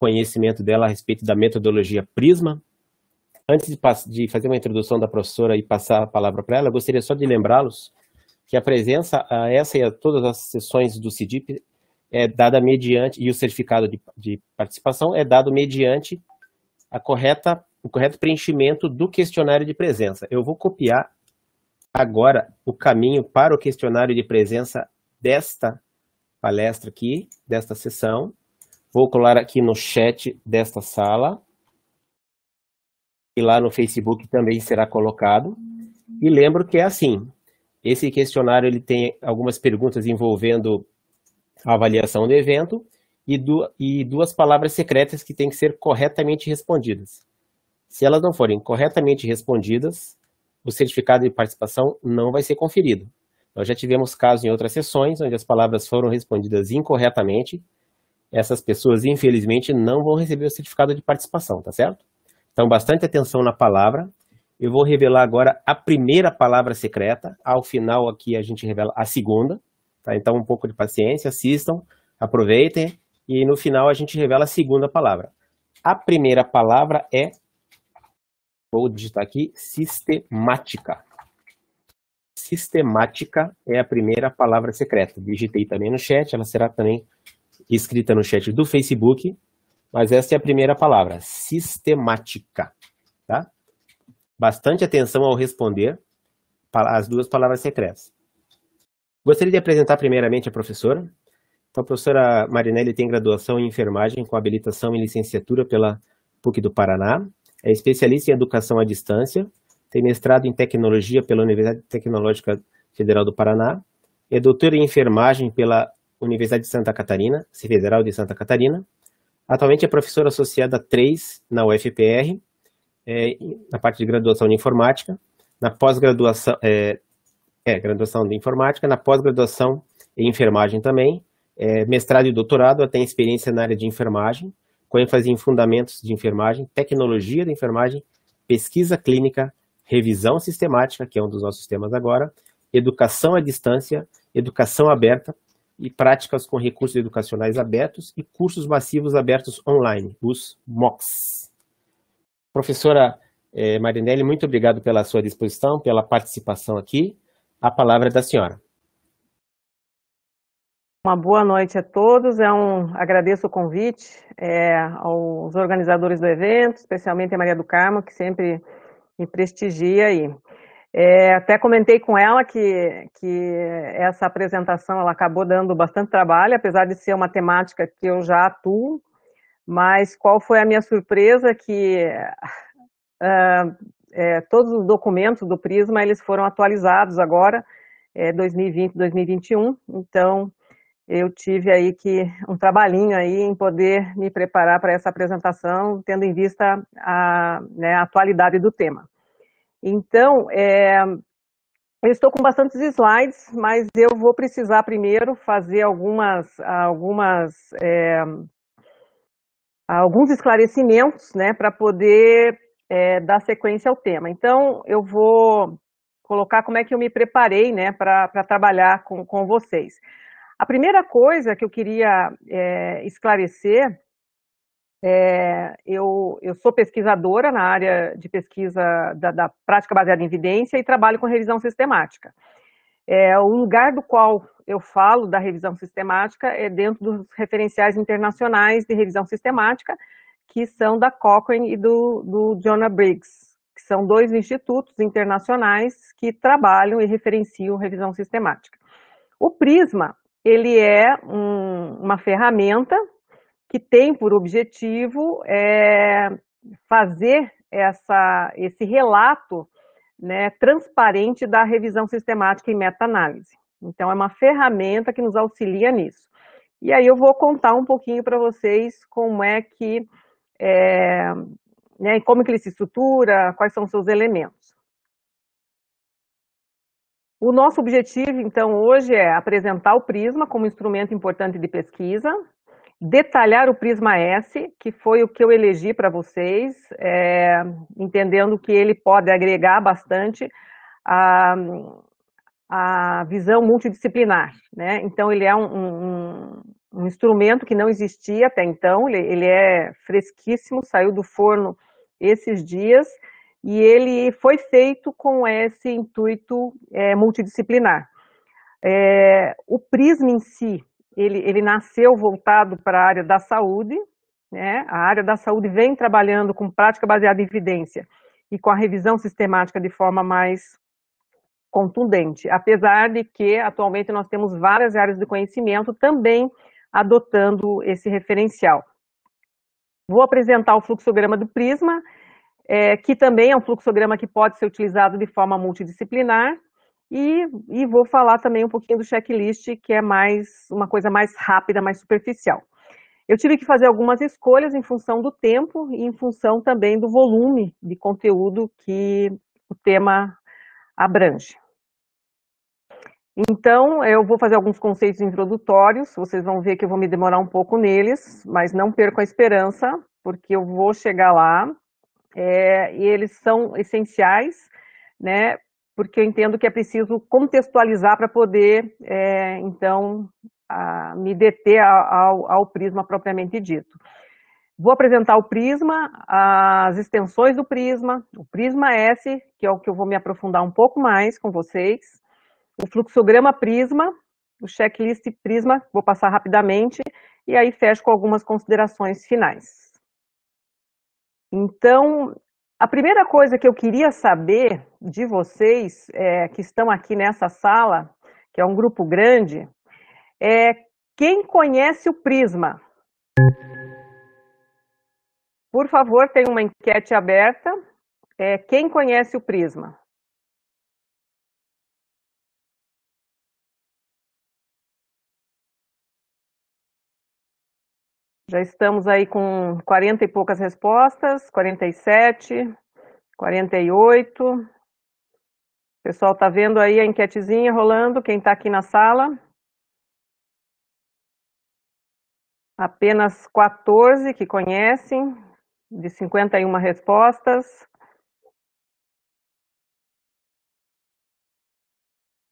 conhecimento dela a respeito da metodologia Prisma. Antes de, de fazer uma introdução da professora e passar a palavra para ela, eu gostaria só de lembrá-los que a presença a essa e a todas as sessões do CIDIP é dada mediante, e o certificado de, de participação é dado mediante a correta, o correto preenchimento do questionário de presença. Eu vou copiar agora o caminho para o questionário de presença desta palestra aqui, desta sessão, Vou colar aqui no chat desta sala. E lá no Facebook também será colocado. E lembro que é assim, esse questionário ele tem algumas perguntas envolvendo a avaliação do evento e, du e duas palavras secretas que têm que ser corretamente respondidas. Se elas não forem corretamente respondidas, o certificado de participação não vai ser conferido. Nós já tivemos casos em outras sessões onde as palavras foram respondidas incorretamente, essas pessoas, infelizmente, não vão receber o certificado de participação, tá certo? Então, bastante atenção na palavra. Eu vou revelar agora a primeira palavra secreta. Ao final aqui a gente revela a segunda, tá? Então, um pouco de paciência, assistam, aproveitem e no final a gente revela a segunda palavra. A primeira palavra é vou digitar aqui sistemática. Sistemática é a primeira palavra secreta. Digitei também no chat, ela será também escrita no chat do Facebook, mas essa é a primeira palavra, sistemática. Tá? Bastante atenção ao responder as duas palavras secretas. Gostaria de apresentar primeiramente a professora. Então, a professora Marinelli tem graduação em enfermagem com habilitação em licenciatura pela PUC do Paraná. É especialista em educação à distância. Tem mestrado em tecnologia pela Universidade Tecnológica Federal do Paraná. É doutora em enfermagem pela Universidade de Santa Catarina, Federal de Santa Catarina. Atualmente é professora associada 3 na UFPR, é, na parte de graduação de informática, na pós-graduação, é, é, graduação de informática, na pós-graduação em enfermagem também, é, mestrado e doutorado, ela tem experiência na área de enfermagem, com ênfase em fundamentos de enfermagem, tecnologia da enfermagem, pesquisa clínica, revisão sistemática, que é um dos nossos temas agora, educação à distância, educação aberta, e práticas com recursos educacionais abertos e cursos massivos abertos online, os MOOCs. Professora eh, Marinelli, muito obrigado pela sua disposição, pela participação aqui. A palavra é da senhora. Uma boa noite a todos. É um agradeço o convite é, aos organizadores do evento, especialmente a Maria do Carmo, que sempre me prestigia aí. E... É, até comentei com ela que, que essa apresentação ela acabou dando bastante trabalho, apesar de ser uma temática que eu já atuo, mas qual foi a minha surpresa que uh, é, todos os documentos do Prisma eles foram atualizados agora, é, 2020, 2021, então eu tive aí que um trabalhinho aí em poder me preparar para essa apresentação, tendo em vista a, né, a atualidade do tema. Então, é, eu estou com bastantes slides, mas eu vou precisar primeiro fazer algumas, algumas é, alguns esclarecimentos, né, para poder é, dar sequência ao tema. Então, eu vou colocar como é que eu me preparei, né, para trabalhar com, com vocês. A primeira coisa que eu queria é, esclarecer é, eu, eu, sou pesquisadora na área de pesquisa da, da, prática baseada em evidência e trabalho com revisão sistemática. É, o lugar do qual eu falo da revisão sistemática é dentro dos referenciais internacionais de revisão sistemática, que são da Cochrane e do, do Jonah Briggs, que são dois institutos internacionais que trabalham e referenciam revisão sistemática. O Prisma, ele é um, uma ferramenta que tem por objetivo é, fazer essa, esse relato né, transparente da revisão sistemática e meta-análise. Então, é uma ferramenta que nos auxilia nisso. E aí eu vou contar um pouquinho para vocês como é que, é, né, como que ele se estrutura, quais são os seus elementos. O nosso objetivo, então, hoje é apresentar o Prisma como instrumento importante de pesquisa, detalhar o Prisma S, que foi o que eu elegi para vocês, é, entendendo que ele pode agregar bastante a, a visão multidisciplinar. Né? Então, ele é um, um, um, instrumento que não existia até então, ele, ele é fresquíssimo, saiu do forno esses dias, e ele foi feito com esse intuito é, multidisciplinar. É, o Prisma em si, ele, ele nasceu voltado para a área da saúde, né? A área da saúde vem trabalhando com prática baseada em evidência e com a revisão sistemática de forma mais contundente, apesar de que atualmente nós temos várias áreas de conhecimento também adotando esse referencial. Vou apresentar o fluxograma do Prisma, é, que também é um fluxograma que pode ser utilizado de forma multidisciplinar, e, e vou falar também um pouquinho do checklist, que é mais uma coisa mais rápida, mais superficial. Eu tive que fazer algumas escolhas em função do tempo e em função também do volume de conteúdo que o tema abrange. Então, eu vou fazer alguns conceitos introdutórios, vocês vão ver que eu vou me demorar um pouco neles, mas não percam a esperança, porque eu vou chegar lá, é, e eles são essenciais né, porque eu entendo que é preciso contextualizar para poder, é, então, a, me deter ao, ao prisma propriamente dito. Vou apresentar o prisma, as extensões do prisma, o prisma S, que é o que eu vou me aprofundar um pouco mais com vocês, o fluxograma prisma, o checklist prisma, vou passar rapidamente, e aí fecho com algumas considerações finais. Então, a primeira coisa que eu queria saber de vocês é, que estão aqui nessa sala, que é um grupo grande, é quem conhece o Prisma? Por favor, tem uma enquete aberta. É, quem conhece o Prisma? Já estamos aí com 40 e poucas respostas, 47, 48. O pessoal está vendo aí a enquetezinha rolando, quem está aqui na sala. Apenas 14 que conhecem, de 51 respostas.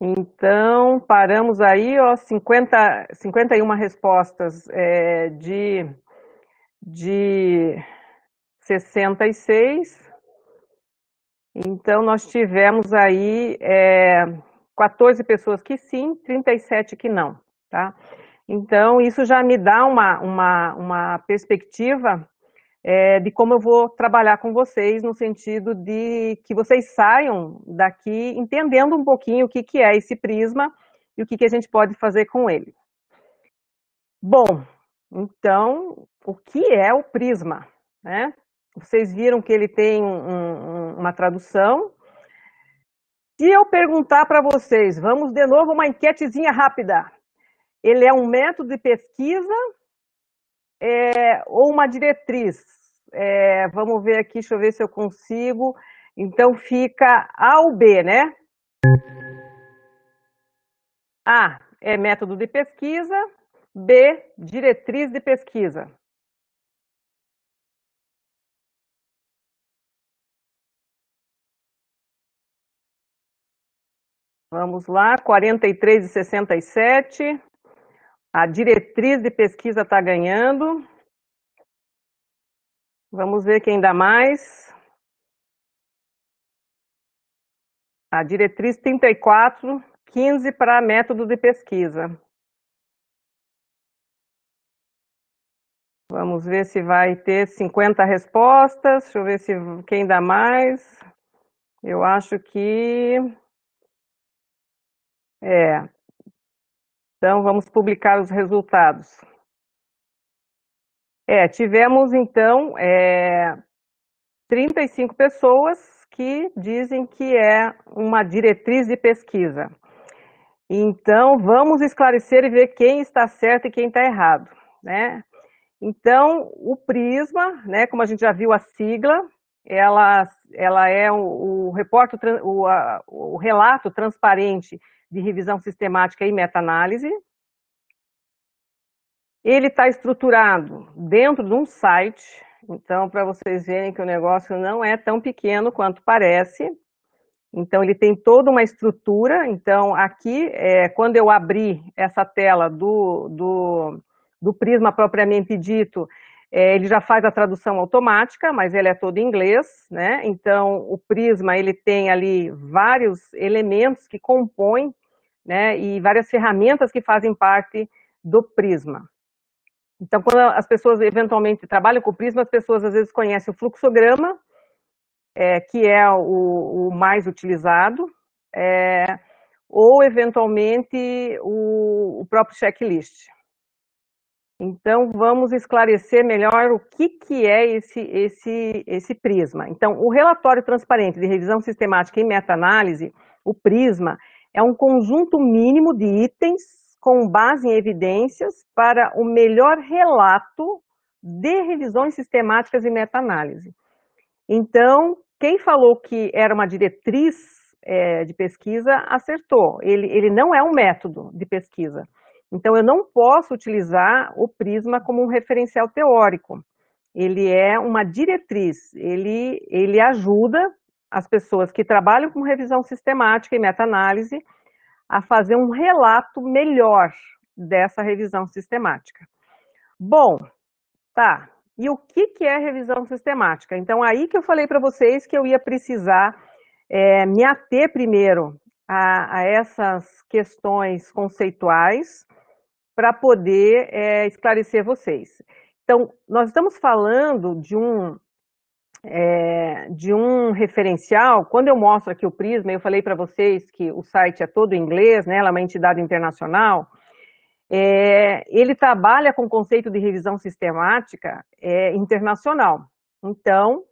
Então, paramos aí, ó, 50, 51 respostas é, de, de 66. Então, nós tivemos aí é, 14 pessoas que sim, 37 que não, tá? Então, isso já me dá uma, uma, uma perspectiva é, de como eu vou trabalhar com vocês no sentido de que vocês saiam daqui entendendo um pouquinho o que, que é esse prisma e o que, que a gente pode fazer com ele. Bom, então, o que é o prisma? Né? Vocês viram que ele tem um, um, uma tradução. Se eu perguntar para vocês, vamos de novo uma enquetezinha rápida. Ele é um método de pesquisa é, ou uma diretriz? É, vamos ver aqui, deixa eu ver se eu consigo. Então fica A ou B, né? A é método de pesquisa, B, diretriz de pesquisa. Vamos lá, 43 e 67. A diretriz de pesquisa está ganhando. Vamos ver quem dá mais. A diretriz 34, 15 para método de pesquisa. Vamos ver se vai ter 50 respostas. Deixa eu ver se quem dá mais. Eu acho que é. Então vamos publicar os resultados. É, tivemos então é, 35 pessoas que dizem que é uma diretriz de pesquisa. Então, vamos esclarecer e ver quem está certo e quem está errado, né? Então, o Prisma, né, como a gente já viu a sigla, ela, ela é o, o, o, a, o relato transparente de revisão sistemática e meta-análise, ele está estruturado dentro de um site, então para vocês verem que o negócio não é tão pequeno quanto parece. Então ele tem toda uma estrutura. Então aqui, é, quando eu abri essa tela do, do, do prisma propriamente dito, é, ele já faz a tradução automática, mas ele é todo em inglês, né? Então o prisma ele tem ali vários elementos que compõem, né? E várias ferramentas que fazem parte do prisma. Então, quando as pessoas eventualmente trabalham com o Prisma, as pessoas às vezes conhecem o fluxograma, é, que é o, o mais utilizado, é, ou eventualmente o, o, próprio checklist. Então, vamos esclarecer melhor o que, que é esse, esse, esse prisma. Então, o relatório transparente de revisão sistemática e meta-análise, o prisma, é um conjunto mínimo de itens com base em evidências para o melhor relato de revisões sistemáticas e meta-análise. Então, quem falou que era uma diretriz é, de pesquisa acertou. Ele, ele não é um método de pesquisa. Então, eu não posso utilizar o prisma como um referencial teórico. Ele é uma diretriz, ele, ele ajuda as pessoas que trabalham com revisão sistemática e meta-análise a fazer um relato melhor dessa revisão sistemática. Bom, tá. E o que, que é revisão sistemática? Então, aí que eu falei para vocês que eu ia precisar é, me ater primeiro a, a essas questões conceituais para poder é, esclarecer vocês. Então, nós estamos falando de um é, de um referencial. Quando eu mostro aqui o Prisma, eu falei para vocês que o site é todo em inglês, né, ela é uma entidade internacional. É, ele trabalha com o conceito de revisão sistemática é, internacional. Então,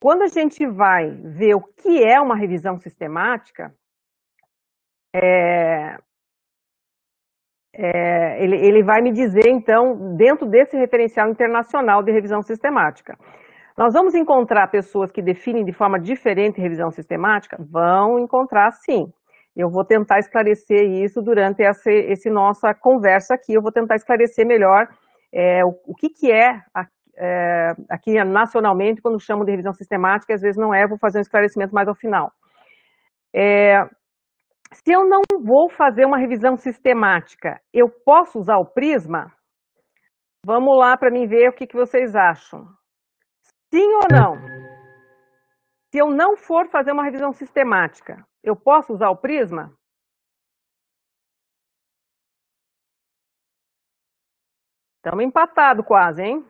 quando a gente vai ver o que é uma revisão sistemática, é, é ele, ele vai me dizer, então, dentro desse referencial internacional de revisão sistemática. Nós vamos encontrar pessoas que definem de forma diferente revisão sistemática? Vão encontrar sim. Eu vou tentar esclarecer isso durante essa esse nossa conversa aqui. Eu vou tentar esclarecer melhor é, o, o, que, que é, a, é, aqui nacionalmente, quando chamam de revisão sistemática, às vezes não é, vou fazer um esclarecimento mais ao final. É, se eu não vou fazer uma revisão sistemática, eu posso usar o prisma? Vamos lá para mim ver o que, que vocês acham. Sim ou é. não? Se eu não for fazer uma revisão sistemática, eu posso usar o prisma? Estamos empatado quase, hein?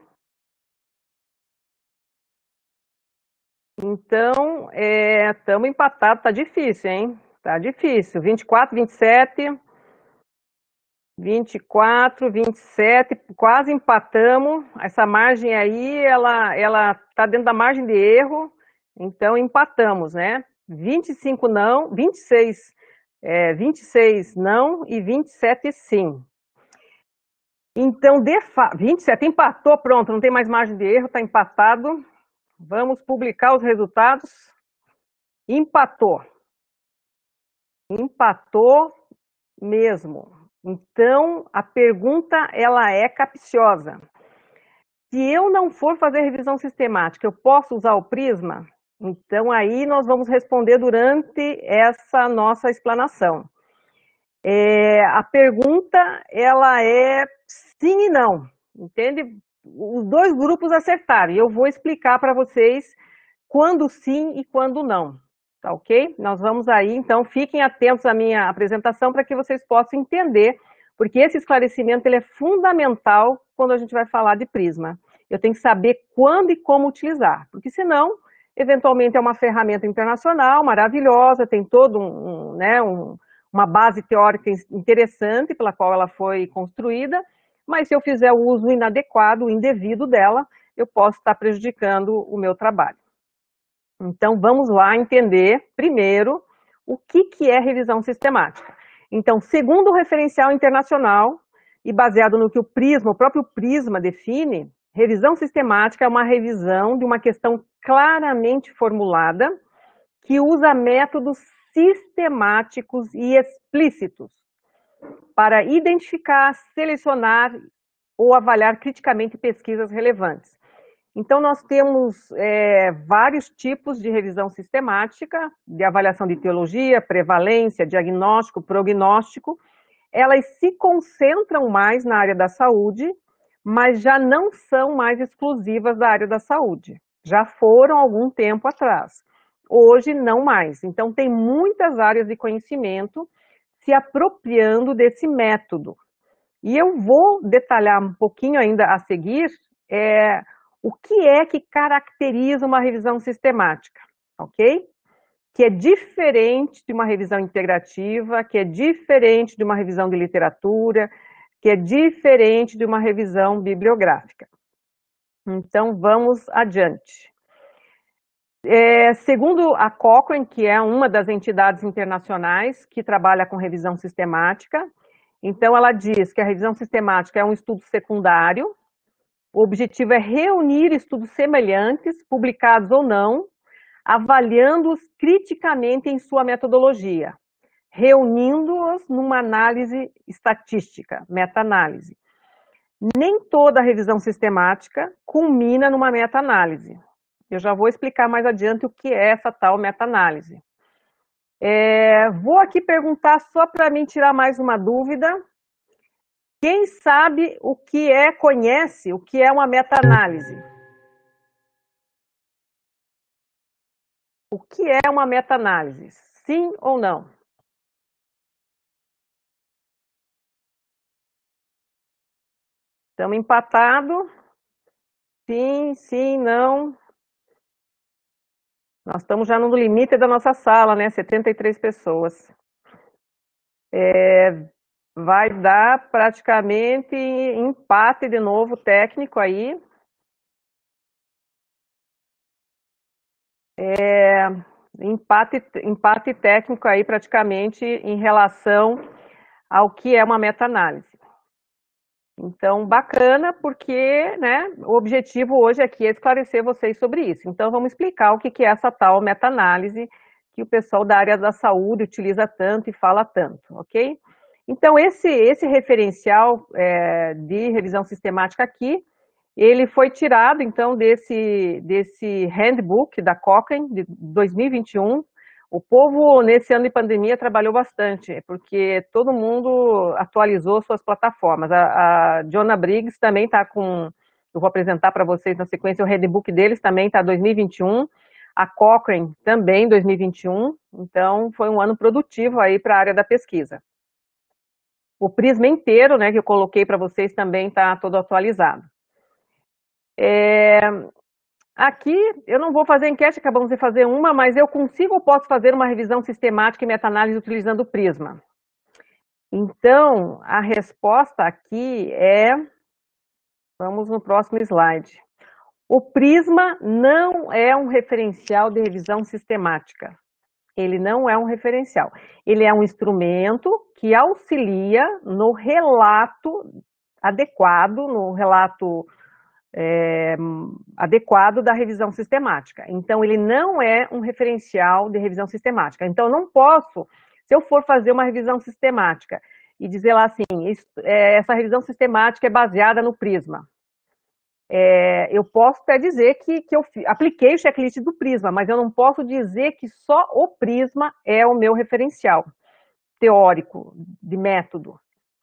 Então, estamos é, empatados, tá difícil, hein? Tá difícil. 24, 27. 24, 27, quase empatamos. Essa margem aí, ela ela tá dentro da margem de erro, então empatamos, né? 25 não, 26 é, 26 não e 27 sim. Então, de fato, 27 empatou, pronto, não tem mais margem de erro, está empatado. Vamos publicar os resultados. Empatou. Empatou mesmo. Então, a pergunta ela é capciosa. Se eu não for fazer revisão sistemática, eu posso usar o prisma? Então, aí nós vamos responder durante essa nossa explanação. É, a pergunta, ela é sim e não, entende? Os dois grupos acertaram, e eu vou explicar para vocês quando sim e quando não. Tá ok? Nós vamos aí, então, fiquem atentos à minha apresentação para que vocês possam entender, porque esse esclarecimento ele é fundamental quando a gente vai falar de prisma. Eu tenho que saber quando e como utilizar, porque senão, eventualmente, é uma ferramenta internacional maravilhosa, tem todo um, um né, um, uma base teórica interessante pela qual ela foi construída, mas se eu fizer o uso inadequado, indevido dela, eu posso estar prejudicando o meu trabalho. Então, vamos lá entender, primeiro, o que, que é revisão sistemática. Então, segundo o referencial internacional, e baseado no que o Prisma, o próprio Prisma define, revisão sistemática é uma revisão de uma questão claramente formulada que usa métodos sistemáticos e explícitos para identificar, selecionar ou avaliar criticamente pesquisas relevantes. Então, nós temos é, vários tipos de revisão sistemática, de avaliação de teologia, prevalência, diagnóstico, prognóstico. Elas se concentram mais na área da saúde, mas já não são mais exclusivas da área da saúde. Já foram algum tempo atrás. Hoje, não mais. Então, tem muitas áreas de conhecimento se apropriando desse método. E eu vou detalhar um pouquinho ainda a seguir. É, o que é que caracteriza uma revisão sistemática, ok? Que é diferente de uma revisão integrativa, que é diferente de uma revisão de literatura, que é diferente de uma revisão bibliográfica. Então, vamos adiante. É, segundo a Cochrane, que é uma das entidades internacionais que trabalha com revisão sistemática, então ela diz que a revisão sistemática é um estudo secundário, o objetivo é reunir estudos semelhantes, publicados ou não, avaliando-os criticamente em sua metodologia, reunindo-os numa análise estatística, meta-análise. Nem toda revisão sistemática culmina numa meta-análise. Eu já vou explicar mais adiante o que é essa tal meta-análise. É, vou aqui perguntar só para mim tirar mais uma dúvida quem sabe o que é, conhece o que é uma meta-análise. O que é uma meta-análise? Sim ou não? Estamos empatados. Sim, sim, não. Nós estamos já no limite da nossa sala, né? 73 pessoas. É, vai dar praticamente empate de novo técnico aí. É, empate, empate técnico aí praticamente em relação ao que é uma meta-análise. Então, bacana, porque né, o objetivo hoje aqui é esclarecer vocês sobre isso. Então, vamos explicar o que é essa tal meta-análise que o pessoal da área da saúde utiliza tanto e fala tanto, ok? Então, esse, esse referencial é, de revisão sistemática aqui, ele foi tirado, então, desse, desse handbook da Cochrane, de 2021. O povo, nesse ano de pandemia, trabalhou bastante, porque todo mundo atualizou suas plataformas. A, a Jonah Briggs também está com... Eu vou apresentar para vocês na sequência o handbook deles, também está 2021. A Cochrane também 2021. Então, foi um ano produtivo aí para a área da pesquisa o prisma inteiro, né, que eu coloquei para vocês também está todo atualizado. É, aqui eu não vou fazer enquete, acabamos de fazer uma, mas eu consigo ou posso fazer uma revisão sistemática e meta-análise utilizando o prisma? Então, a resposta aqui é. Vamos no próximo slide. O prisma não é um referencial de revisão sistemática. Ele não é um referencial. Ele é um instrumento que auxilia no relato adequado, no relato é, adequado da revisão sistemática. Então, ele não é um referencial de revisão sistemática. Então, eu não posso, se eu for fazer uma revisão sistemática e dizer lá assim, isso, é, essa revisão sistemática é baseada no prisma. É, eu posso até dizer que, que eu apliquei o checklist do Prisma, mas eu não posso dizer que só o Prisma é o meu referencial teórico, de método,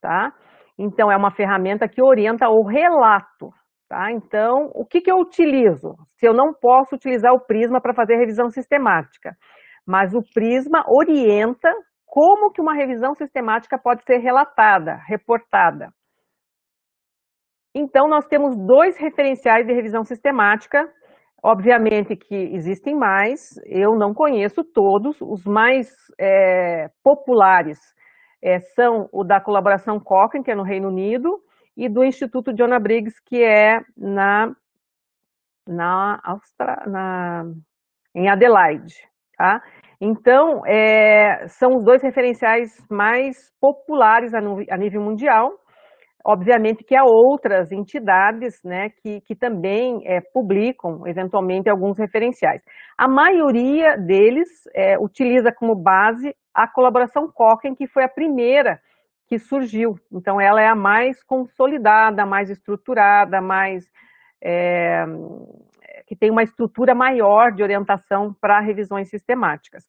tá? Então, é uma ferramenta que orienta o relato, tá? Então, o que, que eu utilizo? Se eu não posso utilizar o Prisma para fazer revisão sistemática, mas o Prisma orienta como que uma revisão sistemática pode ser relatada, reportada. Então, nós temos dois referenciais de revisão sistemática, obviamente que existem mais, eu não conheço todos, os mais é, populares é, são o da colaboração Cochrane, que é no Reino Unido, e do Instituto John Briggs, que é na, na, Austra, na em Adelaide. Tá? Então, é, são os dois referenciais mais populares a, a nível mundial. Obviamente que há outras entidades né, que, que também é, publicam, eventualmente, alguns referenciais. A maioria deles é, utiliza como base a colaboração Cochrane, que foi a primeira que surgiu. Então, ela é a mais consolidada, mais estruturada, mais é, que tem uma estrutura maior de orientação para revisões sistemáticas.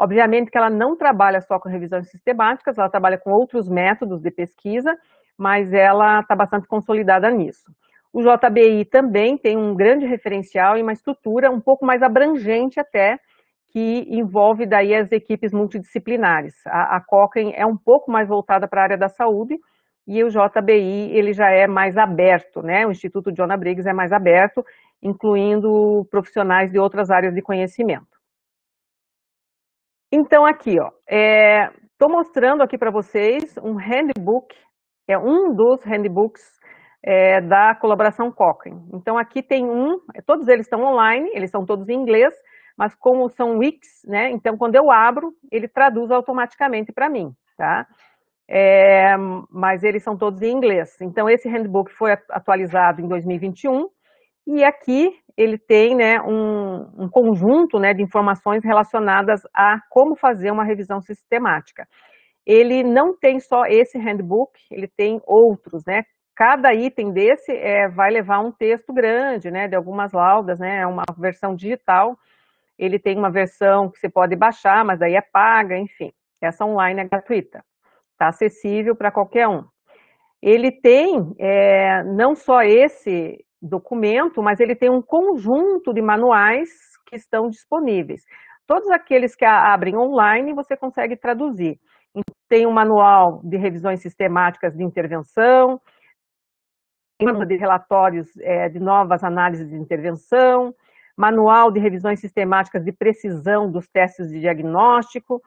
Obviamente que ela não trabalha só com revisões sistemáticas, ela trabalha com outros métodos de pesquisa mas ela está bastante consolidada nisso. O JBI também tem um grande referencial e uma estrutura um pouco mais abrangente até, que envolve daí as equipes multidisciplinares. A, a Cochrane é um pouco mais voltada para a área da saúde e o JBI ele já é mais aberto, né? O Instituto John Briggs é mais aberto, incluindo profissionais de outras áreas de conhecimento. Então aqui, ó, estou é, mostrando aqui para vocês um handbook é um dos handbooks é, da colaboração Cochrane. Então aqui tem um, todos eles estão online, eles são todos em inglês, mas como são wikis, né? Então quando eu abro, ele traduz automaticamente para mim, tá? É, mas eles são todos em inglês. Então esse handbook foi atualizado em 2021 e aqui ele tem né, um, um conjunto né, de informações relacionadas a como fazer uma revisão sistemática ele não tem só esse handbook, ele tem outros, né? Cada item desse é, vai levar um texto grande, né? De algumas laudas, né? É uma versão digital. Ele tem uma versão que você pode baixar, mas daí é paga, enfim. Essa online é gratuita, está acessível para qualquer um. Ele tem é, não só esse documento, mas ele tem um conjunto de manuais que estão disponíveis. Todos aqueles que abrem online você consegue traduzir tem um manual de revisões sistemáticas de intervenção, de relatórios é, de novas análises de intervenção, manual de revisões sistemáticas de precisão dos testes de diagnóstico,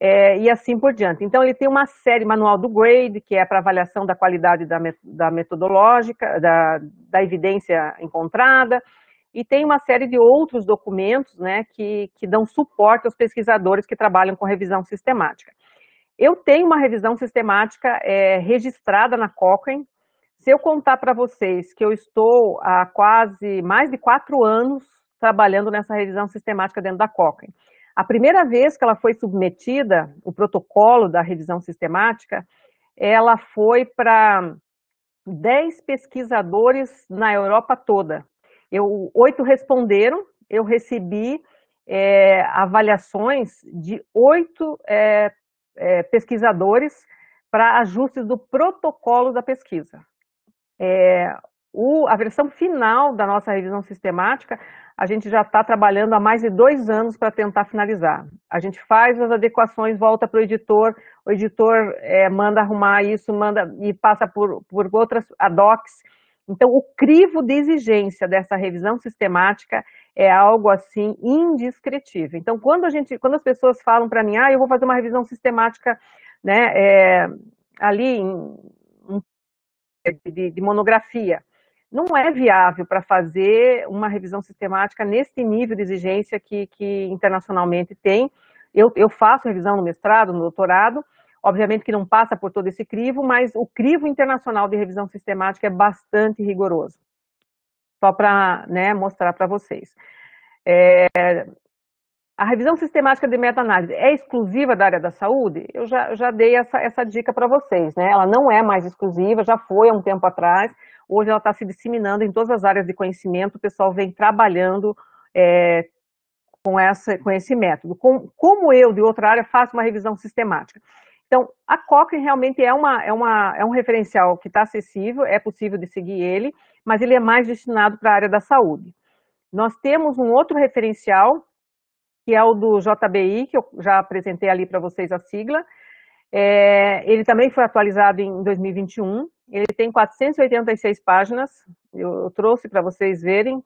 é, e assim por diante. Então, ele tem uma série manual do GRADE, que é para avaliação da qualidade da, da metodológica, da, da, evidência encontrada, e tem uma série de outros documentos né, que, que dão suporte aos pesquisadores que trabalham com revisão sistemática. Eu tenho uma revisão sistemática é, registrada na Cochrane. Se eu contar para vocês que eu estou há quase mais de quatro anos trabalhando nessa revisão sistemática dentro da Cochrane. A primeira vez que ela foi submetida, o protocolo da revisão sistemática, ela foi para dez pesquisadores na Europa toda. Eu, oito responderam, eu recebi é, avaliações de oito é, é, pesquisadores para ajustes do protocolo da pesquisa. É, o, a versão final da nossa revisão sistemática, a gente já está trabalhando há mais de dois anos para tentar finalizar. A gente faz as adequações, volta para o editor, o editor é, manda arrumar isso, manda e passa por, por outras ad hocs. Então, o crivo de exigência dessa revisão sistemática é algo assim indescritível. Então, quando a gente, quando as pessoas falam para mim, ah, eu vou fazer uma revisão sistemática, né, é, ali em, em, de, de monografia, não é viável para fazer uma revisão sistemática nesse nível de exigência que, que internacionalmente tem. Eu, eu faço revisão no mestrado, no doutorado, obviamente que não passa por todo esse crivo, mas o crivo internacional de revisão sistemática é bastante rigoroso só para né, mostrar para vocês. É, a revisão sistemática de meta-análise é exclusiva da área da saúde? Eu já, já dei essa, essa dica para vocês, né? Ela não é mais exclusiva, já foi há um tempo atrás, hoje ela está se disseminando em todas as áreas de conhecimento, o pessoal vem trabalhando é, com, essa, com esse método. Com, como eu, de outra área, faço uma revisão sistemática? Então, a Cochrane realmente é, uma, é, uma, é um referencial que está acessível, é possível de seguir ele, mas ele é mais destinado para a área da saúde. Nós temos um outro referencial, que é o do JBI, que eu já apresentei ali para vocês a sigla. É, ele também foi atualizado em 2021, ele tem 486 páginas, eu, eu trouxe para vocês verem.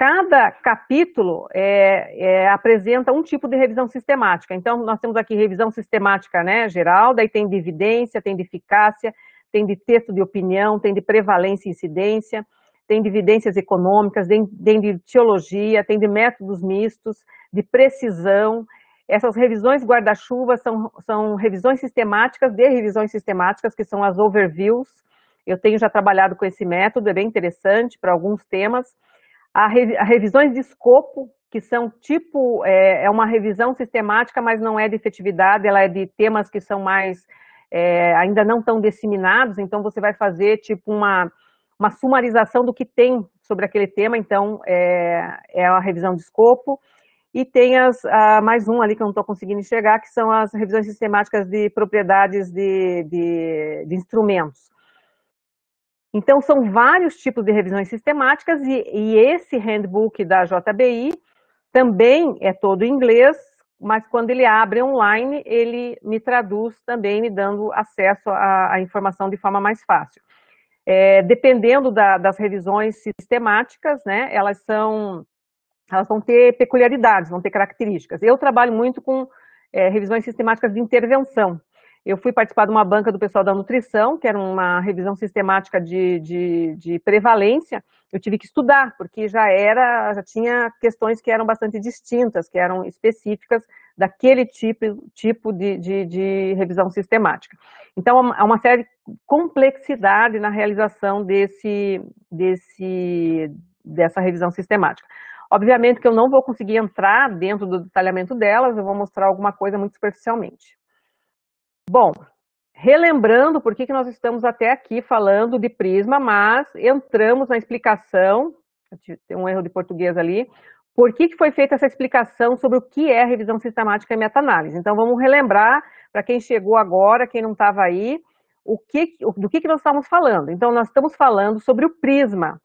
Cada capítulo é, é, apresenta um tipo de revisão sistemática. Então, nós temos aqui revisão sistemática né, geral, daí tem de evidência, tem de eficácia, tem de texto de opinião, tem de prevalência e incidência, tem de evidências econômicas, tem, tem de teologia, tem de métodos mistos, de precisão, essas revisões guarda-chuva são, são revisões sistemáticas de revisões sistemáticas, que são as overviews. Eu tenho já trabalhado com esse método, é bem interessante para alguns temas a, re, a revisões de escopo, que são tipo, é, é, uma revisão sistemática, mas não é de efetividade, ela é de temas que são mais, é, ainda não tão disseminados, então você vai fazer tipo uma, uma sumarização do que tem sobre aquele tema, então é, é a revisão de escopo, e tem as, a, mais um ali que eu não estou conseguindo enxergar, que são as revisões sistemáticas de propriedades de, de, de instrumentos. Então, são vários tipos de revisões sistemáticas e, e esse handbook da JBI também é todo em inglês, mas quando ele abre online, ele me traduz também, me dando acesso à, à informação de forma mais fácil. É, dependendo da, das revisões sistemáticas, né, elas são, elas vão ter peculiaridades, vão ter características. Eu trabalho muito com é, revisões sistemáticas de intervenção, eu fui participar de uma banca do pessoal da nutrição, que era uma revisão sistemática de, de, de, prevalência. Eu tive que estudar, porque já era, já tinha questões que eram bastante distintas, que eram específicas daquele tipo, tipo de, de, de revisão sistemática. Então, há é é uma série de complexidade na realização desse, desse, dessa revisão sistemática. Obviamente que eu não vou conseguir entrar dentro do detalhamento delas, eu vou mostrar alguma coisa muito superficialmente. Bom, relembrando por que, que nós estamos até aqui falando de prisma, mas entramos na explicação, tem um erro de português ali, por que, que foi feita essa explicação sobre o que é revisão sistemática e meta-análise. Então, vamos relembrar para quem chegou agora, quem não estava aí, o que, do que, que nós estamos falando. Então, nós estamos falando sobre o prisma.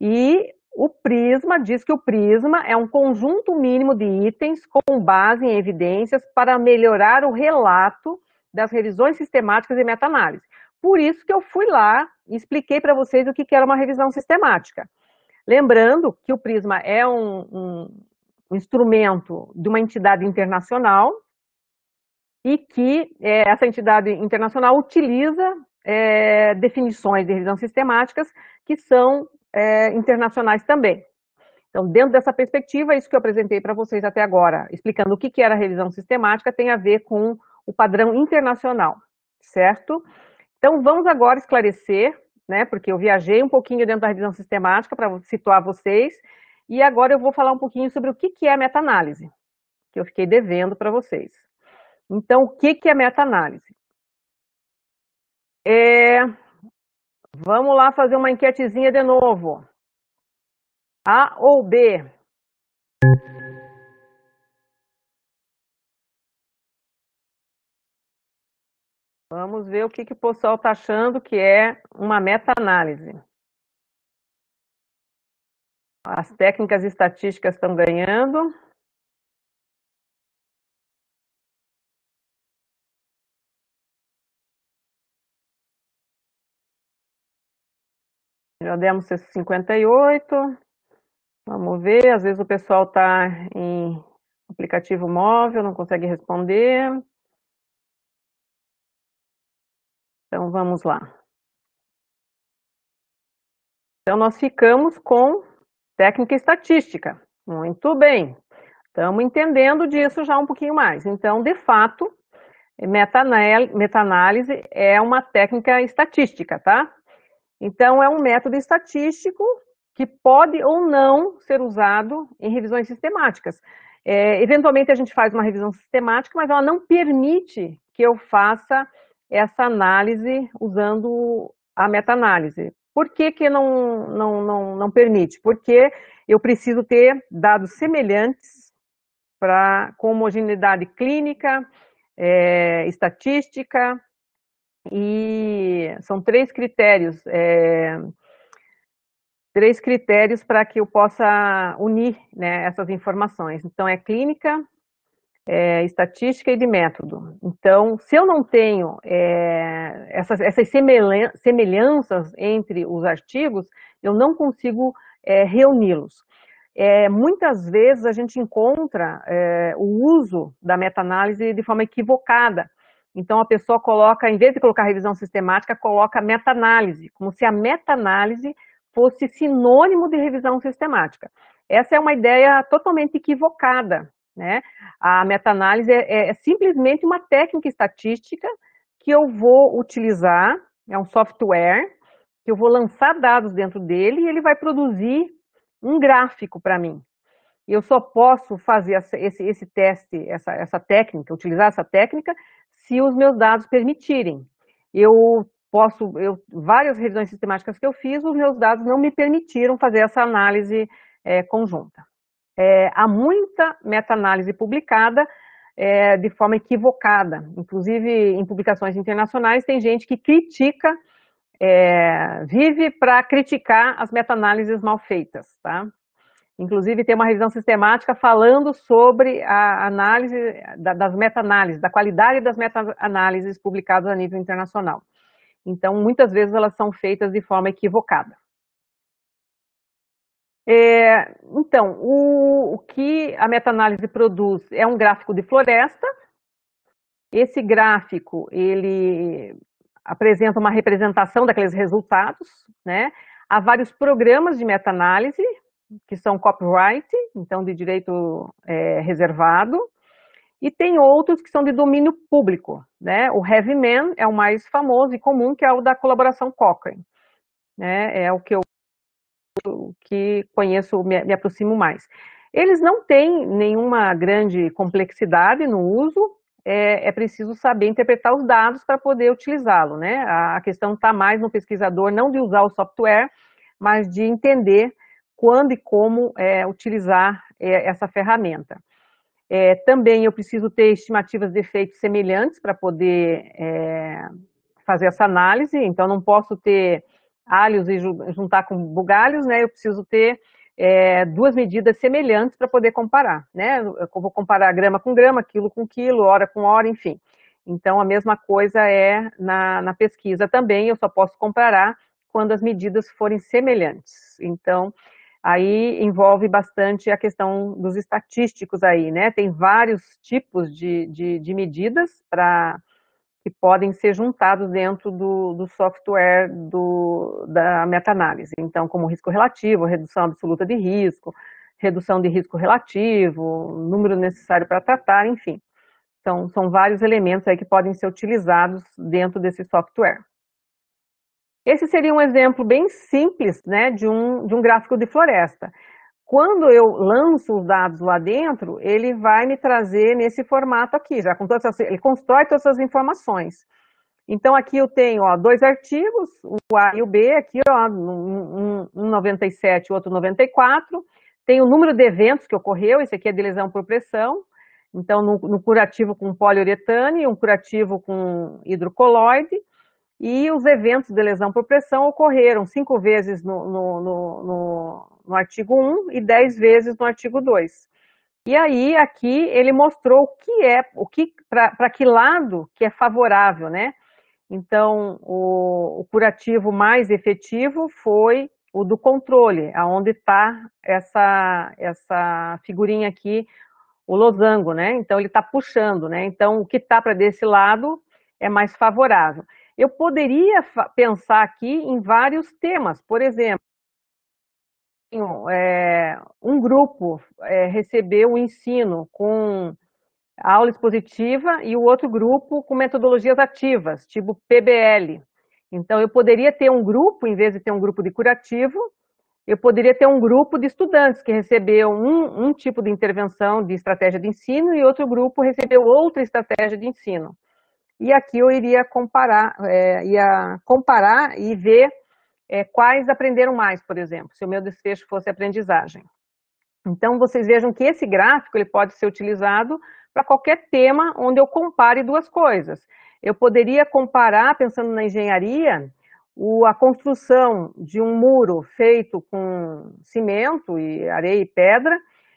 E o prisma diz que o prisma é um conjunto mínimo de itens com base em evidências para melhorar o relato das revisões sistemáticas e meta-análise. Por isso que eu fui lá e expliquei para vocês o que, que era uma revisão sistemática. Lembrando que o Prisma é um, um instrumento de uma entidade internacional e que é, essa entidade internacional utiliza é, definições de revisão sistemáticas que são é, internacionais também. Então, dentro dessa perspectiva, é isso que eu apresentei para vocês até agora, explicando o que, que era revisão sistemática, tem a ver com o padrão internacional, certo? Então, vamos agora esclarecer, né, porque eu viajei um pouquinho dentro da revisão sistemática para situar vocês, e agora eu vou falar um pouquinho sobre o que, que é a meta-análise, que eu fiquei devendo para vocês. Então, o que, que é meta-análise? É... Vamos lá fazer uma enquetezinha de novo. A ou B? Vamos ver o que, que o pessoal está achando que é uma meta-análise. As técnicas estatísticas estão ganhando. Já demos 58. Vamos ver, às vezes o pessoal está em aplicativo móvel, não consegue responder. Então vamos lá. Então nós ficamos com técnica estatística. Muito bem. Estamos entendendo disso já um pouquinho mais. Então, de fato, meta-análise é uma técnica estatística, tá? Então, é um método estatístico que pode ou não ser usado em revisões sistemáticas. É, eventualmente, a gente faz uma revisão sistemática, mas ela não permite que eu faça essa análise usando a meta-análise. Por que, que não, não, não, não permite? Porque eu preciso ter dados semelhantes para com homogeneidade clínica, é, estatística, e são três critérios, é, três critérios para que eu possa unir né, essas informações. Então, é clínica, é, estatística e de método. Então, se eu não tenho é, essas, essas, semelhanças entre os artigos, eu não consigo é, reuni-los. É, muitas vezes a gente encontra é, o uso da meta-análise de forma equivocada. Então, a pessoa coloca, em vez de colocar revisão sistemática, coloca meta-análise, como se a meta-análise fosse sinônimo de revisão sistemática. Essa é uma ideia totalmente equivocada, né? A meta-análise é, é, é simplesmente uma técnica estatística que eu vou utilizar, é um software que eu vou lançar dados dentro dele e ele vai produzir um gráfico para mim. Eu só posso fazer essa, esse, esse, teste, essa, essa técnica, utilizar essa técnica, se os meus dados permitirem. Eu posso, eu, várias revisões sistemáticas que eu fiz, os meus dados não me permitiram fazer essa análise é, conjunta é, há muita meta-análise publicada é, de forma equivocada. Inclusive, em publicações internacionais, tem gente que critica, é, vive para criticar as meta-análises mal feitas. Tá? Inclusive, tem uma revisão sistemática falando sobre a análise da, das meta-análises, da qualidade das meta-análises publicadas a nível internacional. Então, muitas vezes elas são feitas de forma equivocada. É, então, o, o, que a meta-análise produz é um gráfico de floresta. Esse gráfico, ele apresenta uma representação daqueles resultados, né? Há vários programas de meta-análise, que são copyright, então de direito é, reservado, e tem outros que são de domínio público, né? O Heavy Man é o mais famoso e comum, que é o da colaboração Cochrane, né? É o que eu que conheço, me, me aproximo mais. Eles não têm nenhuma grande complexidade no uso, é, é, preciso saber interpretar os dados para poder utilizá-lo, né? A, questão está mais no pesquisador, não de usar o software, mas de entender quando e como é, utilizar é, essa ferramenta. É, também eu preciso ter estimativas de efeitos semelhantes para poder é, fazer essa análise, então não posso ter alhos e juntar com bugalhos, né, eu preciso ter é, duas medidas semelhantes para poder comparar, né? Eu vou comparar grama com grama, quilo com quilo, hora com hora, enfim. Então, a mesma coisa é na, na pesquisa também, eu só posso comparar quando as medidas forem semelhantes. Então, aí envolve bastante a questão dos estatísticos aí, né? Tem vários tipos de, de, de medidas para que podem ser juntados dentro do, do software do, da meta-análise. Então, como risco relativo, redução absoluta de risco, redução de risco relativo, número necessário para tratar, enfim. Então, são vários elementos aí que podem ser utilizados dentro desse software. Esse seria um exemplo bem simples né, de, um, de um gráfico de floresta. Quando eu lanço os dados lá dentro, ele vai me trazer nesse formato aqui, já com todas as, ele constrói todas as informações. Então, aqui eu tenho ó, dois artigos, o A e o B, aqui, ó, um, um 97 e outro 94. Tem o número de eventos que ocorreu, esse aqui é de lesão por pressão. Então, no, no curativo com poliuretane, um curativo com hidrocoloide. E os eventos de lesão por pressão ocorreram cinco vezes no, no, no, no artigo 1 e dez vezes no artigo 2. E aí, aqui, ele mostrou o que é, o que para que lado que é favorável, né? Então, o, o curativo mais efetivo foi o do controle, aonde está essa, essa figurinha aqui, o losango, né? Então ele está puxando, né? Então o que está para desse lado é mais favorável. Eu poderia pensar aqui em vários temas, por exemplo, é, um grupo é, recebeu o ensino com aula expositiva e o outro grupo com metodologias ativas, tipo PBL. Então, eu poderia ter um grupo, em vez de ter um grupo de curativo, eu poderia ter um grupo de estudantes que recebeu um, um tipo de intervenção de estratégia de ensino e outro grupo recebeu outra estratégia de ensino. E aqui eu iria comparar, é, ia comparar e ver é, quais aprenderam mais, por exemplo, se o meu desfecho fosse aprendizagem. Então, vocês vejam que esse gráfico ele pode ser utilizado para qualquer tema onde eu compare duas coisas. Eu poderia comparar, pensando na engenharia, o, a construção de um muro feito com cimento e areia e pedra,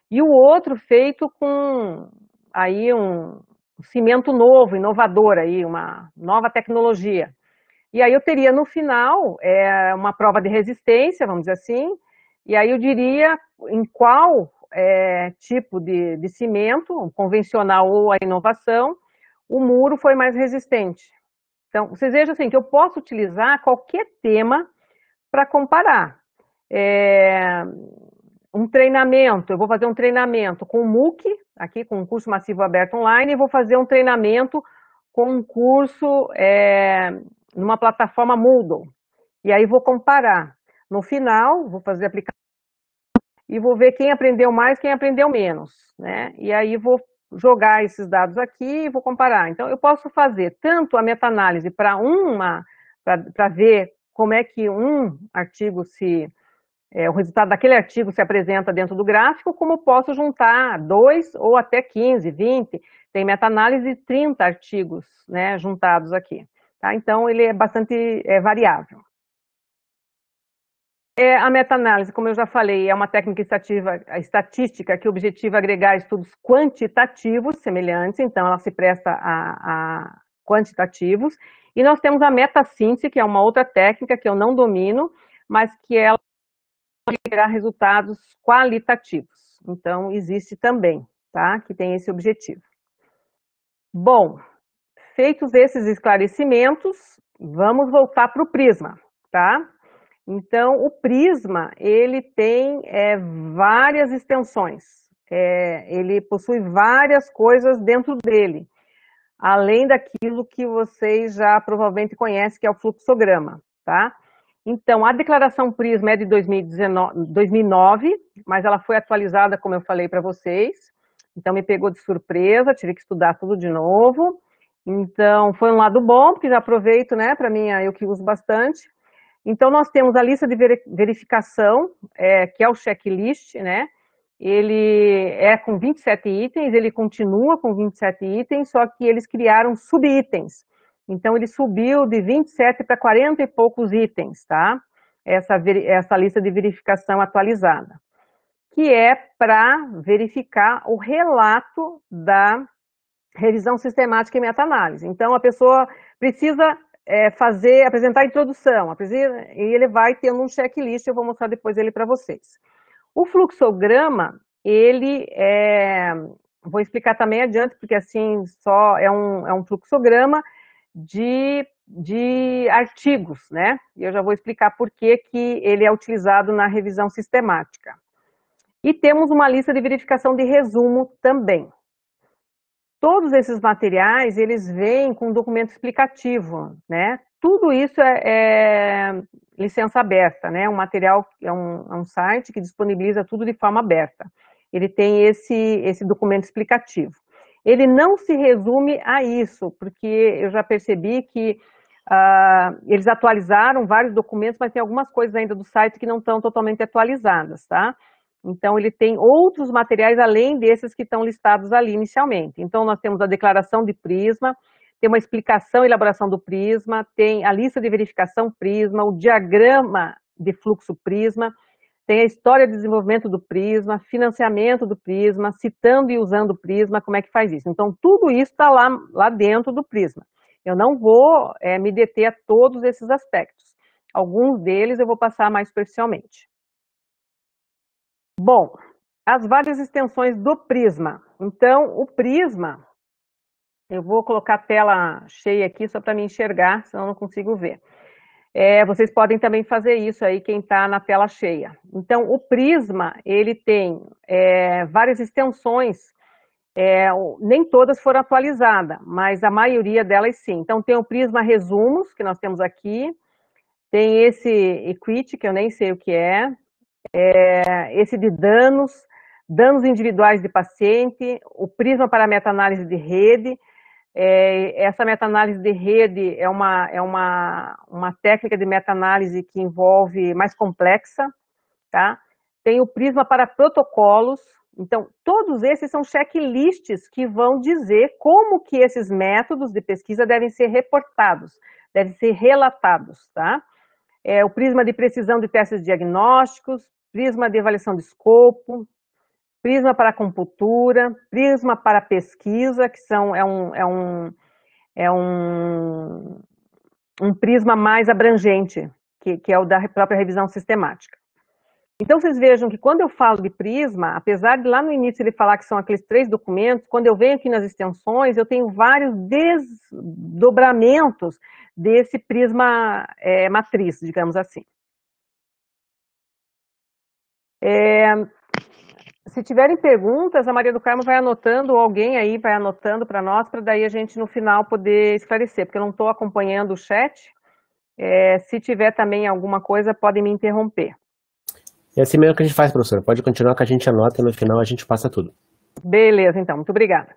e o outro feito com aí um, cimento novo, inovador aí, uma nova tecnologia. E aí eu teria no final é, uma prova de resistência, vamos dizer assim, e aí eu diria em qual é, tipo de, de cimento, convencional ou a inovação, o muro foi mais resistente. Então, vocês vejam assim, que eu posso utilizar qualquer tema para comparar. É, um treinamento, eu vou fazer um treinamento com o MOOC, aqui com o um curso massivo aberto online, e vou fazer um treinamento com um curso é, numa plataforma Moodle. E aí vou comparar. No final, vou fazer aplicação e vou ver quem aprendeu mais, quem aprendeu menos, né? E aí vou jogar esses dados aqui e vou comparar. Então, eu posso fazer tanto a meta-análise para uma, para ver como é que um artigo se é, o resultado daquele artigo se apresenta dentro do gráfico, como posso juntar dois ou até 15, 20, tem meta-análise 30 artigos né, juntados aqui. Tá? Então, ele é bastante é, variável. É, a meta-análise, como eu já falei, é uma técnica estatística que objetiva agregar estudos quantitativos semelhantes, então ela se presta a, a quantitativos. E nós temos a meta síntese, que é uma outra técnica que eu não domino, mas que ela gerar resultados qualitativos. Então, existe também, tá? Que tem esse objetivo. Bom, feitos esses esclarecimentos, vamos voltar para o prisma, tá? Então, o prisma, ele tem é, várias extensões, é, ele possui várias coisas dentro dele, além daquilo que vocês já provavelmente conhecem, que é o fluxograma, tá? Então, a declaração Prisma é de 2019, 2009, mas ela foi atualizada, como eu falei para vocês. Então, me pegou de surpresa, tive que estudar tudo de novo. Então, foi um lado bom, porque já aproveito, né, para mim, eu que uso bastante. Então, nós temos a lista de verificação, é, que é o checklist, né? Ele é com 27 itens, ele continua com 27 itens, só que eles criaram sub-itens. Então, ele subiu de 27 para 40 e poucos itens, tá? Essa, essa lista de verificação atualizada, que é para verificar o relato da revisão sistemática e meta-análise. Então, a pessoa precisa é, fazer, apresentar a introdução, precisa, e ele vai tendo um checklist, eu vou mostrar depois ele para vocês. O fluxograma, ele é, vou explicar também adiante, porque assim só é um, é um fluxograma, de, de artigos, né? E eu já vou explicar por que, que ele é utilizado na revisão sistemática. E temos uma lista de verificação de resumo também. Todos esses materiais, eles vêm com um documento explicativo, né? Tudo isso é, é licença aberta, né? Um material, é um, é um site que disponibiliza tudo de forma aberta. Ele tem esse, esse documento explicativo ele não se resume a isso, porque eu já percebi que ah, eles atualizaram vários documentos, mas tem algumas coisas ainda do site que não estão totalmente atualizadas, tá? Então, ele tem outros materiais além desses que estão listados ali inicialmente. Então, nós temos a declaração de prisma, tem uma explicação e elaboração do prisma, tem a lista de verificação prisma, o diagrama de fluxo prisma, tem a história de desenvolvimento do Prisma, financiamento do Prisma, citando e usando o Prisma, como é que faz isso. Então, tudo isso está lá, lá dentro do Prisma. Eu não vou é, me deter a todos esses aspectos. Alguns deles eu vou passar mais superficialmente. Bom, as várias extensões do Prisma. Então, o Prisma, eu vou colocar a tela cheia aqui só para me enxergar, senão eu não consigo ver. É, vocês podem também fazer isso aí, quem está na tela cheia. Então, o Prisma, ele tem é, várias extensões, é, nem todas foram atualizadas, mas a maioria delas sim. Então, tem o Prisma Resumos, que nós temos aqui, tem esse Equity, que eu nem sei o que é, é esse de danos, danos individuais de paciente, o Prisma para meta-análise de rede, é, essa meta-análise de rede é, uma, é uma, uma técnica de meta-análise que envolve mais complexa, tá? Tem o prisma para protocolos. Então, todos esses são checklists que vão dizer como que esses métodos de pesquisa devem ser reportados, devem ser relatados, tá? É, o prisma de precisão de testes diagnósticos, prisma de avaliação de escopo, Prisma para a Compultura, Prisma para Pesquisa, que são, é, um, é, um, é um, um prisma mais abrangente, que, que é o da própria revisão sistemática. Então, vocês vejam que quando eu falo de prisma, apesar de lá no início ele falar que são aqueles três documentos, quando eu venho aqui nas extensões, eu tenho vários desdobramentos desse prisma é, matriz, digamos assim. É, se tiverem perguntas, a Maria do Carmo vai anotando, ou alguém aí vai anotando para nós, para daí a gente no final poder esclarecer, porque eu não estou acompanhando o chat. É, se tiver também alguma coisa, podem me interromper. É assim mesmo que a gente faz, professora. Pode continuar que a gente anota e no final a gente passa tudo. Beleza, então, muito obrigada.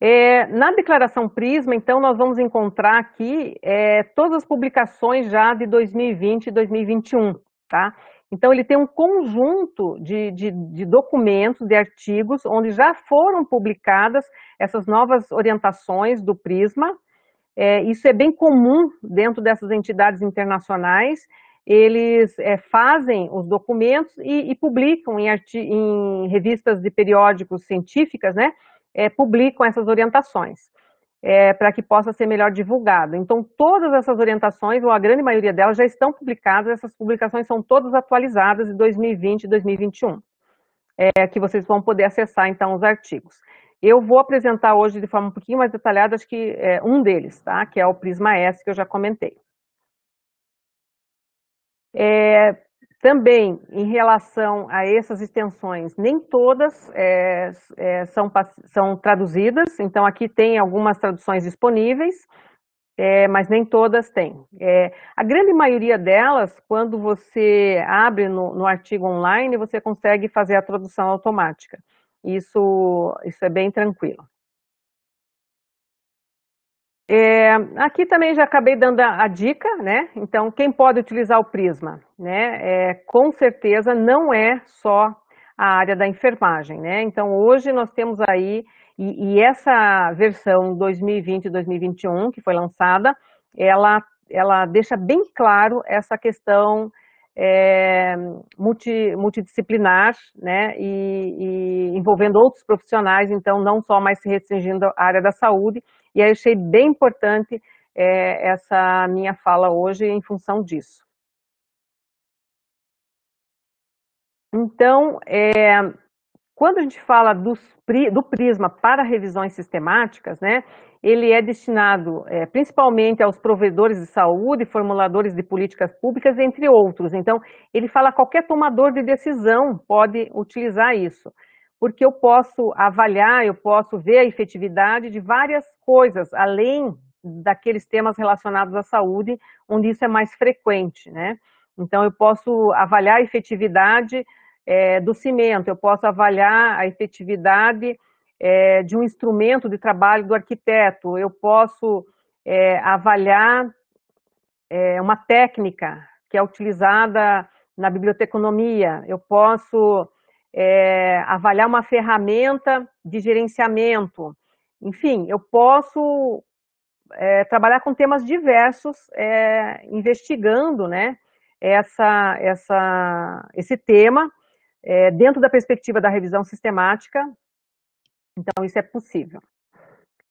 É, na declaração Prisma, então, nós vamos encontrar aqui é, todas as publicações já de 2020 e 2021, tá? Então, ele tem um conjunto de, de, de, documentos, de artigos, onde já foram publicadas essas novas orientações do Prisma. É, isso é bem comum dentro dessas entidades internacionais. Eles é, fazem os documentos e, e publicam em, em, revistas de periódicos científicas, né? É, publicam essas orientações é, para que possa ser melhor divulgado. Então, todas essas orientações, ou a grande maioria delas, já estão publicadas, essas publicações são todas atualizadas de 2020 e 2021, é, que vocês vão poder acessar, então, os artigos. Eu vou apresentar hoje de forma um pouquinho mais detalhada, acho que é, um deles, tá? que é o Prisma S, que eu já comentei. É, também, em relação a essas extensões, nem todas é, é, são, são traduzidas, então aqui tem algumas traduções disponíveis, é, mas nem todas têm. a grande maioria delas, quando você abre no, no artigo online, você consegue fazer a tradução automática. Isso, isso é bem tranquilo. É, aqui também já acabei dando a, a, dica, né? Então, quem pode utilizar o prisma, né? É, com certeza não é só a área da enfermagem, né? Então, hoje nós temos aí, e, e essa versão 2020-2021 que foi lançada, ela, ela deixa bem claro essa questão é, multi, multidisciplinar, né, e, e, envolvendo outros profissionais, então não só mais se restringindo à área da saúde, e aí eu achei bem importante é, essa minha fala hoje em função disso. Então, é, quando a gente fala dos, do prisma para revisões sistemáticas, né, ele é destinado é, principalmente aos provedores de saúde, formuladores de políticas públicas, entre outros. Então, ele fala qualquer tomador de decisão pode utilizar isso, porque eu posso avaliar, eu posso ver a efetividade de várias coisas, além daqueles temas relacionados à saúde, onde isso é mais frequente, né? Então, eu posso avaliar a efetividade é, do cimento, eu posso avaliar a efetividade é, de um instrumento de trabalho do arquiteto, eu posso é, avaliar é, uma técnica que é utilizada na biblioteconomia, eu posso é, avaliar uma ferramenta de gerenciamento, enfim, eu posso é, trabalhar com temas diversos, é, investigando né, essa, essa, esse tema é, dentro da perspectiva da revisão sistemática. Então, isso é possível.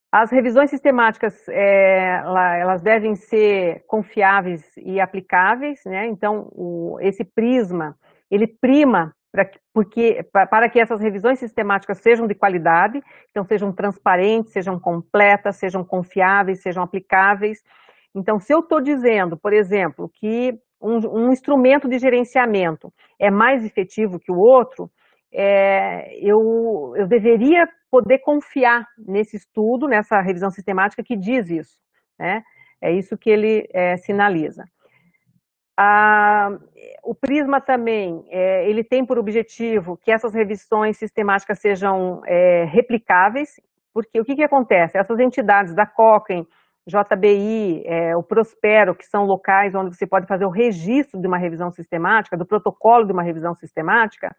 As revisões sistemáticas, é, elas devem ser confiáveis e aplicáveis, né? Então, o, esse prisma, ele prima para que, porque, para que essas revisões sistemáticas sejam de qualidade, então sejam transparentes, sejam completas, sejam confiáveis, sejam aplicáveis. Então, se eu estou dizendo, por exemplo, que um, um, instrumento de gerenciamento é mais efetivo que o outro, é, eu, eu deveria poder confiar nesse estudo, nessa revisão sistemática que diz isso. Né? É isso que ele é, sinaliza. Ah, o Prisma também, é, ele tem por objetivo que essas revisões sistemáticas sejam é, replicáveis, porque o que, que acontece? Essas entidades da Cochrane, JBI, é, o Prospero, que são locais onde você pode fazer o registro de uma revisão sistemática, do protocolo de uma revisão sistemática,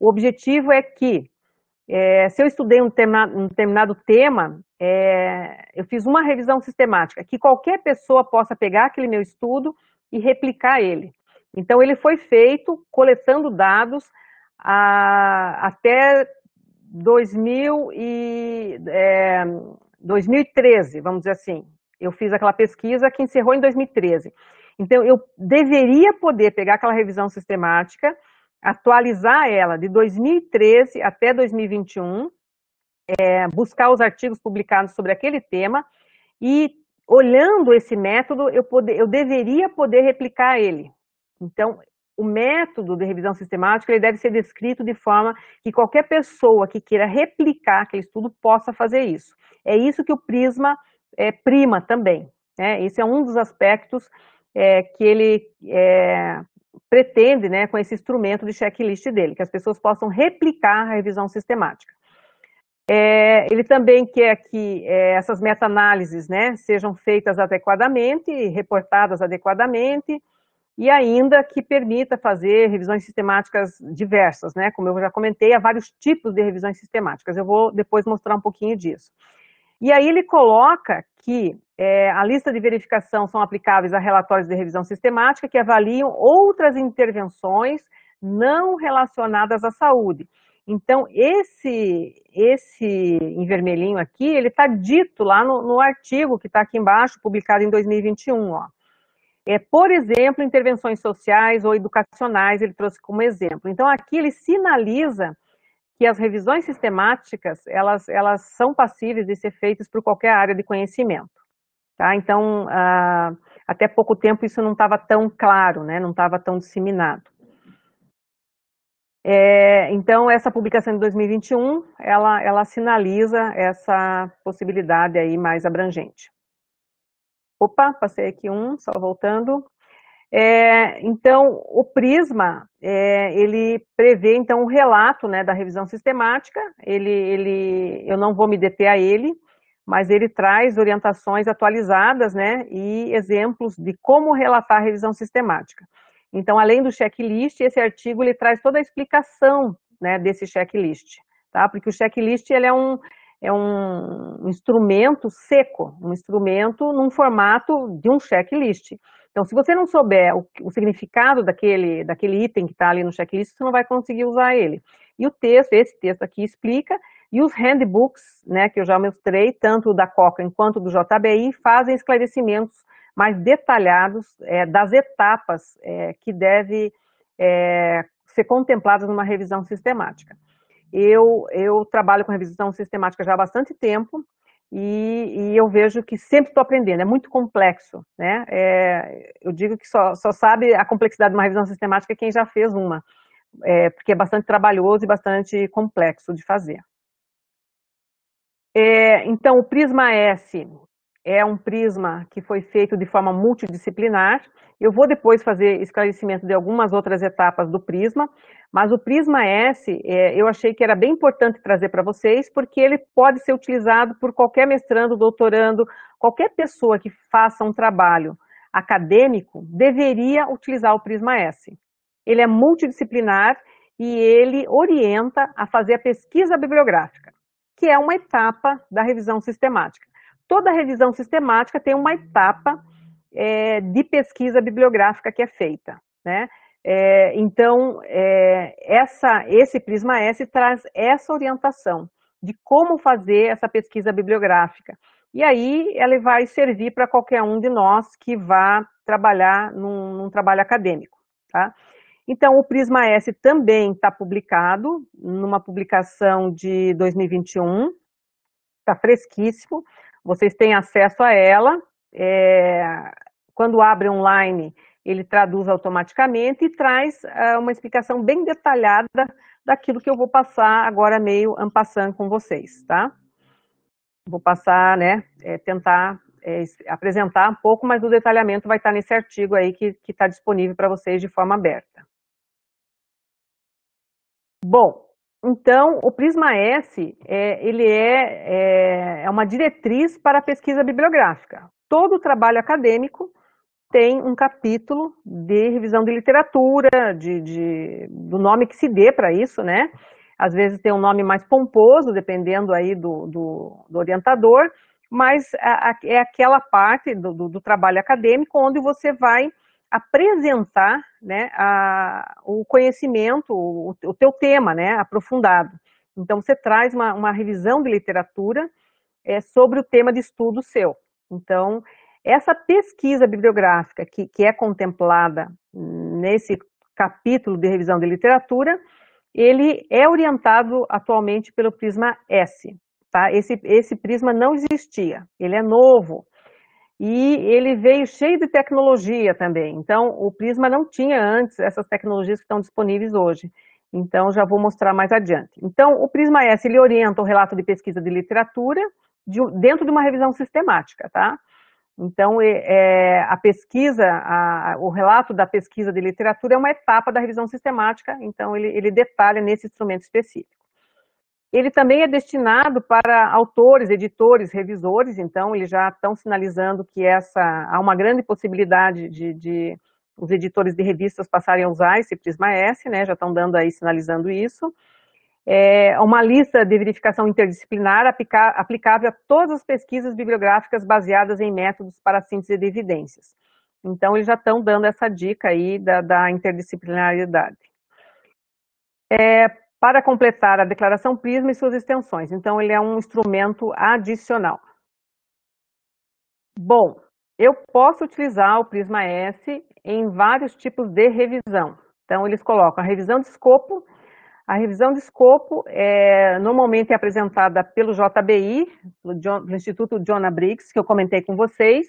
o objetivo é que, é, se eu estudei um um determinado tema, é, eu fiz uma revisão sistemática, que qualquer pessoa possa pegar aquele meu estudo e replicar ele. Então, ele foi feito coletando dados a, até 2000 e, é, 2013, vamos dizer assim. Eu fiz aquela pesquisa que encerrou em 2013. Então, eu deveria poder pegar aquela revisão sistemática, atualizar ela de 2013 até 2021, é, buscar os artigos publicados sobre aquele tema e olhando esse método, eu, poder, eu deveria poder replicar ele. Então, o método de revisão sistemática ele deve ser descrito de forma que qualquer pessoa que queira replicar aquele estudo possa fazer isso. É isso que o Prisma é, prima também. Né? Esse é um dos aspectos é, que ele é, pretende né, com esse instrumento de checklist dele, que as pessoas possam replicar a revisão sistemática. É, ele também quer que é, essas meta-análises né, sejam feitas adequadamente, reportadas adequadamente, e ainda que permita fazer revisões sistemáticas diversas, né? Como eu já comentei, há vários tipos de revisões sistemáticas. Eu vou depois mostrar um pouquinho disso. E aí ele coloca que é, a lista de verificação são aplicáveis a relatórios de revisão sistemática que avaliam outras intervenções não relacionadas à saúde. Então, esse, esse em vermelhinho aqui, ele está dito lá no, no artigo que está aqui embaixo, publicado em 2021. Ó. É, por exemplo, intervenções sociais ou educacionais, ele trouxe como exemplo. Então, aqui ele sinaliza que as revisões sistemáticas, elas, elas são passíveis de ser feitas por qualquer área de conhecimento. Tá? Então, ah, até pouco tempo isso não estava tão claro, né? não estava tão disseminado. É, então, essa publicação de 2021, ela, ela sinaliza essa possibilidade aí mais abrangente. Opa, passei aqui um, só voltando. É, então, o Prisma, é, ele prevê, então, o um relato né, da revisão sistemática, ele, ele, eu não vou me deter a ele, mas ele traz orientações atualizadas né, e exemplos de como relatar a revisão sistemática. Então, além do checklist, esse artigo ele traz toda a explicação né, desse checklist, tá? Porque o checklist ele é um é um instrumento seco, um instrumento num formato de um checklist. Então, se você não souber o, o significado daquele, daquele item que está ali no checklist, você não vai conseguir usar ele. E o texto, esse texto aqui explica, e os handbooks, né, que eu já mostrei, tanto da COCA quanto do JBI, fazem esclarecimentos mais detalhados é, das etapas é, que deve é, ser contempladas numa revisão sistemática. Eu, eu trabalho com revisão sistemática já há bastante tempo e, e eu vejo que sempre estou aprendendo, é muito complexo. Né? É, eu digo que só, só sabe a complexidade de uma revisão sistemática quem já fez uma, é, porque é bastante trabalhoso e bastante complexo de fazer. É, então, o Prisma S é um prisma que foi feito de forma multidisciplinar. Eu vou depois fazer esclarecimento de algumas outras etapas do prisma, mas o prisma S é, eu achei que era bem importante trazer para vocês, porque ele pode ser utilizado por qualquer mestrando, doutorando, qualquer pessoa que faça um trabalho acadêmico deveria utilizar o prisma S. Ele é multidisciplinar e ele orienta a fazer a pesquisa bibliográfica, que é uma etapa da revisão sistemática toda revisão sistemática tem uma etapa é, de pesquisa bibliográfica que é feita, né? É, então, é, essa, esse Prisma S traz essa orientação de como fazer essa pesquisa bibliográfica. E aí ela vai servir para qualquer um de nós que vá trabalhar num, num trabalho acadêmico. Tá? Então, o Prisma S também está publicado numa publicação de 2021, está fresquíssimo. Vocês têm acesso a ela. É, quando abre online, ele traduz automaticamente e traz é, uma explicação bem detalhada daquilo que eu vou passar agora meio ampassando com vocês, tá? Vou passar, né, é, tentar é, apresentar um pouco, mas o detalhamento vai estar nesse artigo aí que está disponível para vocês de forma aberta. Bom, então, o Prisma S é, ele é, é, é uma diretriz para a pesquisa bibliográfica. Todo trabalho acadêmico tem um capítulo de revisão de literatura, de, de do nome que se dê para isso, né? Às vezes tem um nome mais pomposo, dependendo aí do, do, do orientador, mas a, a, é aquela parte do, do, do trabalho acadêmico onde você vai apresentar né, a, o conhecimento, o, o teu tema né, aprofundado. Então, você traz uma, uma revisão de literatura é, sobre o tema de estudo seu. Então, essa pesquisa bibliográfica que, que é contemplada nesse capítulo de revisão de literatura, ele é orientado atualmente pelo prisma S. Tá? Esse, esse prisma não existia, ele é novo. E ele veio cheio de tecnologia também. Então, o Prisma não tinha antes essas tecnologias que estão disponíveis hoje. Então, já vou mostrar mais adiante. Então, o Prisma S ele orienta o relato de pesquisa de literatura de, dentro de uma revisão sistemática, tá? Então, é, a pesquisa, a, o relato da pesquisa de literatura é uma etapa da revisão sistemática, então ele, ele detalha nesse instrumento específico. Ele também é destinado para autores, editores, revisores, então eles já estão sinalizando que essa há uma grande possibilidade de, de os editores de revistas passarem a usar esse Prisma S, né, já estão dando aí, sinalizando isso. É uma lista de verificação interdisciplinar aplica, aplicável a todas as pesquisas bibliográficas baseadas em métodos para síntese de evidências. Então, eles já estão dando essa dica aí da, da interdisciplinaridade. É, para completar a declaração Prisma e suas extensões. Então, ele é um instrumento adicional. Bom, eu posso utilizar o Prisma S em vários tipos de revisão. Então, eles colocam a revisão de escopo. A revisão de escopo é, normalmente é apresentada pelo JBI, pelo, Instituto Jonah Briggs, que eu comentei com vocês.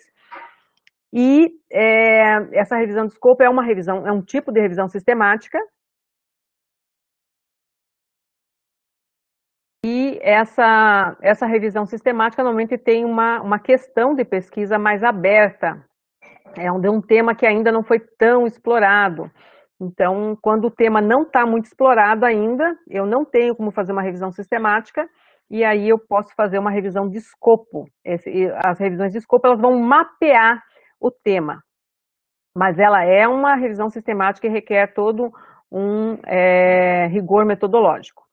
E é, essa revisão de escopo é uma revisão, é um tipo de revisão sistemática essa, essa revisão sistemática normalmente tem uma, uma questão de pesquisa mais aberta, é um, um tema que ainda não foi tão explorado. Então, quando o tema não está muito explorado ainda, eu não tenho como fazer uma revisão sistemática, e aí eu posso fazer uma revisão de escopo. Esse, as revisões de escopo elas vão mapear o tema, mas ela é uma revisão sistemática e requer todo um é, rigor metodológico.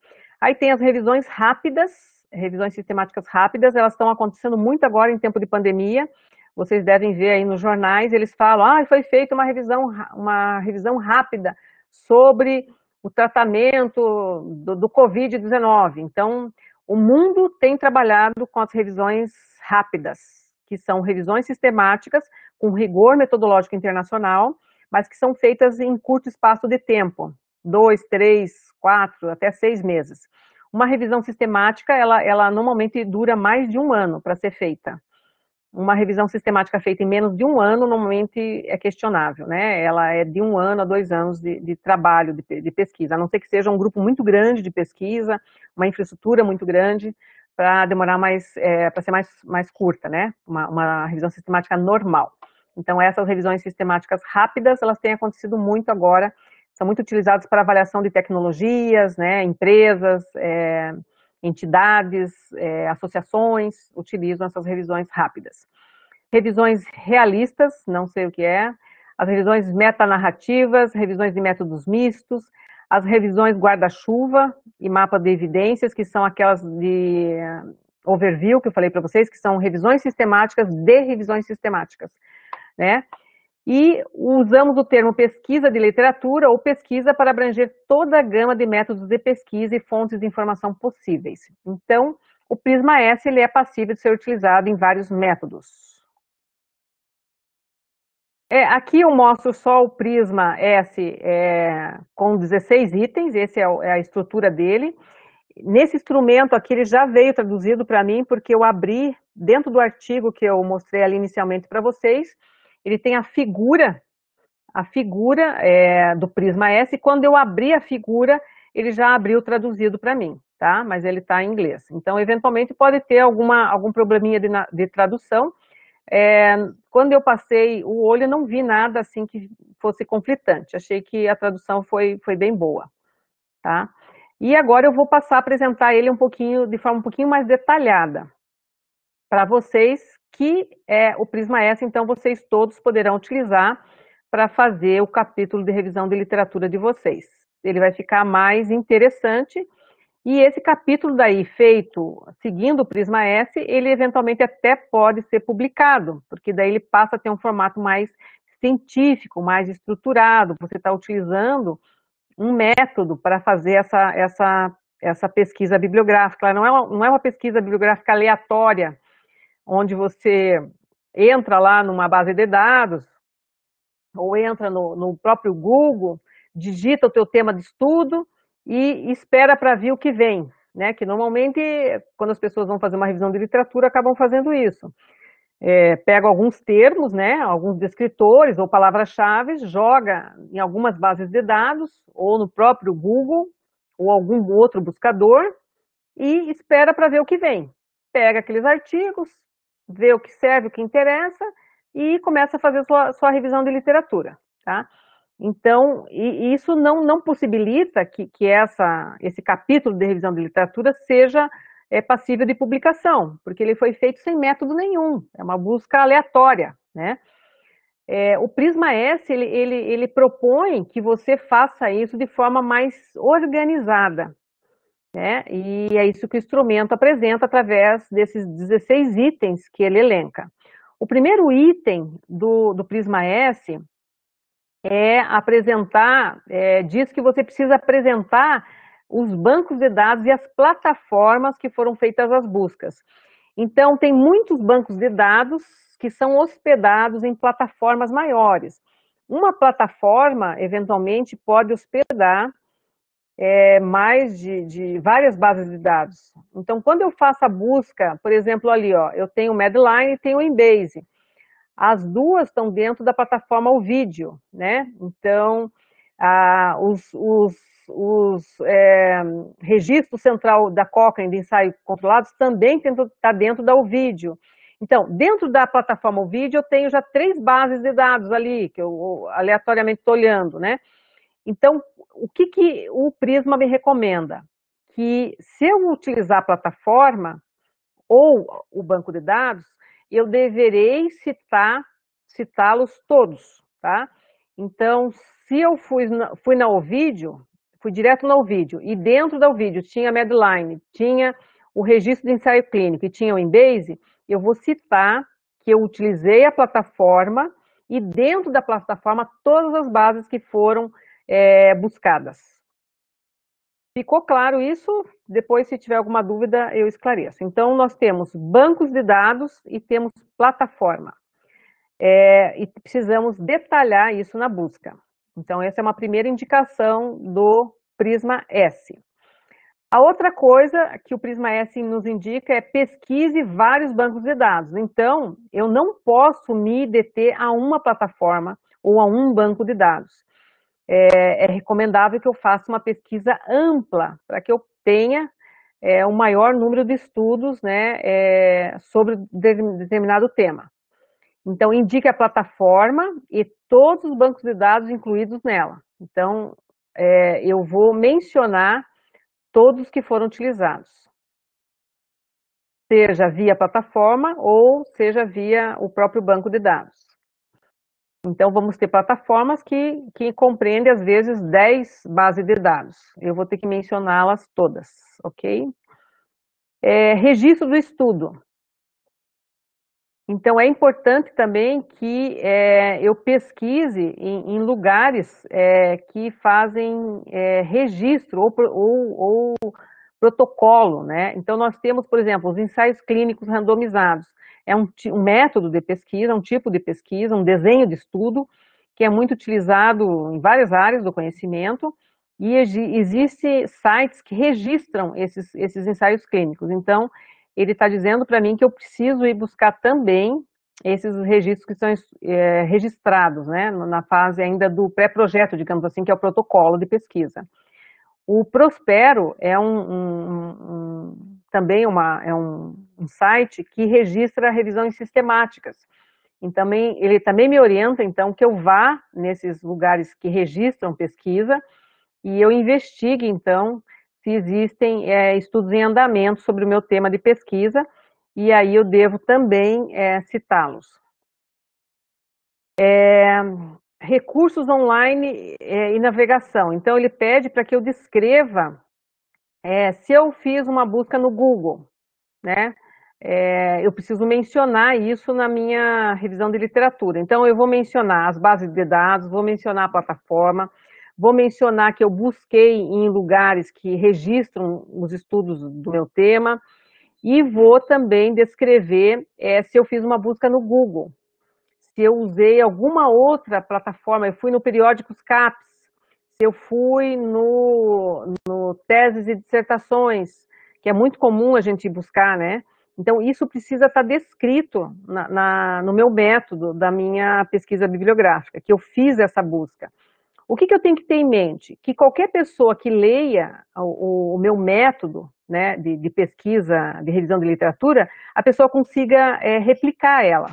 Aí tem as revisões rápidas, revisões sistemáticas rápidas, elas estão acontecendo muito agora em tempo de pandemia. Vocês devem ver aí nos jornais, eles falam: "Ah, foi feita uma revisão, uma revisão rápida sobre o tratamento do, do COVID-19". Então, o mundo tem trabalhado com as revisões rápidas, que são revisões sistemáticas com rigor metodológico internacional, mas que são feitas em curto espaço de tempo dois, três, quatro, até seis meses. Uma revisão sistemática, ela, ela normalmente dura mais de um ano para ser feita. Uma revisão sistemática feita em menos de um ano, normalmente é questionável, né? Ela é de um ano a dois anos de, de trabalho, de, de pesquisa, a não ser que seja um grupo muito grande de pesquisa, uma infraestrutura muito grande, para demorar mais, é, para ser mais, mais curta, né? Uma, uma, revisão sistemática normal. Então, essas revisões sistemáticas rápidas, elas têm acontecido muito agora são muito utilizados para avaliação de tecnologias, né, empresas, é, entidades, é, associações utilizam essas revisões rápidas. Revisões realistas, não sei o que é, as revisões metanarrativas, revisões de métodos mistos, as revisões guarda-chuva e mapa de evidências, que são aquelas de overview que eu falei para vocês, que são revisões sistemáticas de revisões sistemáticas, né? e usamos o termo pesquisa de literatura ou pesquisa para abranger toda a gama de métodos de pesquisa e fontes de informação possíveis. Então, o Prisma S ele é passível de ser utilizado em vários métodos. É, aqui eu mostro só o Prisma S é, com 16 itens, essa é, é a estrutura dele. Nesse instrumento aqui, ele já veio traduzido para mim, porque eu abri dentro do artigo que eu mostrei ali inicialmente para vocês, ele tem a figura, a figura é, do Prisma S, e quando eu abri a figura, ele já abriu traduzido para mim, tá? Mas ele está em inglês. Então, eventualmente, pode ter alguma, algum probleminha de, de tradução. É, quando eu passei o olho, eu não vi nada assim que fosse conflitante. Achei que a tradução foi, foi bem boa, tá? E agora eu vou passar a apresentar ele um pouquinho, de forma um pouquinho mais detalhada para vocês que é o Prisma S, então vocês todos poderão utilizar para fazer o capítulo de revisão de literatura de vocês. Ele vai ficar mais interessante e esse capítulo daí feito seguindo o Prisma S, ele eventualmente até pode ser publicado, porque daí ele passa a ter um formato mais científico, mais estruturado. Você está utilizando um método para fazer essa, essa, essa pesquisa bibliográfica. não é, uma, não é uma pesquisa bibliográfica aleatória, onde você entra lá numa base de dados, ou entra no, no próprio Google, digita o teu tema de estudo e espera para ver o que vem, né? Que normalmente, quando as pessoas vão fazer uma revisão de literatura, acabam fazendo isso. É, pega alguns termos, né, alguns descritores ou palavras-chave, joga em algumas bases de dados, ou no próprio Google, ou algum outro buscador, e espera para ver o que vem. Pega aqueles artigos, vê o que serve, o que interessa e começa a fazer a sua, sua revisão de literatura, tá? Então, e, e isso não, não possibilita que, que essa, esse capítulo de revisão de literatura seja é, passível de publicação, porque ele foi feito sem método nenhum, é uma busca aleatória, né? É, o Prisma S, ele, ele, ele propõe que você faça isso de forma mais organizada, né? E é isso que o instrumento apresenta através desses 16 itens que ele elenca. O primeiro item do, do Prisma S é apresentar, é, diz que você precisa apresentar os bancos de dados e as plataformas que foram feitas as buscas. Então, tem muitos bancos de dados que são hospedados em plataformas maiores. Uma plataforma, eventualmente, pode hospedar é, mais de, de, várias bases de dados. Então, quando eu faço a busca, por exemplo, ali, ó, eu tenho o Medline e tenho o Embase. As duas estão dentro da plataforma o vídeo, né? Então, os, os, os é, central da Cochrane de ensaio controlados também está dentro da o vídeo. Então, dentro da plataforma o vídeo, eu tenho já três bases de dados ali que eu aleatoriamente estou olhando, né? Então, o que, que o Prisma me recomenda? Que se eu utilizar a plataforma ou o banco de dados, eu deverei citar citá-los todos, tá? Então, se eu fui na, fui na Ovidio, fui direto na Ovidio, e dentro da Ovidio tinha a Medline, tinha o registro de ensaio clínico e tinha o Embase, eu vou citar que eu utilizei a plataforma e dentro da plataforma todas as bases que foram é, buscadas. Ficou claro isso? Depois, se tiver alguma dúvida, eu esclareço. Então, nós temos bancos de dados e temos plataforma. É, e precisamos detalhar isso na busca. Então, essa é uma primeira indicação do Prisma S. A outra coisa que o Prisma S nos indica é pesquise vários bancos de dados. Então, eu não posso me deter a uma plataforma ou a um banco de dados é, é recomendável que eu faça uma pesquisa ampla para que eu tenha é, um maior número de estudos né, é, sobre determinado tema. Então, indique a plataforma e todos os bancos de dados incluídos nela. Então, é, eu vou mencionar todos que foram utilizados, seja via plataforma ou seja via o próprio banco de dados. Então, vamos ter plataformas que, que compreendem, às vezes, 10 bases de dados. Eu vou ter que mencioná-las todas, ok? É, registro do estudo. Então, é importante também que é, eu pesquise em, em lugares é, que fazem é, registro ou, ou, ou, protocolo, né? Então, nós temos, por exemplo, os ensaios clínicos randomizados é um, um método de pesquisa, um tipo de pesquisa, um desenho de estudo que é muito utilizado em várias áreas do conhecimento e existem sites que registram esses, esses ensaios clínicos. Então, ele está dizendo para mim que eu preciso ir buscar também esses registros que são é, registrados, né, na fase ainda do pré-projeto, digamos assim, que é o protocolo de pesquisa. O Prospero é um, um também uma, é um, um site que registra revisões sistemáticas. E também, ele também me orienta, então, que eu vá nesses lugares que registram pesquisa e eu investigue, então, se existem é, estudos em andamento sobre o meu tema de pesquisa, e aí eu devo também é, citá-los. É, recursos online é, e navegação. Então, ele pede para que eu descreva é, se eu fiz uma busca no Google, né? É, eu preciso mencionar isso na minha revisão de literatura. Então, eu vou mencionar as bases de dados, vou mencionar a plataforma, vou mencionar que eu busquei em lugares que registram os estudos do meu tema e vou também descrever é, se eu fiz uma busca no Google, se eu usei alguma outra plataforma, eu fui no periódicos CAPS, eu fui no, no teses e dissertações, que é muito comum a gente buscar, né? Então, isso precisa estar tá descrito na, na, no meu método da minha pesquisa bibliográfica, que eu fiz essa busca. O que, que eu tenho que ter em mente? Que qualquer pessoa que leia o, o meu método né, de, de, pesquisa, de revisão de literatura, a pessoa consiga é, replicar ela.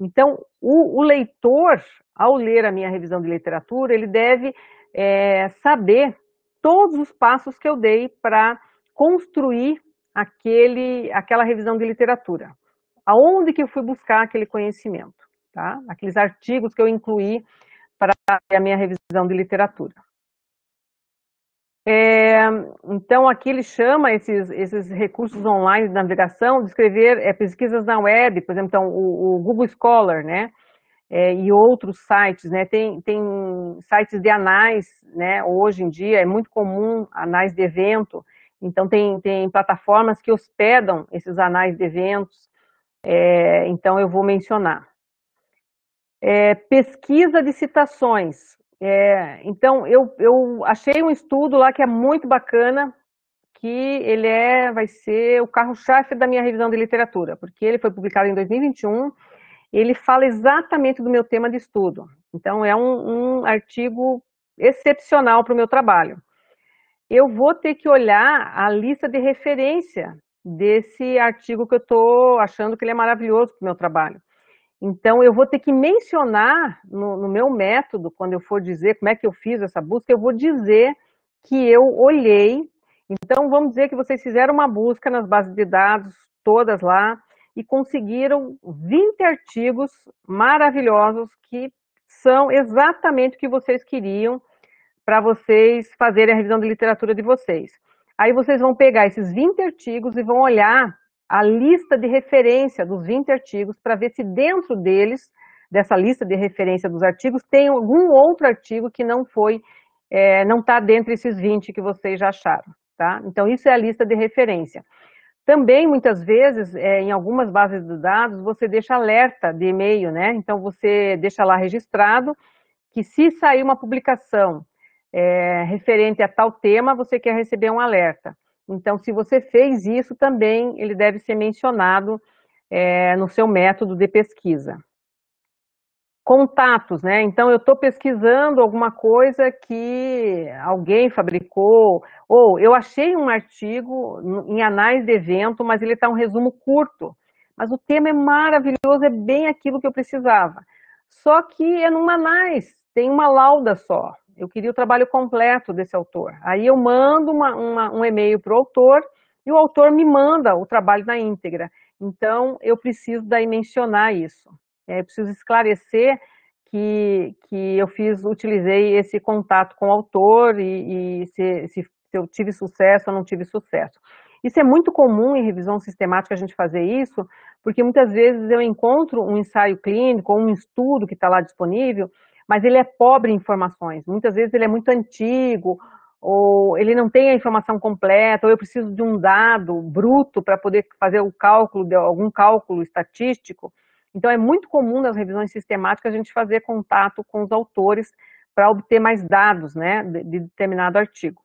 Então, o, o leitor, ao ler a minha revisão de literatura, ele deve é, saber todos os passos que eu dei para construir aquele, aquela revisão de literatura. Aonde que eu fui buscar aquele conhecimento, tá? Aqueles artigos que eu incluí para a minha revisão de literatura. É, então, aqui ele chama esses, esses recursos online de navegação de escrever é, pesquisas na web, por exemplo, então, o, o Google Scholar, né? é, e outros sites, né? Tem, tem sites de anais, né? Hoje em dia é muito comum anais de evento, então tem, tem plataformas que hospedam esses anais de eventos, é, então eu vou mencionar. É, pesquisa de citações. É, então eu, eu achei um estudo lá que é muito bacana, que ele é vai ser o carro-chefe da minha revisão de literatura, porque ele foi publicado em 2021 ele fala exatamente do meu tema de estudo. Então, é um, um artigo excepcional para o meu trabalho. Eu vou ter que olhar a lista de referência desse artigo que eu estou achando que ele é maravilhoso para o meu trabalho. Então, eu vou ter que mencionar no, no, meu método, quando eu for dizer como é que eu fiz essa busca, eu vou dizer que eu olhei. Então, vamos dizer que vocês fizeram uma busca nas bases de dados todas lá, e conseguiram 20 artigos maravilhosos que são exatamente o que vocês queriam para vocês fazerem a revisão de literatura de vocês. Aí vocês vão pegar esses 20 artigos e vão olhar a lista de referência dos 20 artigos para ver se dentro deles, dessa lista de referência dos artigos, tem algum outro artigo que não foi, é, não está dentro desses 20 que vocês já acharam, tá? Então, isso é a lista de referência. Também, muitas vezes, é, em algumas bases de dados, você deixa alerta de e-mail, né? Então, você deixa lá registrado que se sair uma publicação é, referente a tal tema, você quer receber um alerta. Então, se você fez isso também, ele deve ser mencionado é, no seu método de pesquisa contatos, né? Então eu estou pesquisando alguma coisa que alguém fabricou, ou eu achei um artigo em anais de evento, mas ele está um resumo curto. Mas o tema é maravilhoso, é bem aquilo que eu precisava. Só que é num anais, tem uma lauda só. Eu queria o trabalho completo desse autor. Aí eu mando uma, uma, um e-mail para o autor e o autor me manda o trabalho na íntegra. Então eu preciso daí mencionar isso. É preciso esclarecer que, que eu fiz, utilizei esse contato com o autor e, e se, se, se eu tive sucesso ou não tive sucesso. Isso é muito comum em revisão sistemática a gente fazer isso, porque muitas vezes eu encontro um ensaio clínico, um estudo que está lá disponível, mas ele é pobre em informações. Muitas vezes ele é muito antigo, ou ele não tem a informação completa, ou eu preciso de um dado bruto para poder fazer o cálculo, algum cálculo estatístico. Então, é muito comum nas revisões sistemáticas a gente fazer contato com os autores para obter mais dados né, de determinado artigo.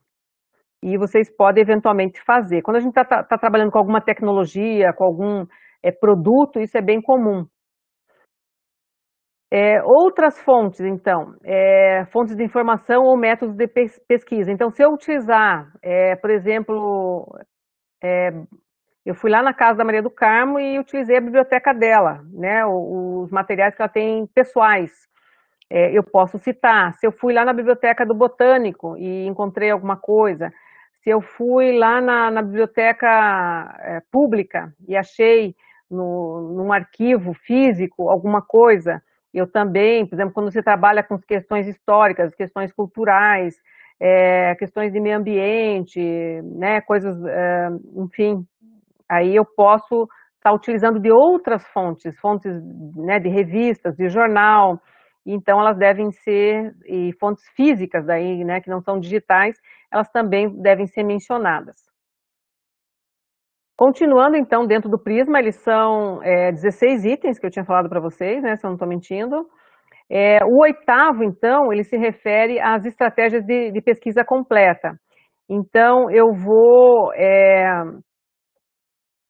E vocês podem eventualmente fazer. Quando a gente está tá, tá trabalhando com alguma tecnologia, com algum é, produto, isso é bem comum. É, outras fontes, então, é, fontes de informação ou métodos de pesquisa. Então, se eu utilizar, é, por exemplo, é, eu fui lá na casa da Maria do Carmo e utilizei a biblioteca dela, né? Os materiais que ela tem pessoais. É, eu posso citar. Se eu fui lá na biblioteca do Botânico e encontrei alguma coisa, se eu fui lá na, na biblioteca é, pública e achei no, num arquivo físico alguma coisa, eu também, por exemplo, quando se trabalha com questões históricas, questões culturais, é, questões de meio ambiente, né, coisas, é, enfim, Aí eu posso estar tá utilizando de outras fontes, fontes né, de revistas, de jornal, então elas devem ser, e fontes físicas daí, né, que não são digitais, elas também devem ser mencionadas. Continuando então dentro do Prisma, eles são é, 16 itens que eu tinha falado para vocês, né, se eu não estou mentindo. É, o oitavo, então, ele se refere às estratégias de, de pesquisa completa. Então, eu vou é,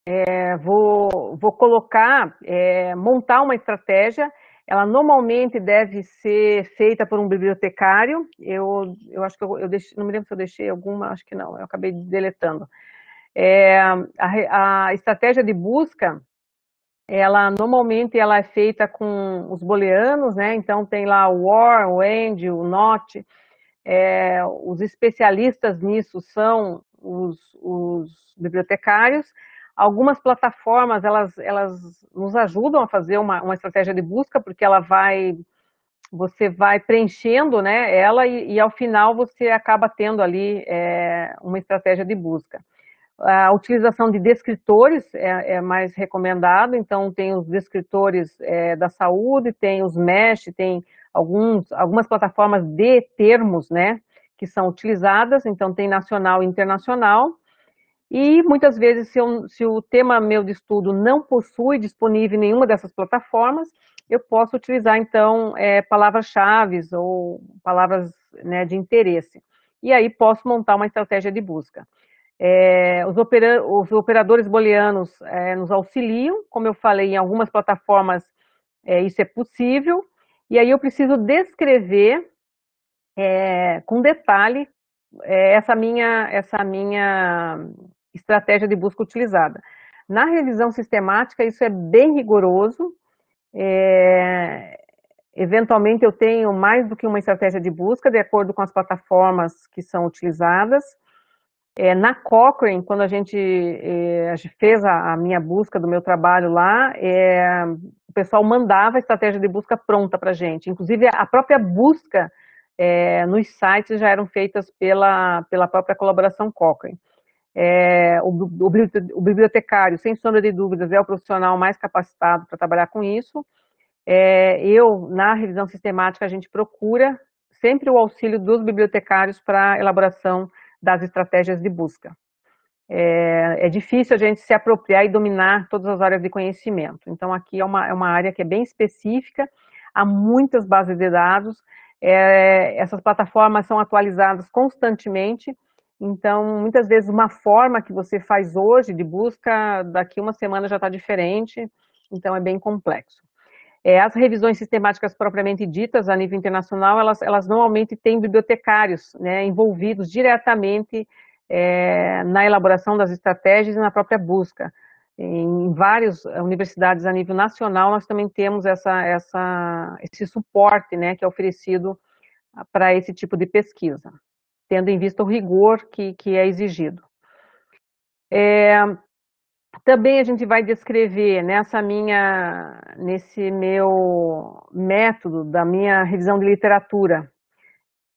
é, vou, vou colocar, é, montar uma estratégia. Ela normalmente deve ser feita por um bibliotecário. Eu, eu acho que eu, eu deixei, não me lembro se eu deixei alguma, acho que não, eu acabei deletando. É, a, a, estratégia de busca, ela normalmente ela é feita com os booleanos, né? Então tem lá o OR, o AND, o NOT. É, os especialistas nisso são os, os bibliotecários. Algumas plataformas, elas, elas nos ajudam a fazer uma, uma estratégia de busca, porque ela vai, você vai preenchendo né, ela e, e ao final você acaba tendo ali é, uma estratégia de busca. A utilização de descritores é, é mais recomendado, então tem os descritores é, da saúde, tem os MESH, tem alguns, algumas plataformas de termos, né, que são utilizadas, então tem nacional e internacional. E muitas vezes, se, eu, se, o tema meu de estudo não possui disponível nenhuma dessas plataformas, eu posso utilizar então é, palavras-chave ou palavras né, de interesse. E aí posso montar uma estratégia de busca. É, os, opera, os, operadores booleanos é, nos auxiliam, como eu falei, em algumas plataformas é, isso é possível. E aí eu preciso descrever é, com detalhe é, essa minha essa minha estratégia de busca utilizada. Na revisão sistemática, isso é bem rigoroso. É, eventualmente, eu tenho mais do que uma estratégia de busca, de acordo com as plataformas que são utilizadas. É, na Cochrane, quando a gente, é, a gente fez a, a, minha busca do meu trabalho lá, é, o pessoal mandava a estratégia de busca pronta para a gente. Inclusive, a própria busca é, nos sites já eram feitas pela, pela própria colaboração Cochrane. É, o, o, o, bibliotecário, sem sombra de dúvidas, é o profissional mais capacitado para trabalhar com isso. É, eu, na revisão sistemática, a gente procura sempre o auxílio dos bibliotecários para a elaboração das estratégias de busca. É, é, difícil a gente se apropriar e dominar todas as áreas de conhecimento. Então, aqui é uma, é uma área que é bem específica, há muitas bases de dados, é, essas plataformas são atualizadas constantemente, então, muitas vezes, uma forma que você faz hoje de busca, daqui uma semana já está diferente, então é bem complexo. É, as revisões sistemáticas propriamente ditas a nível internacional, elas, elas normalmente têm bibliotecários né, envolvidos diretamente é, na elaboração das estratégias e na própria busca. Em várias eh, universidades a nível nacional, nós também temos essa, essa, esse suporte né, que é oferecido ah, para esse tipo de pesquisa tendo em vista o rigor que, que é exigido. É, também a gente vai descrever nessa minha, nesse meu método da minha revisão de literatura,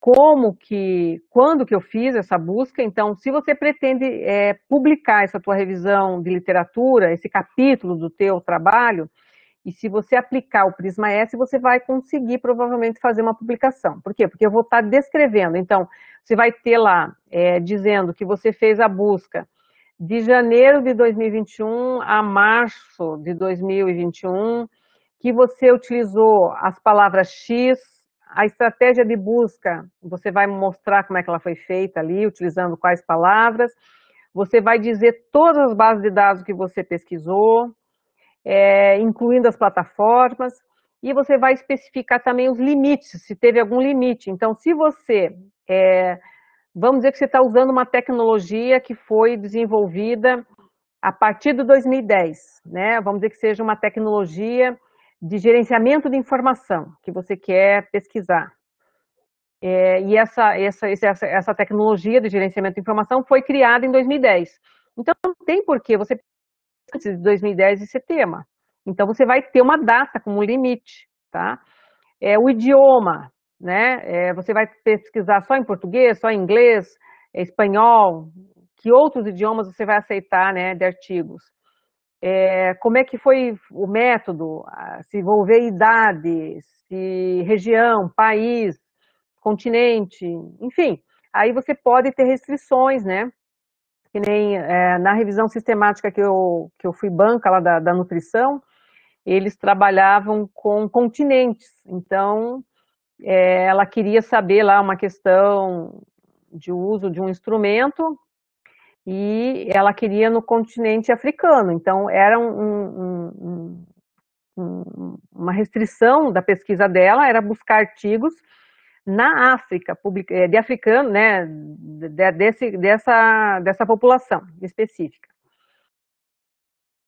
como que, quando que eu fiz essa busca. Então, se você pretende é, publicar essa tua revisão de literatura, esse capítulo do teu trabalho, e se você aplicar o Prisma S, você vai conseguir provavelmente fazer uma publicação. Por quê? Porque eu vou estar descrevendo. Então, você vai ter lá é, dizendo que você fez a busca de janeiro de 2021 a março de 2021, que você utilizou as palavras X, a estratégia de busca, você vai mostrar como é que ela foi feita ali, utilizando quais palavras. Você vai dizer todas as bases de dados que você pesquisou, é, incluindo as plataformas, e você vai especificar também os limites, se teve algum limite. Então, se você, é, vamos dizer que você está usando uma tecnologia que foi desenvolvida a partir de 2010, né? Vamos dizer que seja uma tecnologia de gerenciamento de informação que você quer pesquisar. É, e essa, essa, essa, essa tecnologia de gerenciamento de informação foi criada em 2010. Então, não tem porquê você antes de 2010 esse tema. Então você vai ter uma data como limite, tá? É o idioma, né? É, você vai pesquisar só em português, só em inglês, é, espanhol, que outros idiomas você vai aceitar, né, de artigos? É, como é que foi o método? Ah, se envolver idade, se região, país, continente, enfim. Aí você pode ter restrições, né? que nem é, na revisão sistemática que eu, que eu fui banca lá da, da nutrição, eles trabalhavam com continentes. Então, é, ela queria saber lá uma questão de uso de um instrumento e ela queria no continente africano. Então, era um, um, um, uma restrição da pesquisa dela, era buscar artigos na África, eh, de africano, né, desse, dessa, dessa população específica.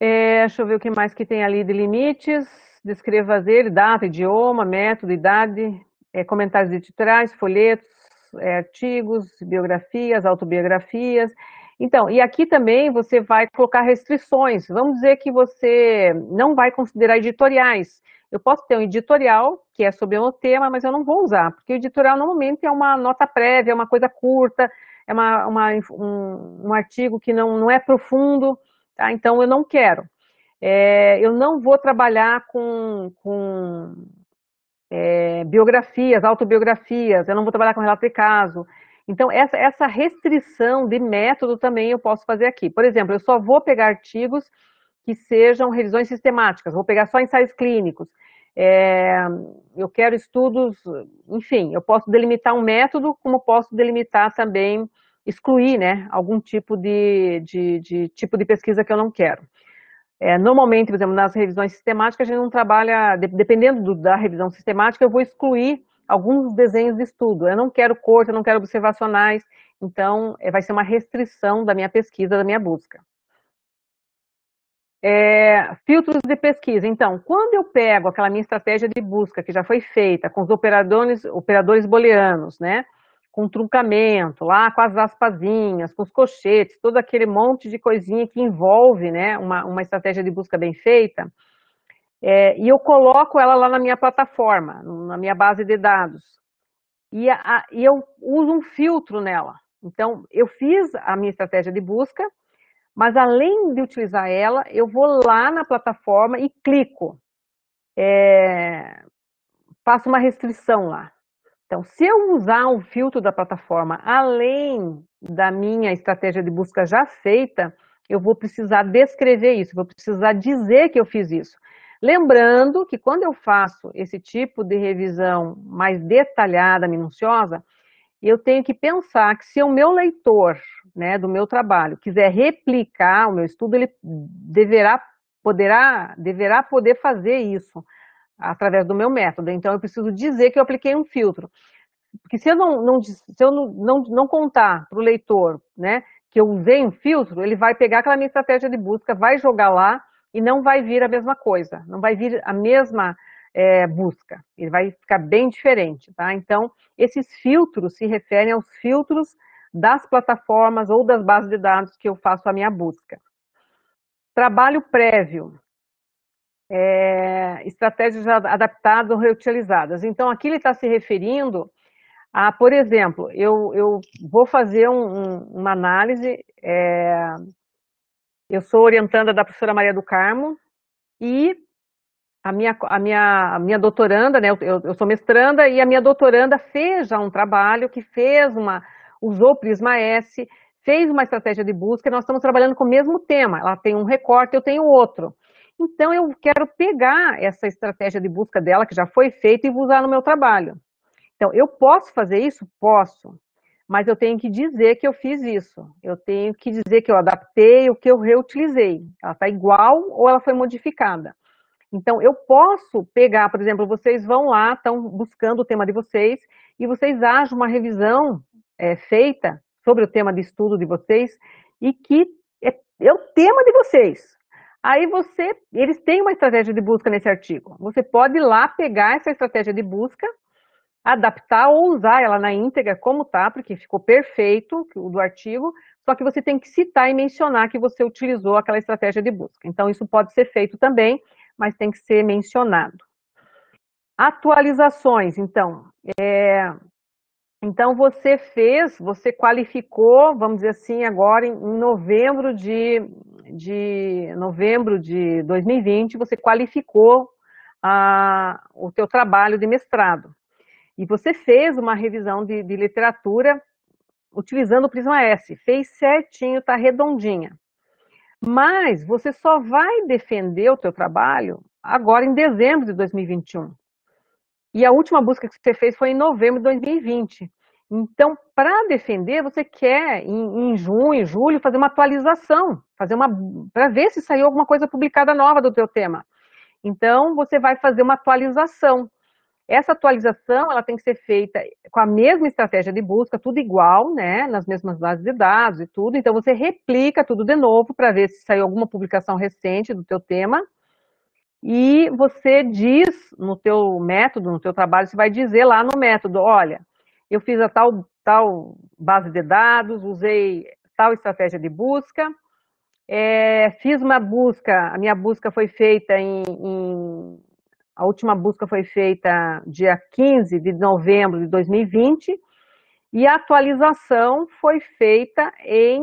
É, deixa eu ver o que mais que tem ali de limites. Descreva dele, data, idioma, método, idade, é, comentários editoriais, folhetos, é, artigos, biografias, autobiografias. Então, e aqui também você vai colocar restrições. Vamos dizer que você não vai considerar editoriais eu posso ter um editorial, que é sobre um tema, mas eu não vou usar, porque o editorial normalmente é uma nota prévia, é uma coisa curta, é uma, uma um, um, artigo que não, não é profundo, tá? então eu não quero. É, eu não vou trabalhar com, com é, biografias, autobiografias, eu não vou trabalhar com relato de caso. Então, essa, essa restrição de método também eu posso fazer aqui. Por exemplo, eu só vou pegar artigos que sejam revisões sistemáticas, vou pegar só ensaios clínicos, é, eu quero estudos, enfim, eu posso delimitar um método, como posso delimitar também, excluir, né, algum tipo de, de, de tipo de pesquisa que eu não quero. É, normalmente, por exemplo, nas revisões sistemáticas, a gente não trabalha, dependendo do, da revisão sistemática, eu vou excluir alguns desenhos de estudo. Eu não quero corte, eu não quero observacionais, então é, vai ser uma restrição da minha pesquisa, da minha busca. É, filtros de pesquisa. Então, quando eu pego aquela minha estratégia de busca que já foi feita com os operadores, operadores booleanos, né? Com truncamento, lá com as aspazinhas, com os cochetes, todo aquele monte de coisinha que envolve né, uma, uma estratégia de busca bem feita, é, e eu coloco ela lá na minha plataforma, na minha base de dados. E, a, e eu uso um filtro nela. Então, eu fiz a minha estratégia de busca, mas além de utilizar ela, eu vou lá na plataforma e clico. É, faço uma restrição lá. Então, se eu usar um filtro da plataforma além da minha estratégia de busca já feita, eu vou precisar descrever isso, vou precisar dizer que eu fiz isso. Lembrando que quando eu faço esse tipo de revisão mais detalhada, minuciosa, e eu tenho que pensar que se o meu leitor, né, do meu trabalho, quiser replicar o meu estudo, ele deverá poderá deverá poder fazer isso através do meu método. Então eu preciso dizer que eu apliquei um filtro. Porque se eu não, não se eu não, não, não contar para o leitor, né, que eu usei um filtro, ele vai pegar aquela minha estratégia de busca, vai jogar lá e não vai vir a mesma coisa, não vai vir a mesma é, busca. Ele vai ficar bem diferente, tá? Então, esses filtros se referem aos filtros das plataformas ou das bases de dados que eu faço a minha busca. Trabalho prévio. É, estratégias adaptadas ou reutilizadas. Então, aqui ele está se referindo a, por exemplo, eu, eu vou fazer um, um, uma análise. É, eu sou orientanda da professora Maria do Carmo e a minha, a minha, a minha doutoranda, né, eu, eu, sou mestranda, e a minha doutoranda fez já um trabalho que fez uma, usou o Prisma S, fez uma estratégia de busca, e nós estamos trabalhando com o mesmo tema, ela tem um recorte, eu tenho outro. Então, eu quero pegar essa estratégia de busca dela, que já foi feita, e usar no meu trabalho. Então, eu posso fazer isso? Posso. Mas eu tenho que dizer que eu fiz isso. Eu tenho que dizer que eu adaptei, o que eu reutilizei. Ela está igual ou ela foi modificada. Então, eu posso pegar, por exemplo, vocês vão lá, estão buscando o tema de vocês, e vocês acham uma revisão é, feita sobre o tema de estudo de vocês, e que é, é o tema de vocês. Aí você, eles têm uma estratégia de busca nesse artigo. Você pode ir lá pegar essa estratégia de busca, adaptar ou usar ela na íntegra como está, porque ficou perfeito o do artigo, só que você tem que citar e mencionar que você utilizou aquela estratégia de busca. Então, isso pode ser feito também mas tem que ser mencionado. Atualizações, então. É, então, você fez, você qualificou, vamos dizer assim, agora em, em novembro de, de, novembro de 2020, você qualificou a, o teu trabalho de mestrado. E você fez uma revisão de, de literatura utilizando o Prisma S. Fez certinho, está redondinha. Mas você só vai defender o teu trabalho agora em dezembro de 2021. E a última busca que você fez foi em novembro de 2020. Então, para defender, você quer em, em, junho, julho, fazer uma atualização, fazer uma para ver se saiu alguma coisa publicada nova do teu tema. Então, você vai fazer uma atualização. Essa atualização ela tem que ser feita com a mesma estratégia de busca, tudo igual, né? Nas mesmas bases de dados e tudo. Então você replica tudo de novo para ver se saiu alguma publicação recente do teu tema. E você diz no teu método, no teu trabalho, você vai dizer lá no método, olha, eu fiz a tal tal base de dados, usei tal estratégia de busca, é, fiz uma busca, a minha busca foi feita em, em a última busca foi feita dia 15 de novembro de 2020 e a atualização foi feita em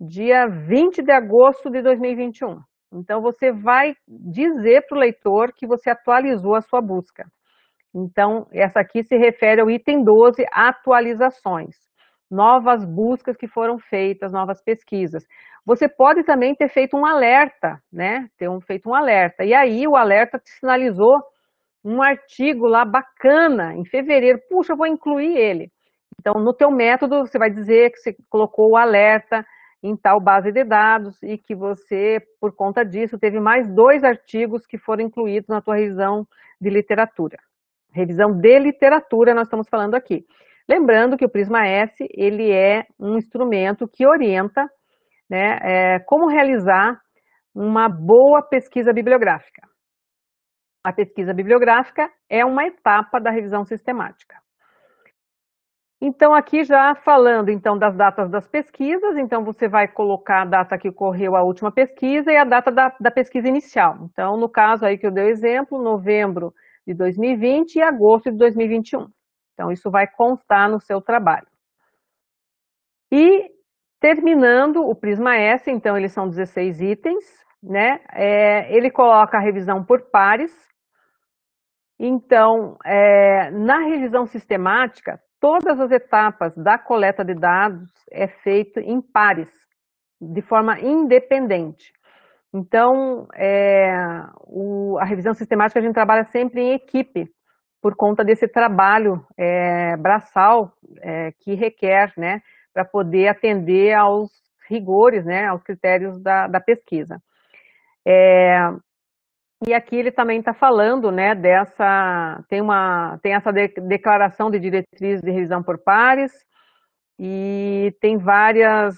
dia 20 de agosto de 2021. Então, você vai dizer para o leitor que você atualizou a sua busca. Então, essa aqui se refere ao item 12, atualizações novas buscas que foram feitas, novas pesquisas. Você pode também ter feito um alerta, né? Ter um, feito um alerta. E aí o alerta te sinalizou um artigo lá bacana em fevereiro. Puxa, eu vou incluir ele. Então, no teu método, você vai dizer que você colocou o alerta em tal base de dados e que você, por conta disso, teve mais dois artigos que foram incluídos na tua revisão de literatura. Revisão de literatura, nós estamos falando aqui. Lembrando que o Prisma S ele é um instrumento que orienta né, é, como realizar uma boa pesquisa bibliográfica. A pesquisa bibliográfica é uma etapa da revisão sistemática. Então, aqui já falando então das datas das pesquisas, então você vai colocar a data que ocorreu a última pesquisa e a data da, da pesquisa inicial. Então, no caso aí que eu dei o exemplo, novembro de 2020 e agosto de 2021. Então, isso vai constar no seu trabalho. E terminando o Prisma S, então eles são 16 itens, né? É, ele coloca a revisão por pares. Então, é, na revisão sistemática, todas as etapas da coleta de dados é feito em pares, de forma independente. Então, é, o, a revisão sistemática a gente trabalha sempre em equipe, por conta desse trabalho é, braçal é, que requer, né, para poder atender aos rigores, né, aos critérios da, da pesquisa. É, e aqui ele também está falando, né, dessa tem uma tem essa de, declaração de diretrizes de revisão por pares e tem várias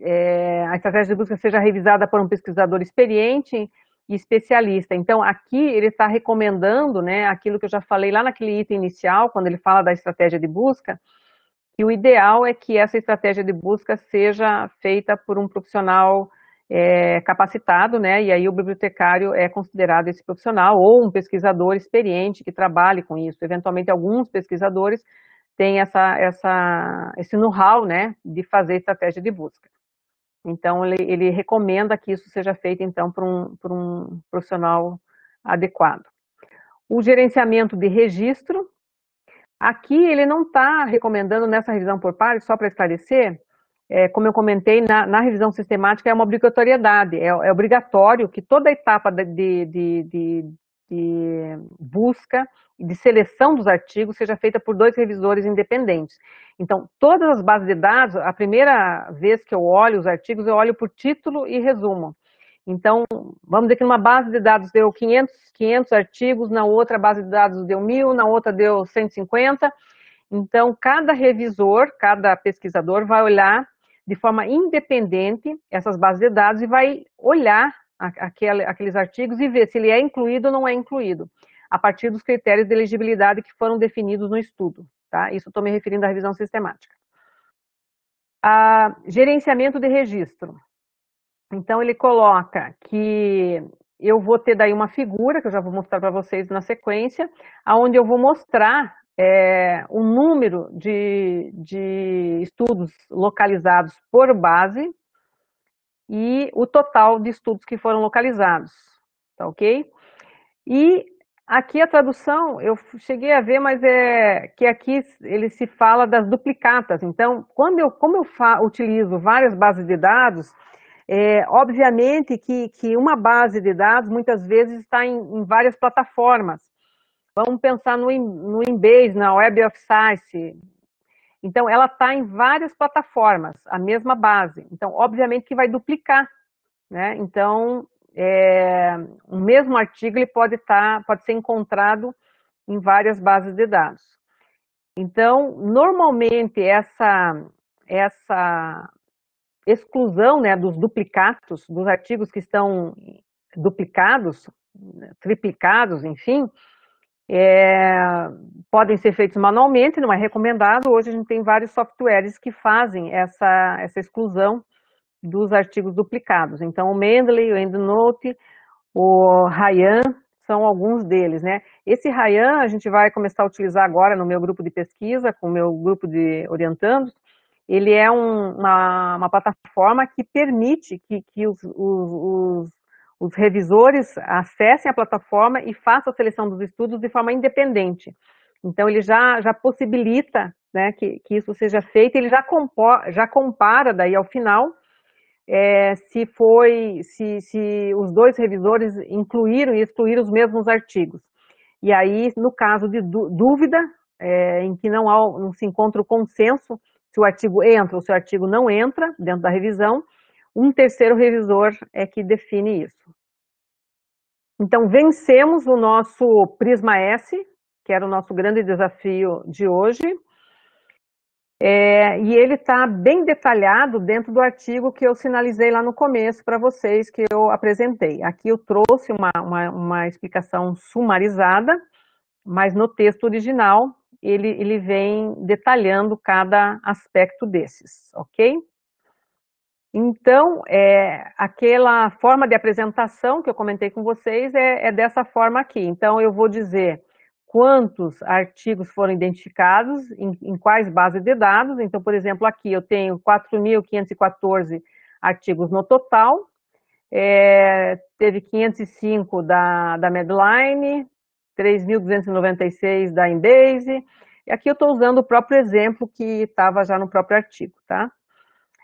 é, a estratégia de busca seja revisada por um pesquisador experiente e especialista. Então, aqui ele está recomendando né, aquilo que eu já falei lá naquele item inicial, quando ele fala da estratégia de busca, que o ideal é que essa estratégia de busca seja feita por um profissional é, capacitado, né? E aí o bibliotecário é considerado esse profissional ou um pesquisador experiente que trabalhe com isso. Eventualmente, alguns pesquisadores têm essa, essa, esse know-how, né, de fazer estratégia de busca. Então, ele, ele recomenda que isso seja feito, então, por um, por um profissional adequado. O gerenciamento de registro, Aqui ele não está recomendando nessa revisão por pares, só para esclarecer, é, como eu comentei, na, na, revisão sistemática é uma obrigatoriedade, é, é obrigatório que toda etapa de, de, de, de busca de seleção dos artigos seja feita por dois revisores independentes. Então, todas as bases de dados, a primeira vez que eu olho os artigos, eu olho por título e resumo. Então, vamos dizer que numa base de dados deu 500, 500 artigos, na outra base de dados deu 1.000, na outra deu 150. Então, cada revisor, cada pesquisador vai olhar de forma independente essas bases de dados e vai olhar aquele, aqueles artigos e ver se ele é incluído ou não é incluído a partir dos critérios de elegibilidade que foram definidos no estudo. Tá? Isso estou me referindo à revisão sistemática. A gerenciamento de registro. Então, ele coloca que eu vou ter daí uma figura, que eu já vou mostrar para vocês na sequência, aonde eu vou mostrar é, o número de, de estudos localizados por base e o total de estudos que foram localizados, tá ok? E Aqui a tradução, eu cheguei a ver, mas é que aqui ele se fala das duplicatas. Então, quando eu, como eu fa, utilizo várias bases de dados, é, obviamente que, que uma base de dados muitas vezes está em, em várias plataformas. Vamos pensar no, no Embase, na Web of Science. Então, ela está em várias plataformas, a mesma base. Então, obviamente que vai duplicar. Né? Então, é, o mesmo artigo ele pode, tá, pode ser encontrado em várias bases de dados. Então, normalmente, essa, essa exclusão né, dos duplicatos, dos artigos que estão duplicados, triplicados, enfim, é, podem ser feitos manualmente, não é recomendado. Hoje a gente tem vários softwares que fazem essa, essa exclusão dos artigos duplicados. Então, o Mendeley, o EndNote, o Rayan são alguns deles, né? Esse Rayan a gente vai começar a utilizar agora no meu grupo de pesquisa, com o meu grupo de orientandos. Ele é um, uma, uma, plataforma que permite que, que os, os, os, os revisores acessem a plataforma e façam a seleção dos estudos de forma independente. Então, ele já, já possibilita né, que, que isso seja feito, ele já, compor, já compara daí ao final é, se foi, se, se os dois revisores incluíram e excluíram os mesmos artigos. E aí, no caso de dúvida, é, em que não, há, não se encontra o consenso, se o artigo entra ou se o artigo não entra dentro da revisão, um terceiro revisor é que define isso. Então, vencemos o nosso Prisma S, que era o nosso grande desafio de hoje. É, e ele está bem detalhado dentro do artigo que eu sinalizei lá no começo para vocês, que eu apresentei. Aqui eu trouxe uma, uma, uma, explicação sumarizada, mas no texto original ele, ele vem detalhando cada aspecto desses, ok? Então, é, aquela forma de apresentação que eu comentei com vocês é, é dessa forma aqui. Então, eu vou dizer quantos artigos foram identificados, em, em, quais bases de dados. Então, por exemplo, aqui eu tenho 4.514 artigos no total, é, teve 505 da, da Medline, 3.296 da Embase, e aqui eu estou usando o próprio exemplo que estava já no próprio artigo, tá?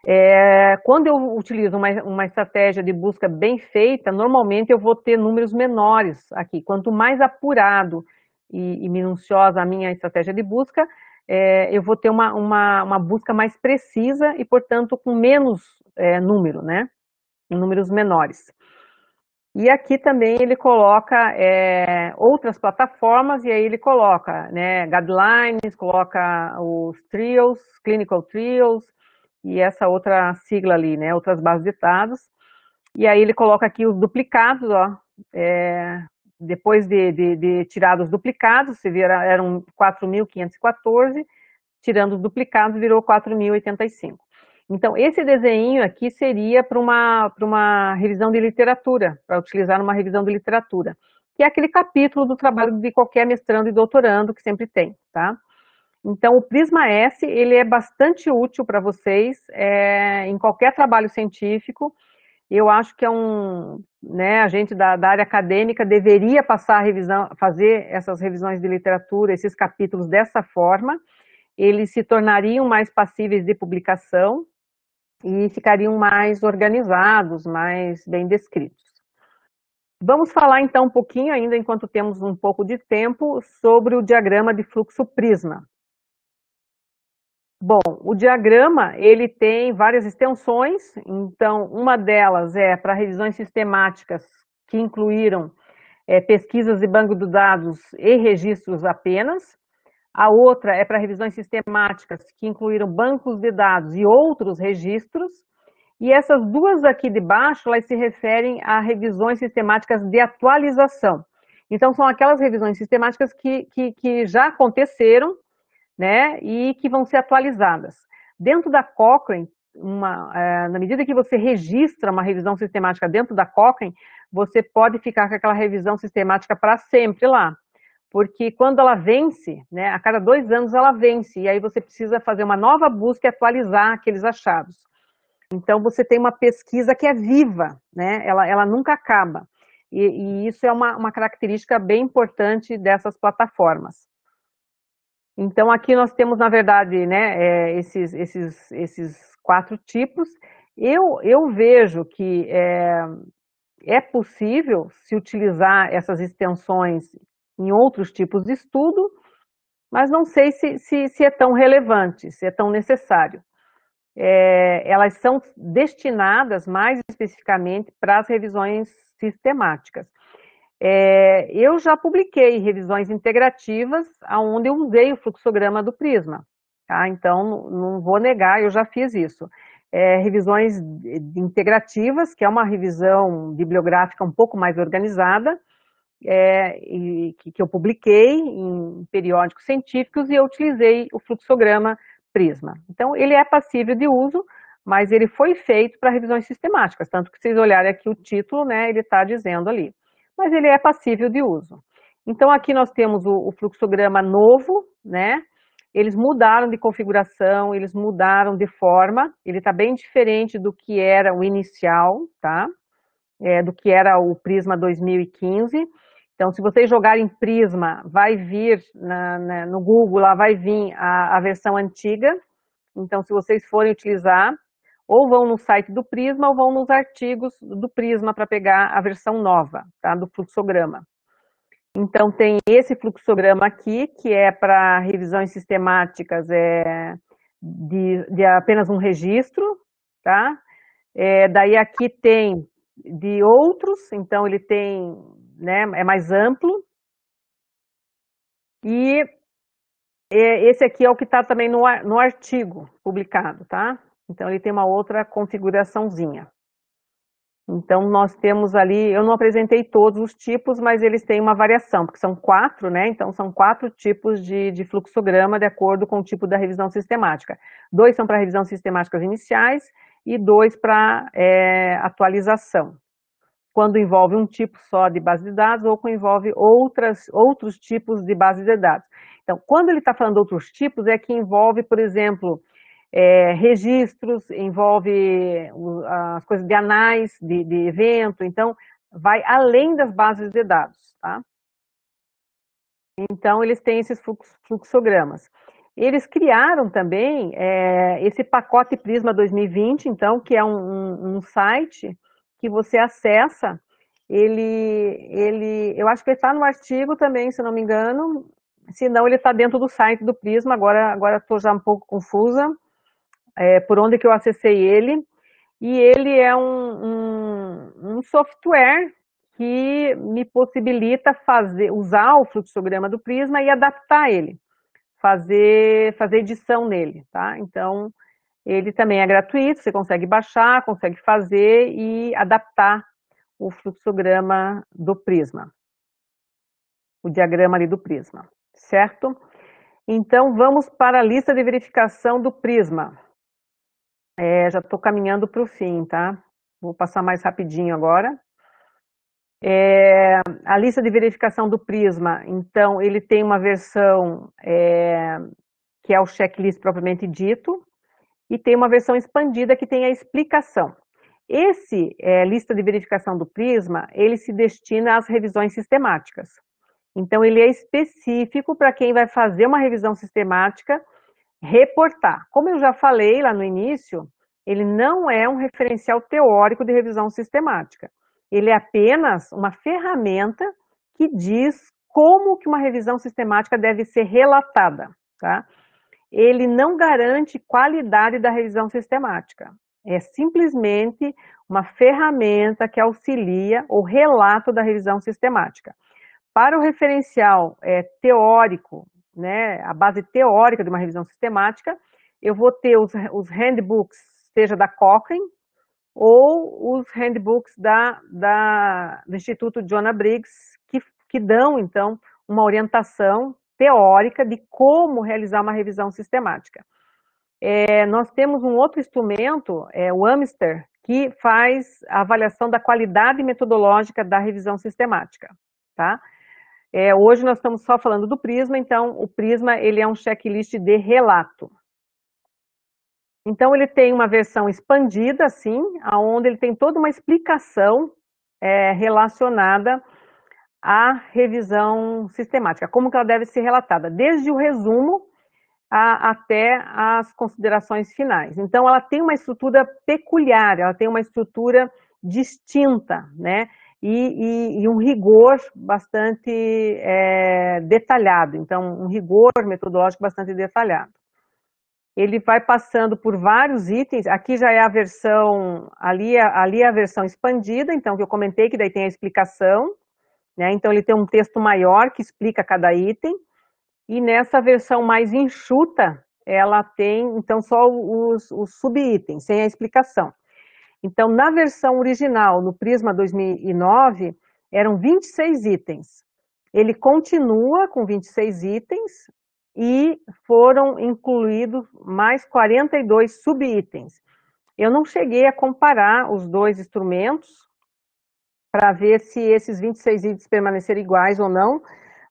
É, quando eu utilizo uma, uma, estratégia de busca bem feita, normalmente eu vou ter números menores aqui. Quanto mais apurado e, e minuciosa a minha estratégia de busca, é, eu vou ter uma, uma, uma, busca mais precisa e, portanto, com menos é, número, né? Números menores. E aqui também ele coloca é, outras plataformas, e aí ele coloca né, guidelines, coloca os trios, clinical trios, e essa outra sigla ali, né, outras bases de dados. E aí ele coloca aqui os duplicados, ó, é, depois de, de, de tirar os duplicados, se vira, eram 4.514, tirando os duplicados virou 4.085. Então, esse desenho aqui seria para uma, uma revisão de literatura, para utilizar numa revisão de literatura, que é aquele capítulo do trabalho de qualquer mestrando e doutorando que sempre tem, tá? Então, o Prisma S, ele é bastante útil para vocês é, em qualquer trabalho científico, eu acho que é um, né, a gente da, da área acadêmica deveria passar a revisão, fazer essas revisões de literatura, esses capítulos dessa forma, eles se tornariam mais passíveis de publicação e ficariam mais organizados, mais bem descritos. Vamos falar então um pouquinho, ainda enquanto temos um pouco de tempo, sobre o diagrama de fluxo prisma. Bom, o diagrama ele tem várias extensões, então uma delas é para revisões sistemáticas que incluíram é, pesquisas e banco de dados e registros apenas. A outra é para revisões sistemáticas que incluíram bancos de dados e outros registros. E essas duas aqui de baixo, elas se referem a revisões sistemáticas de atualização. Então, são aquelas revisões sistemáticas que, que, que já aconteceram, né, e que vão ser atualizadas. Dentro da Cochrane, uma, é, na medida que você registra uma revisão sistemática dentro da Cochrane, você pode ficar com aquela revisão sistemática para sempre lá, porque quando ela vence, né, a cada dois anos ela vence, e aí você precisa fazer uma nova busca e atualizar aqueles achados. Então você tem uma pesquisa que é viva, né, ela, ela nunca acaba. E, e isso é uma, uma característica bem importante dessas plataformas. Então, aqui nós temos, na verdade, né, é, esses, esses, esses quatro tipos. Eu, eu vejo que é, é possível se utilizar essas extensões em outros tipos de estudo, mas não sei se, se, se é tão relevante, se é tão necessário. É, elas são destinadas mais especificamente para as revisões sistemáticas. É, eu já publiquei revisões integrativas onde eu usei o fluxograma do Prisma, tá? Então, não vou negar, eu já fiz isso. É, revisões integrativas, que é uma revisão bibliográfica um pouco mais organizada, é, e, que eu publiquei em periódicos científicos e eu utilizei o fluxograma Prisma. Então, ele é passível de uso, mas ele foi feito para revisões sistemáticas, tanto que vocês olharem aqui o título, né, ele está dizendo ali mas ele é passível de uso. Então, aqui nós temos o, o fluxograma novo, né? Eles mudaram de configuração, eles mudaram de forma, ele está bem diferente do que era o inicial, tá? É, do que era o Prisma 2015. Então, se vocês jogarem Prisma, vai vir na, na, no Google, lá vai vir a, a versão antiga. Então, se vocês forem utilizar, ou vão no site do Prisma ou vão nos artigos do Prisma para pegar a versão nova tá, do fluxograma. Então, tem esse fluxograma aqui, que é para revisões sistemáticas é, de, de, apenas um registro, tá? É, daí aqui tem de outros, então ele tem, né, é mais amplo. E é, esse aqui é o que está também no, no artigo publicado, tá? Então, ele tem uma outra configuraçãozinha. Então, nós temos ali, eu não apresentei todos os tipos, mas eles têm uma variação, porque são quatro, né? Então, são quatro tipos de, de fluxograma de acordo com o tipo da revisão sistemática. Dois são para revisão sistemáticas iniciais e dois para é, atualização. Quando envolve um tipo só de base de dados ou quando envolve outras, outros tipos de base de dados. Então, quando ele está falando de outros tipos, é que envolve, por exemplo, é, registros, envolve as coisas de anais, de, de evento, então vai além das bases de dados, tá? Então, eles têm esses fluxogramas. Eles criaram também é, esse pacote Prisma 2020, então, que é um, um site que você acessa. Ele, ele, eu acho que ele está no artigo também, se não me engano. Se não, ele está dentro do site do Prisma. Agora, agora estou já um pouco confusa é, por onde que eu acessei ele, e ele é um, um, um software que me possibilita fazer, usar o fluxograma do Prisma e adaptar ele, fazer, fazer edição nele, tá? Então, ele também é gratuito, você consegue baixar, consegue fazer e adaptar o fluxograma do prisma, o diagrama ali do prisma, certo? Então, vamos para a lista de verificação do prisma. É, já estou caminhando para o fim, tá? Vou passar mais rapidinho agora. É, a lista de verificação do Prisma, então, ele tem uma versão é, que é o checklist propriamente dito, e tem uma versão expandida que tem a explicação. Esse é, lista de verificação do Prisma, ele se destina às revisões sistemáticas. Então, ele é específico para quem vai fazer uma revisão sistemática reportar. Como eu já falei lá no início, ele não é um referencial teórico de revisão sistemática. Ele é apenas uma ferramenta que diz como que uma revisão sistemática deve ser relatada, tá? Ele não garante qualidade da revisão sistemática. É simplesmente uma ferramenta que auxilia o relato da revisão sistemática. Para o referencial é, teórico né, a base teórica de uma revisão sistemática, eu vou ter os, os handbooks, seja da Cochrane, ou os handbooks da, da, do Instituto Joanna Briggs, que, que dão, então, uma orientação teórica de como realizar uma revisão sistemática. É, nós temos um outro instrumento, é, o Amster, que faz a avaliação da qualidade metodológica da revisão sistemática, tá? É, hoje nós estamos só falando do Prisma, então o Prisma ele é um checklist de relato. Então ele tem uma versão expandida, sim, aonde ele tem toda uma explicação é, relacionada à revisão sistemática, como que ela deve ser relatada, desde o resumo a, até as considerações finais. Então ela tem uma estrutura peculiar, ela tem uma estrutura distinta, né? e, e, e um rigor bastante é, detalhado, então um rigor metodológico bastante detalhado. Ele vai passando por vários itens, aqui já é a versão, ali, é, ali é a versão expandida, então que eu comentei que daí tem a explicação, né? então ele tem um texto maior que explica cada item, e nessa versão mais enxuta, ela tem, então, só os, os subitens, sem a explicação. Então, na versão original, no Prisma 2009, eram 26 itens. Ele continua com 26 itens e foram incluídos mais 42 subitens. Eu não cheguei a comparar os dois instrumentos para ver se esses 26 itens permaneceram iguais ou não,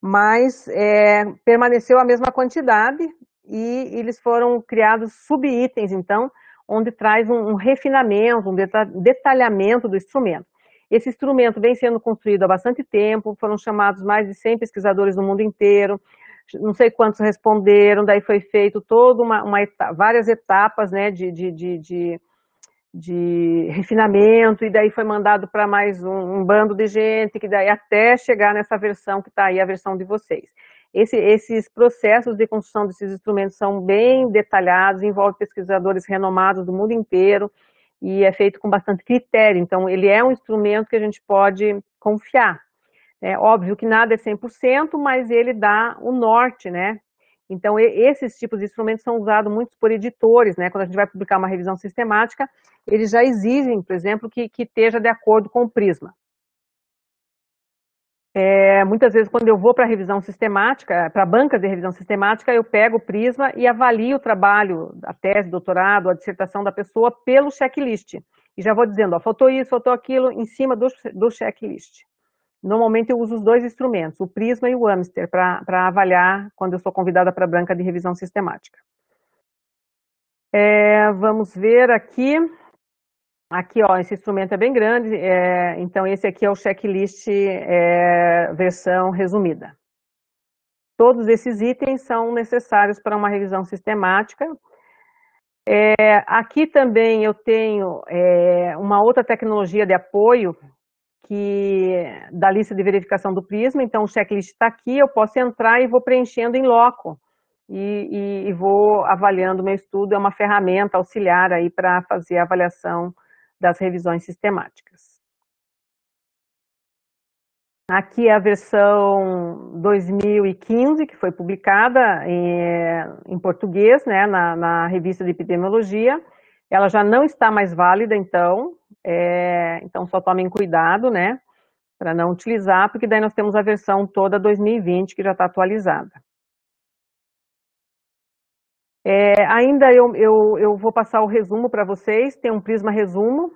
mas é, permaneceu a mesma quantidade e eles foram criados subitens, então, onde traz um, um refinamento, um detalhamento do instrumento. Esse instrumento vem sendo construído há bastante tempo, foram chamados mais de 100 pesquisadores no mundo inteiro, não sei quantos responderam, daí foi feito toda uma, uma etapa, várias etapas né, de, de, de, de de refinamento, e daí foi mandado para mais um, um, bando de gente, que daí até chegar nessa versão que está aí, a versão de vocês. Esse, esses processos de construção desses instrumentos são bem detalhados, envolve pesquisadores renomados do mundo inteiro e é feito com bastante critério. Então, ele é um instrumento que a gente pode confiar. É óbvio que nada é 100%, mas ele dá o norte, né? Então, esses tipos de instrumentos são usados muito por editores, né? Quando a gente vai publicar uma revisão sistemática, eles já exigem, por exemplo, que, que esteja de acordo com o prisma. É, muitas vezes, quando eu vou para revisão sistemática, para bancas de revisão sistemática, eu pego o prisma e avalio o trabalho, a tese, doutorado, a dissertação da pessoa pelo checklist. E já vou dizendo, ó, faltou isso, faltou aquilo, em cima do, do checklist. Normalmente eu uso os dois instrumentos, o prisma e o Amster, para avaliar quando eu sou convidada para a banca de revisão sistemática. É, vamos ver aqui. Aqui, ó, esse instrumento é bem grande, é, então esse aqui é o checklist é, versão resumida. Todos esses itens são necessários para uma revisão sistemática. É, aqui também eu tenho é, uma outra tecnologia de apoio que da lista de verificação do Prisma, então o checklist está aqui, eu posso entrar e vou preenchendo em loco. E, e, e vou avaliando o meu estudo, é uma ferramenta auxiliar aí para fazer a avaliação das revisões sistemáticas. Aqui é a versão 2015, que foi publicada em, eh, em português, né, na, na, revista de epidemiologia. Ela já não está mais válida, então, é, então só tomem cuidado, né, para não utilizar, porque daí nós temos a versão toda 2020, que já está atualizada. É, ainda eu, eu, eu vou passar o resumo para vocês, tem um prisma resumo.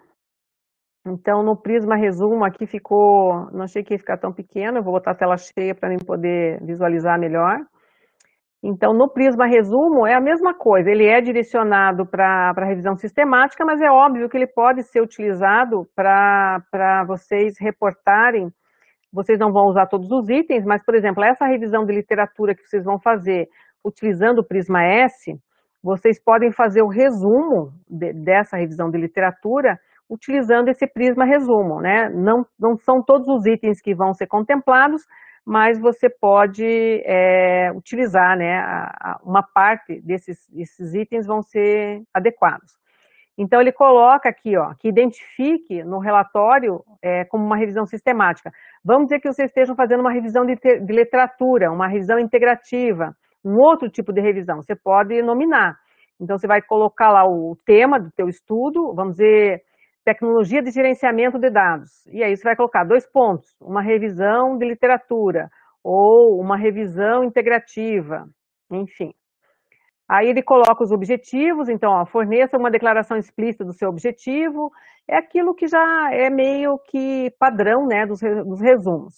Então, no prisma resumo aqui ficou, não achei que ia ficar tão pequeno, eu vou botar a tela cheia para mim poder visualizar melhor. Então, no prisma resumo é a mesma coisa, ele é direcionado para revisão sistemática, mas é óbvio que ele pode ser utilizado para vocês reportarem, vocês não vão usar todos os itens, mas, por exemplo, essa revisão de literatura que vocês vão fazer, utilizando o Prisma S, vocês podem fazer o resumo de, dessa revisão de literatura utilizando esse prisma resumo, né? Não, não são todos os itens que vão ser contemplados, mas você pode é, utilizar, né? A, a, uma parte desses, itens vão ser adequados. Então, ele coloca aqui, ó, que identifique no relatório é, como uma revisão sistemática. Vamos dizer que vocês estejam fazendo uma revisão de, de literatura, uma revisão integrativa, um outro tipo de revisão. Você pode nominar. Então, você vai colocar lá o tema do teu estudo, vamos dizer, tecnologia de gerenciamento de dados. E aí você vai colocar dois pontos, uma revisão de literatura ou uma revisão integrativa, enfim. Aí ele coloca os objetivos, então, ó, forneça uma declaração explícita do seu objetivo, é aquilo que já é meio que padrão né, dos, dos resumos.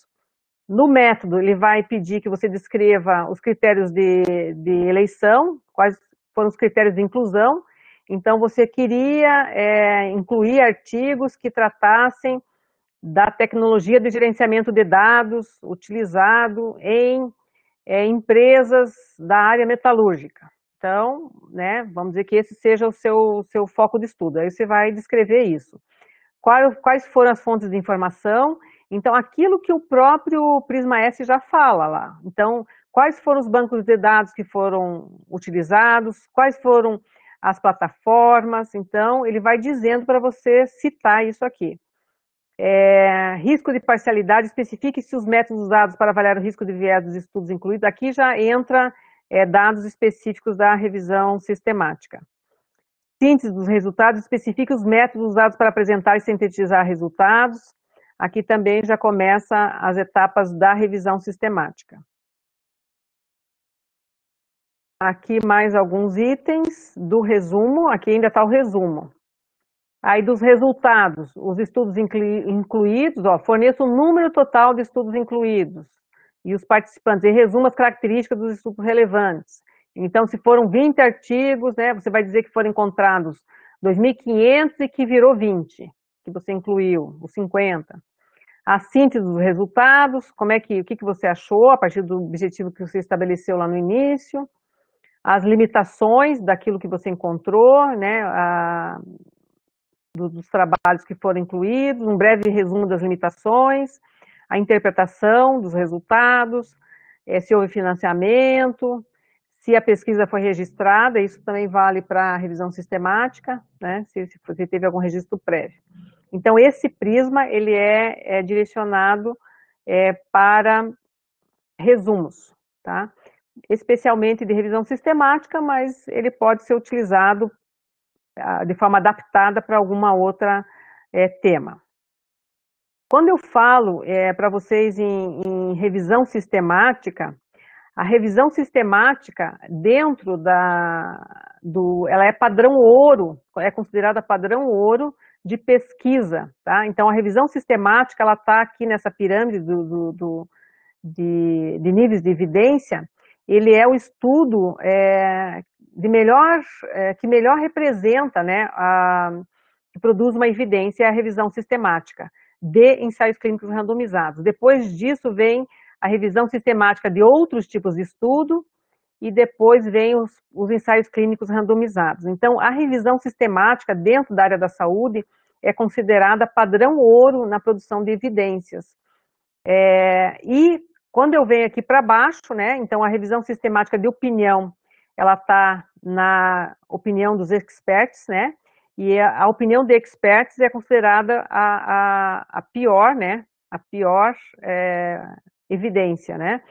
No método, ele vai pedir que você descreva os critérios de, de eleição, quais foram os critérios de inclusão. Então, você queria é, incluir artigos que tratassem da tecnologia de gerenciamento de dados utilizado em é, empresas da área metalúrgica. Então, né, vamos dizer que esse seja o seu, seu foco de estudo. Aí você vai descrever isso. Quais foram as fontes de informação? Então, aquilo que o próprio Prisma S já fala lá. Então, quais foram os bancos de dados que foram utilizados, quais foram as plataformas. Então, ele vai dizendo para você citar isso aqui. É, risco de parcialidade, especifique-se os métodos usados para avaliar o risco de viés dos estudos incluídos. Aqui já entra é, dados específicos da revisão sistemática. Síntese dos resultados, especifique os métodos usados para apresentar e sintetizar resultados. Aqui também já começa as etapas da revisão sistemática. Aqui mais alguns itens do resumo, aqui ainda está o resumo. Aí dos resultados, os estudos incluídos, ó, forneça o número total de estudos incluídos e os participantes, e resumo as características dos estudos relevantes. Então, se foram 20 artigos, né, você vai dizer que foram encontrados 2.500 e que virou 20 que você incluiu, os 50. A síntese dos resultados, como é que, o que, que você achou a partir do objetivo que você estabeleceu lá no início, as limitações daquilo que você encontrou, né, a, dos trabalhos que foram incluídos, um breve resumo das limitações, a interpretação dos resultados, é, se houve financiamento, se a pesquisa foi registrada, isso também vale para a revisão sistemática, né, se, se teve algum registro prévio. Então, esse prisma, ele é, é direcionado é, para resumos, tá? especialmente de revisão sistemática, mas ele pode ser utilizado ah, de forma adaptada para alguma outra é, tema. Quando eu falo é, para vocês em, em, revisão sistemática, a revisão sistemática dentro da do, ela é padrão ouro, é considerada padrão ouro de pesquisa, tá? Então a revisão sistemática ela está aqui nessa pirâmide do, do, do de, de, níveis de evidência. Ele é o estudo é, de melhor é, que melhor representa, né? A, que produz uma evidência é a revisão sistemática de ensaios clínicos randomizados. Depois disso vem a revisão sistemática de outros tipos de estudo e depois vem os, os ensaios clínicos randomizados. Então, a revisão sistemática dentro da área da saúde é considerada padrão ouro na produção de evidências. É, e quando eu venho aqui para baixo, né, então a revisão sistemática de opinião, ela está na opinião dos experts, né, e a, opinião de experts é considerada a, a, a pior, né, a pior é, evidência, né?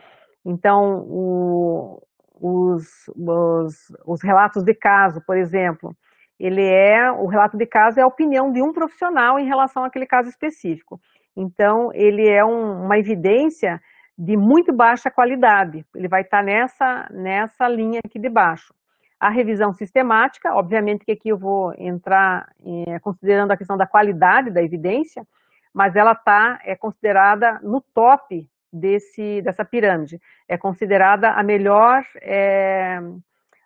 Então, o, os, os, os relatos de caso, por exemplo, ele é o relato de caso é a opinião de um profissional em relação àquele caso específico. Então, ele é um, uma evidência de muito baixa qualidade. Ele vai estar tá nessa, nessa linha aqui de baixo. A revisão sistemática, obviamente que aqui eu vou entrar é, considerando a questão da qualidade da evidência, mas ela está é considerada no top desse, dessa pirâmide. É considerada a melhor, é,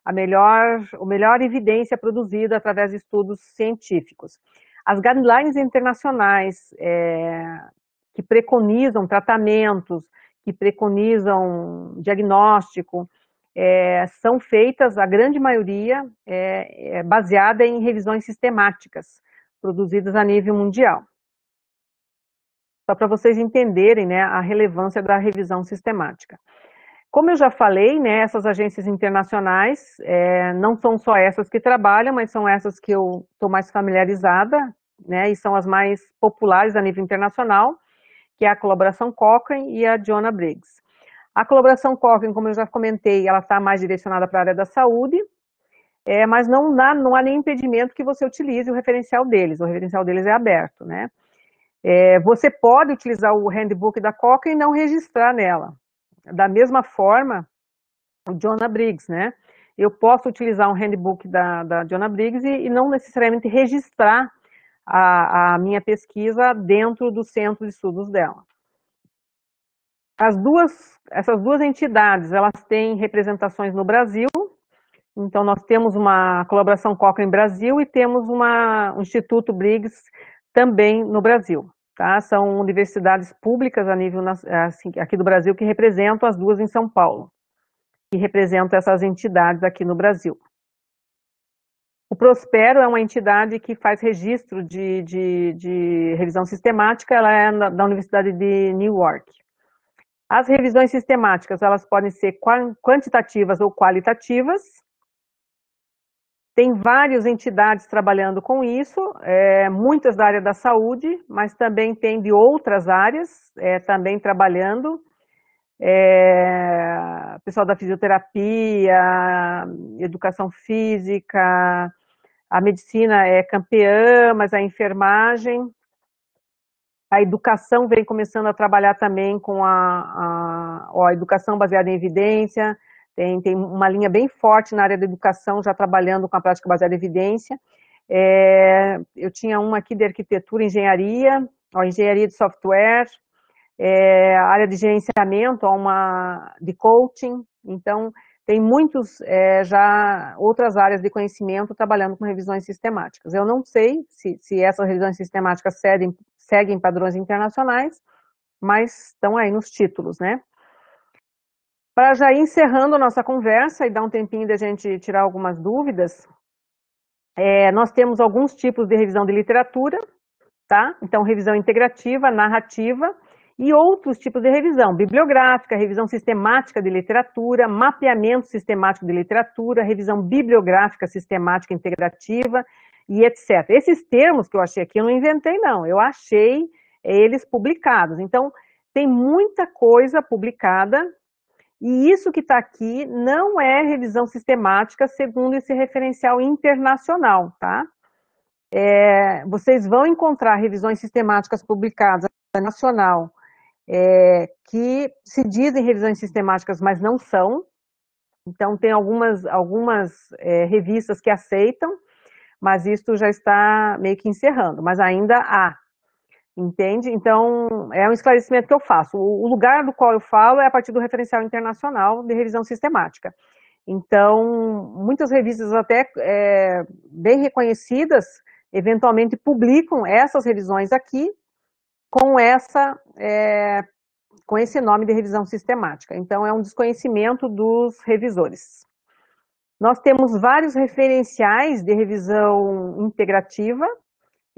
a melhor, a melhor evidência produzida através de estudos científicos. As guidelines internacionais é, que preconizam tratamentos, que preconizam diagnóstico, é, são feitas, a grande maioria, é, é, baseada em revisões sistemáticas, produzidas a nível mundial só para vocês entenderem né, a relevância da revisão sistemática. Como eu já falei, né, essas agências internacionais é, não são só essas que trabalham, mas são essas que eu estou mais familiarizada, né, e são as mais populares a nível internacional, que é a colaboração Cochrane e a Jonah Briggs. A colaboração Cochrane, como eu já comentei, ela está mais direcionada para a área da saúde, é, mas não, dá, não há nenhum impedimento que você utilize o referencial deles, o referencial deles é aberto, né? É, você pode utilizar o handbook da Coca e não registrar nela. Da mesma forma, o Jonah Briggs, né? Eu posso utilizar um handbook da, da Jonah Briggs e, e não necessariamente registrar a, a minha pesquisa dentro do centro de estudos dela. As duas, essas duas entidades, elas têm representações no Brasil, então, nós temos uma colaboração Coca em Brasil e temos uma, um Instituto Briggs também no Brasil. Tá? São universidades públicas a nível assim, aqui do Brasil que representam as duas em São Paulo, que representam essas entidades aqui no Brasil. O Prospero é uma entidade que faz registro de, de, de revisão sistemática, ela é na, da Universidade de Newark. As revisões sistemáticas, elas podem ser quantitativas ou qualitativas, tem várias entidades trabalhando com isso, é, muitas da área da saúde, mas também tem de outras áreas é, também trabalhando. É, pessoal da fisioterapia, educação física, a medicina é campeã, mas a enfermagem, a educação vem começando a trabalhar também com a, a, a educação baseada em evidência, tem, tem uma linha bem forte na área da educação, já trabalhando com a prática baseada em evidência. É, eu tinha uma aqui de arquitetura, engenharia, ó, engenharia de software, é, área de gerenciamento, ó, uma de coaching. Então, tem muitos é, já outras áreas de conhecimento trabalhando com revisões sistemáticas. Eu não sei se, se essas revisões sistemáticas seguem, seguem padrões internacionais, mas estão aí nos títulos, né? Para já ir encerrando a nossa conversa e dar um tempinho da gente tirar algumas dúvidas, é, nós temos alguns tipos de revisão de literatura, tá? Então, revisão integrativa, narrativa e outros tipos de revisão, bibliográfica, revisão sistemática de literatura, mapeamento sistemático de literatura, revisão bibliográfica sistemática integrativa e etc. Esses termos que eu achei aqui, eu não inventei, não, eu achei eles publicados. Então, tem muita coisa publicada e isso que está aqui não é revisão sistemática segundo esse referencial internacional, tá? É, vocês vão encontrar revisões sistemáticas publicadas nacional é, que se dizem revisões sistemáticas, mas não são. Então, tem algumas, algumas é, revistas que aceitam, mas isso já está meio que encerrando. Mas ainda há Entende? Então, é um esclarecimento que eu faço. O lugar do qual eu falo é a partir do referencial internacional de revisão sistemática. Então, muitas revistas, até é, bem reconhecidas, eventualmente publicam essas revisões aqui com, essa, é, com esse nome de revisão sistemática. Então, é um desconhecimento dos revisores. Nós temos vários referenciais de revisão integrativa,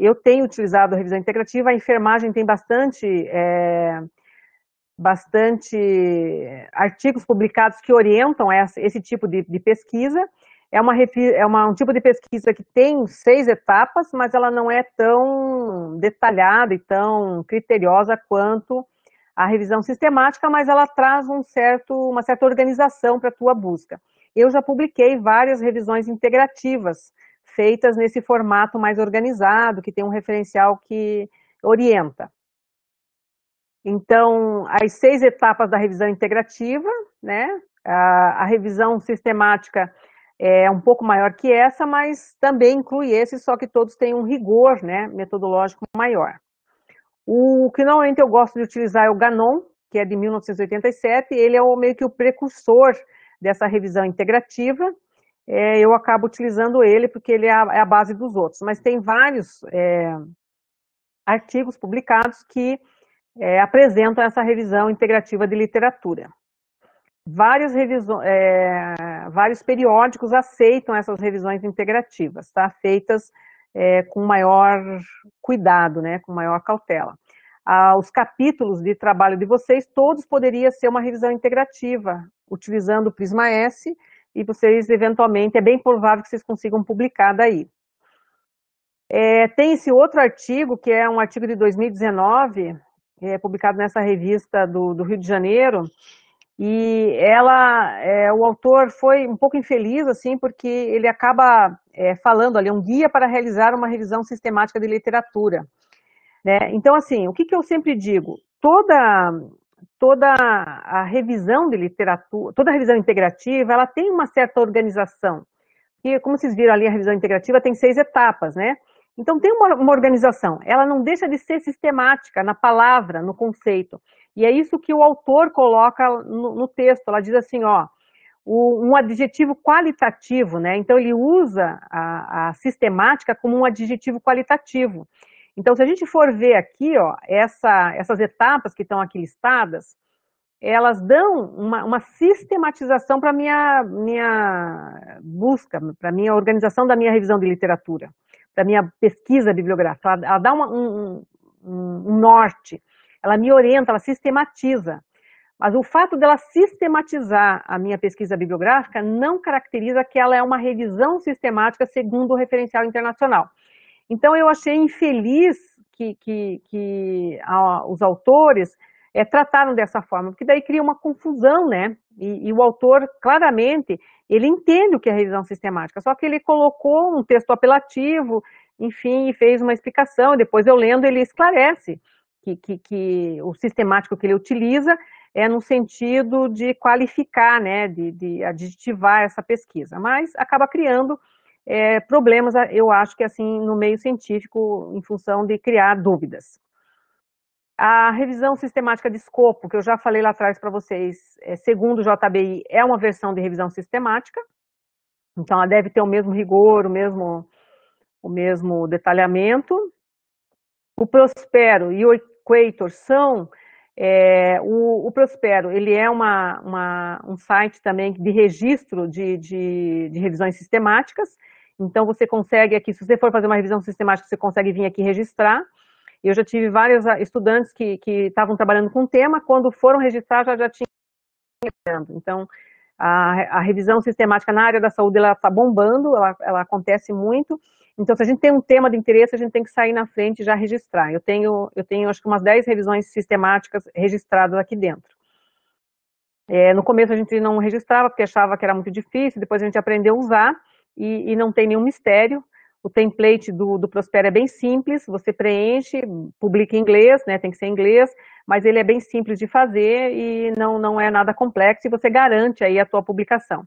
eu tenho utilizado a revisão integrativa, a enfermagem tem bastante, é, bastante é, artigos publicados que orientam essa, esse tipo de, de pesquisa. É, uma, é uma, um tipo de pesquisa que tem seis etapas, mas ela não é tão detalhada e tão criteriosa quanto a revisão sistemática, mas ela traz um certo, uma certa organização para a tua busca. Eu já publiquei várias revisões integrativas, feitas nesse formato mais organizado, que tem um referencial que orienta. Então, as seis etapas da revisão integrativa, né? A, a revisão sistemática é um pouco maior que essa, mas também inclui esse, só que todos têm um rigor né, metodológico maior. O que normalmente eu gosto de utilizar é o Ganon, que é de 1987, ele é o, meio que o precursor dessa revisão integrativa, é, eu acabo utilizando ele porque ele é a, é a base dos outros. Mas tem vários é, artigos publicados que é, apresentam essa revisão integrativa de literatura. É, vários periódicos aceitam essas revisões integrativas, tá? feitas é, com maior cuidado, né? com maior cautela. Ah, os capítulos de trabalho de vocês, todos poderiam ser uma revisão integrativa, utilizando o Prisma S, e vocês eventualmente é bem provável que vocês consigam publicar daí. É, tem esse outro artigo que é um artigo de 2019 é, publicado nessa revista do, do, Rio de Janeiro e ela é, o autor foi um pouco infeliz assim porque ele acaba é, falando ali é um guia para realizar uma revisão sistemática de literatura. Né? Então assim o que, que eu sempre digo toda toda a revisão de literatura, toda a revisão integrativa, ela tem uma certa organização. E como vocês viram ali, a revisão integrativa tem seis etapas, né? Então tem uma, uma organização, ela não deixa de ser sistemática na palavra, no conceito. E é isso que o autor coloca no, no texto, ela diz assim, ó, o, um adjetivo qualitativo, né? Então ele usa a, a sistemática como um adjetivo qualitativo. Então, se a gente for ver aqui, ó, essa, essas etapas que estão aqui listadas, elas dão uma, uma sistematização para a minha, minha busca, para a minha organização da minha revisão de literatura, para a minha pesquisa bibliográfica. Ela, ela dá uma, um, um, um, norte, ela me orienta, ela sistematiza. Mas o fato dela sistematizar a minha pesquisa bibliográfica não caracteriza que ela é uma revisão sistemática segundo o referencial internacional. Então, eu achei infeliz que, que, que a, os autores é, trataram dessa forma, porque daí cria uma confusão, né? E, e, o autor, claramente, ele entende o que é revisão sistemática, só que ele colocou um texto apelativo, enfim, e fez uma explicação, depois eu lendo, ele esclarece que, que, que o sistemático que ele utiliza é no sentido de qualificar, né, de, de adjetivar essa pesquisa, mas acaba criando é, problemas, eu acho que assim, no meio científico, em função de criar dúvidas. A revisão sistemática de escopo, que eu já falei lá atrás para vocês, é, segundo o JBI, é uma versão de revisão sistemática, então ela deve ter o mesmo rigor, o mesmo, o mesmo detalhamento. O Prospero e o Equator são é, o, o, Prospero, ele é uma, uma, um site também de registro de, de, de, revisões sistemáticas, então, você consegue aqui, se você for fazer uma revisão sistemática, você consegue vir aqui registrar. Eu já tive vários ah, estudantes que estavam trabalhando com o tema, quando foram registrar, já, já tinha. Então, a, a, revisão sistemática na área da saúde, ela está bombando, ela, ela acontece muito. Então, se a gente tem um tema de interesse, a gente tem que sair na frente e já registrar. Eu tenho, eu tenho acho que umas 10 revisões sistemáticas registradas aqui dentro. É, no começo a gente não registrava, porque achava que era muito difícil, depois a gente aprendeu a usar e, e não tem nenhum mistério. O template do, do Prospera é bem simples, você preenche, publica em inglês, né, tem que ser em inglês, mas ele é bem simples de fazer e não, não é nada complexo e você garante aí a sua publicação.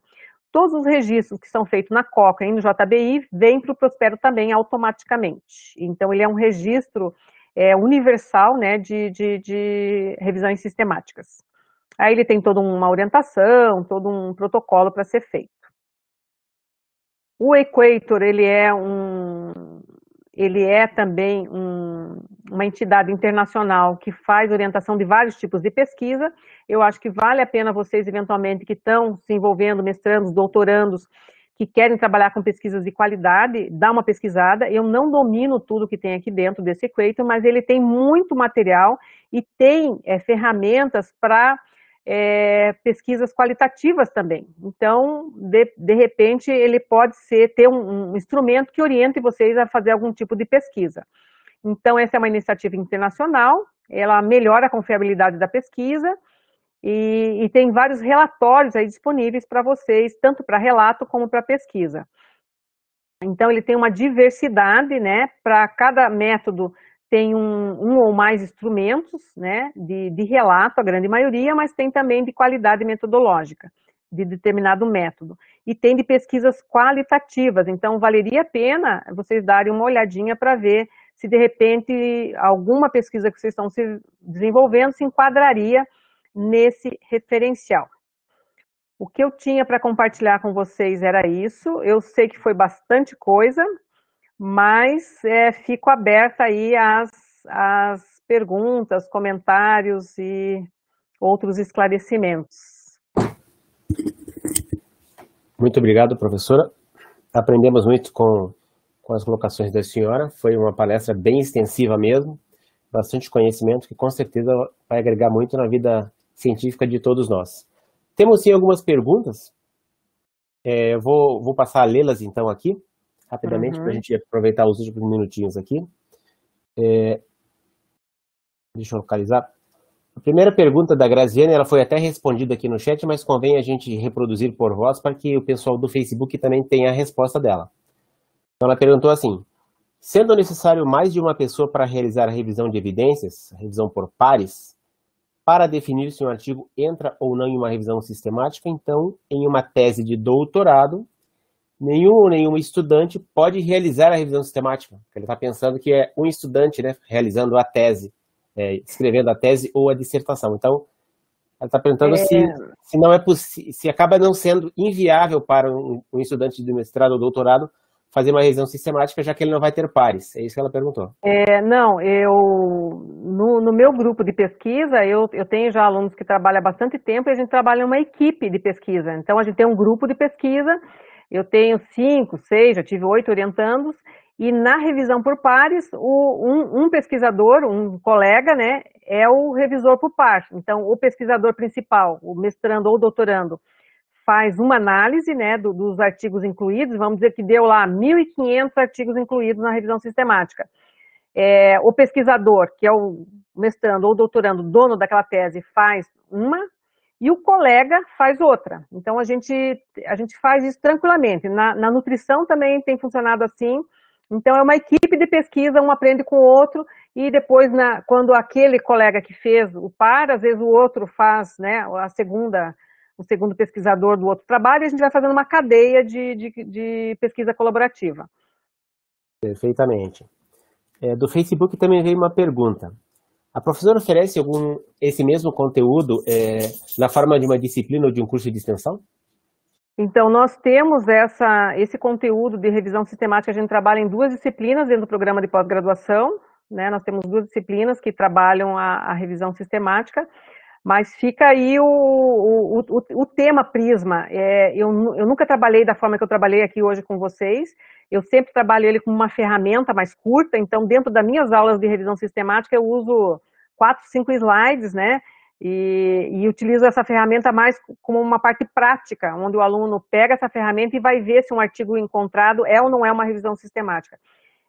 Todos os registros que são feitos na Coca e no JBI vêm para o Prospero também automaticamente. Então, ele é um registro é, universal né, de, de, de revisões sistemáticas. Aí ele tem toda uma orientação, todo um protocolo para ser feito. O Equator, ele é um ele é também um, uma entidade internacional que faz orientação de vários tipos de pesquisa. Eu acho que vale a pena vocês, eventualmente, que estão se envolvendo, mestrandos, doutorandos, que querem trabalhar com pesquisas de qualidade, dar uma pesquisada. Eu não domino tudo que tem aqui dentro desse Equator, mas ele tem muito material e tem é, ferramentas para é, pesquisas qualitativas também. Então, de, de repente, ele pode ser ter um, um, instrumento que oriente vocês a fazer algum tipo de pesquisa. Então, essa é uma iniciativa internacional, ela melhora a confiabilidade da pesquisa e, e tem vários relatórios aí disponíveis para vocês, tanto para relato como para pesquisa. Então, ele tem uma diversidade, né? Para cada método tem um, um ou mais instrumentos né, de, de relato, a grande maioria, mas tem também de qualidade metodológica de determinado método. E tem de pesquisas qualitativas, então valeria a pena vocês darem uma olhadinha para ver se de repente alguma pesquisa que vocês estão se desenvolvendo se enquadraria nesse referencial. O que eu tinha para compartilhar com vocês era isso. Eu sei que foi bastante coisa, mas é, fico aberta aí às, às perguntas, comentários e outros esclarecimentos. Muito obrigado, professora. Aprendemos muito com, com as colocações da senhora. Foi uma palestra bem extensiva mesmo, bastante conhecimento que com certeza vai agregar muito na vida científica de todos nós. Temos sim algumas perguntas. É, eu vou, vou passar a lê-las então aqui rapidamente, uhum. para a gente aproveitar os últimos minutinhos aqui. É... Deixa eu localizar. A primeira pergunta da Graziane, ela foi até respondida aqui no chat, mas convém a gente reproduzir por voz para que o pessoal do Facebook também tenha a resposta dela. Então ela perguntou assim: sendo necessário mais de uma pessoa para realizar a revisão de evidências, revisão por pares, para definir se um artigo entra ou não em uma revisão sistemática, então, em uma tese de doutorado, nenhum nenhuma estudante pode realizar a revisão sistemática. Ele está pensando que é um estudante né, realizando a tese, é, escrevendo a tese ou a dissertação. Então, ela está perguntando é... se, se não é se acaba não sendo inviável para um, um estudante de mestrado ou doutorado fazer uma revisão sistemática, já que ele não vai ter pares. É isso que ela perguntou. É, não, eu no, no meu grupo de pesquisa, eu, eu tenho já alunos que trabalham há bastante tempo e a gente trabalha em uma equipe de pesquisa. Então, a gente tem um grupo de pesquisa eu tenho cinco, seis, já tive oito orientandos, e na revisão por pares, o, um, um, pesquisador, um colega, né, é o revisor por par. Então, o pesquisador principal, o mestrando ou doutorando, faz uma análise né, do, dos artigos incluídos, vamos dizer que deu lá 1.500 artigos incluídos na revisão sistemática. É, o pesquisador, que é o mestrando ou doutorando, dono daquela tese, faz uma e o colega faz outra. Então a gente, a gente faz isso tranquilamente. Na, na nutrição também tem funcionado assim. Então é uma equipe de pesquisa, um aprende com o outro e depois na, quando aquele colega que fez o par, às vezes o outro faz, né, a segunda, o segundo pesquisador do outro trabalho, e a gente vai fazendo uma cadeia de, de, de pesquisa colaborativa. Perfeitamente. É, do Facebook também veio uma pergunta. A professora oferece algum, esse mesmo conteúdo é, na forma de uma disciplina ou de um curso de extensão? Então, nós temos essa, esse conteúdo de revisão sistemática, a gente trabalha em duas disciplinas dentro do programa de pós-graduação, né? nós temos duas disciplinas que trabalham a, a revisão sistemática, mas fica aí o, o, o, o tema prisma. É, eu, eu nunca trabalhei da forma que eu trabalhei aqui hoje com vocês, eu sempre trabalho ele como uma ferramenta mais curta, então dentro das minhas aulas de revisão sistemática eu uso quatro, cinco slides, né? E, e, utilizo essa ferramenta mais como uma parte prática, onde o aluno pega essa ferramenta e vai ver se um artigo encontrado é ou não é uma revisão sistemática.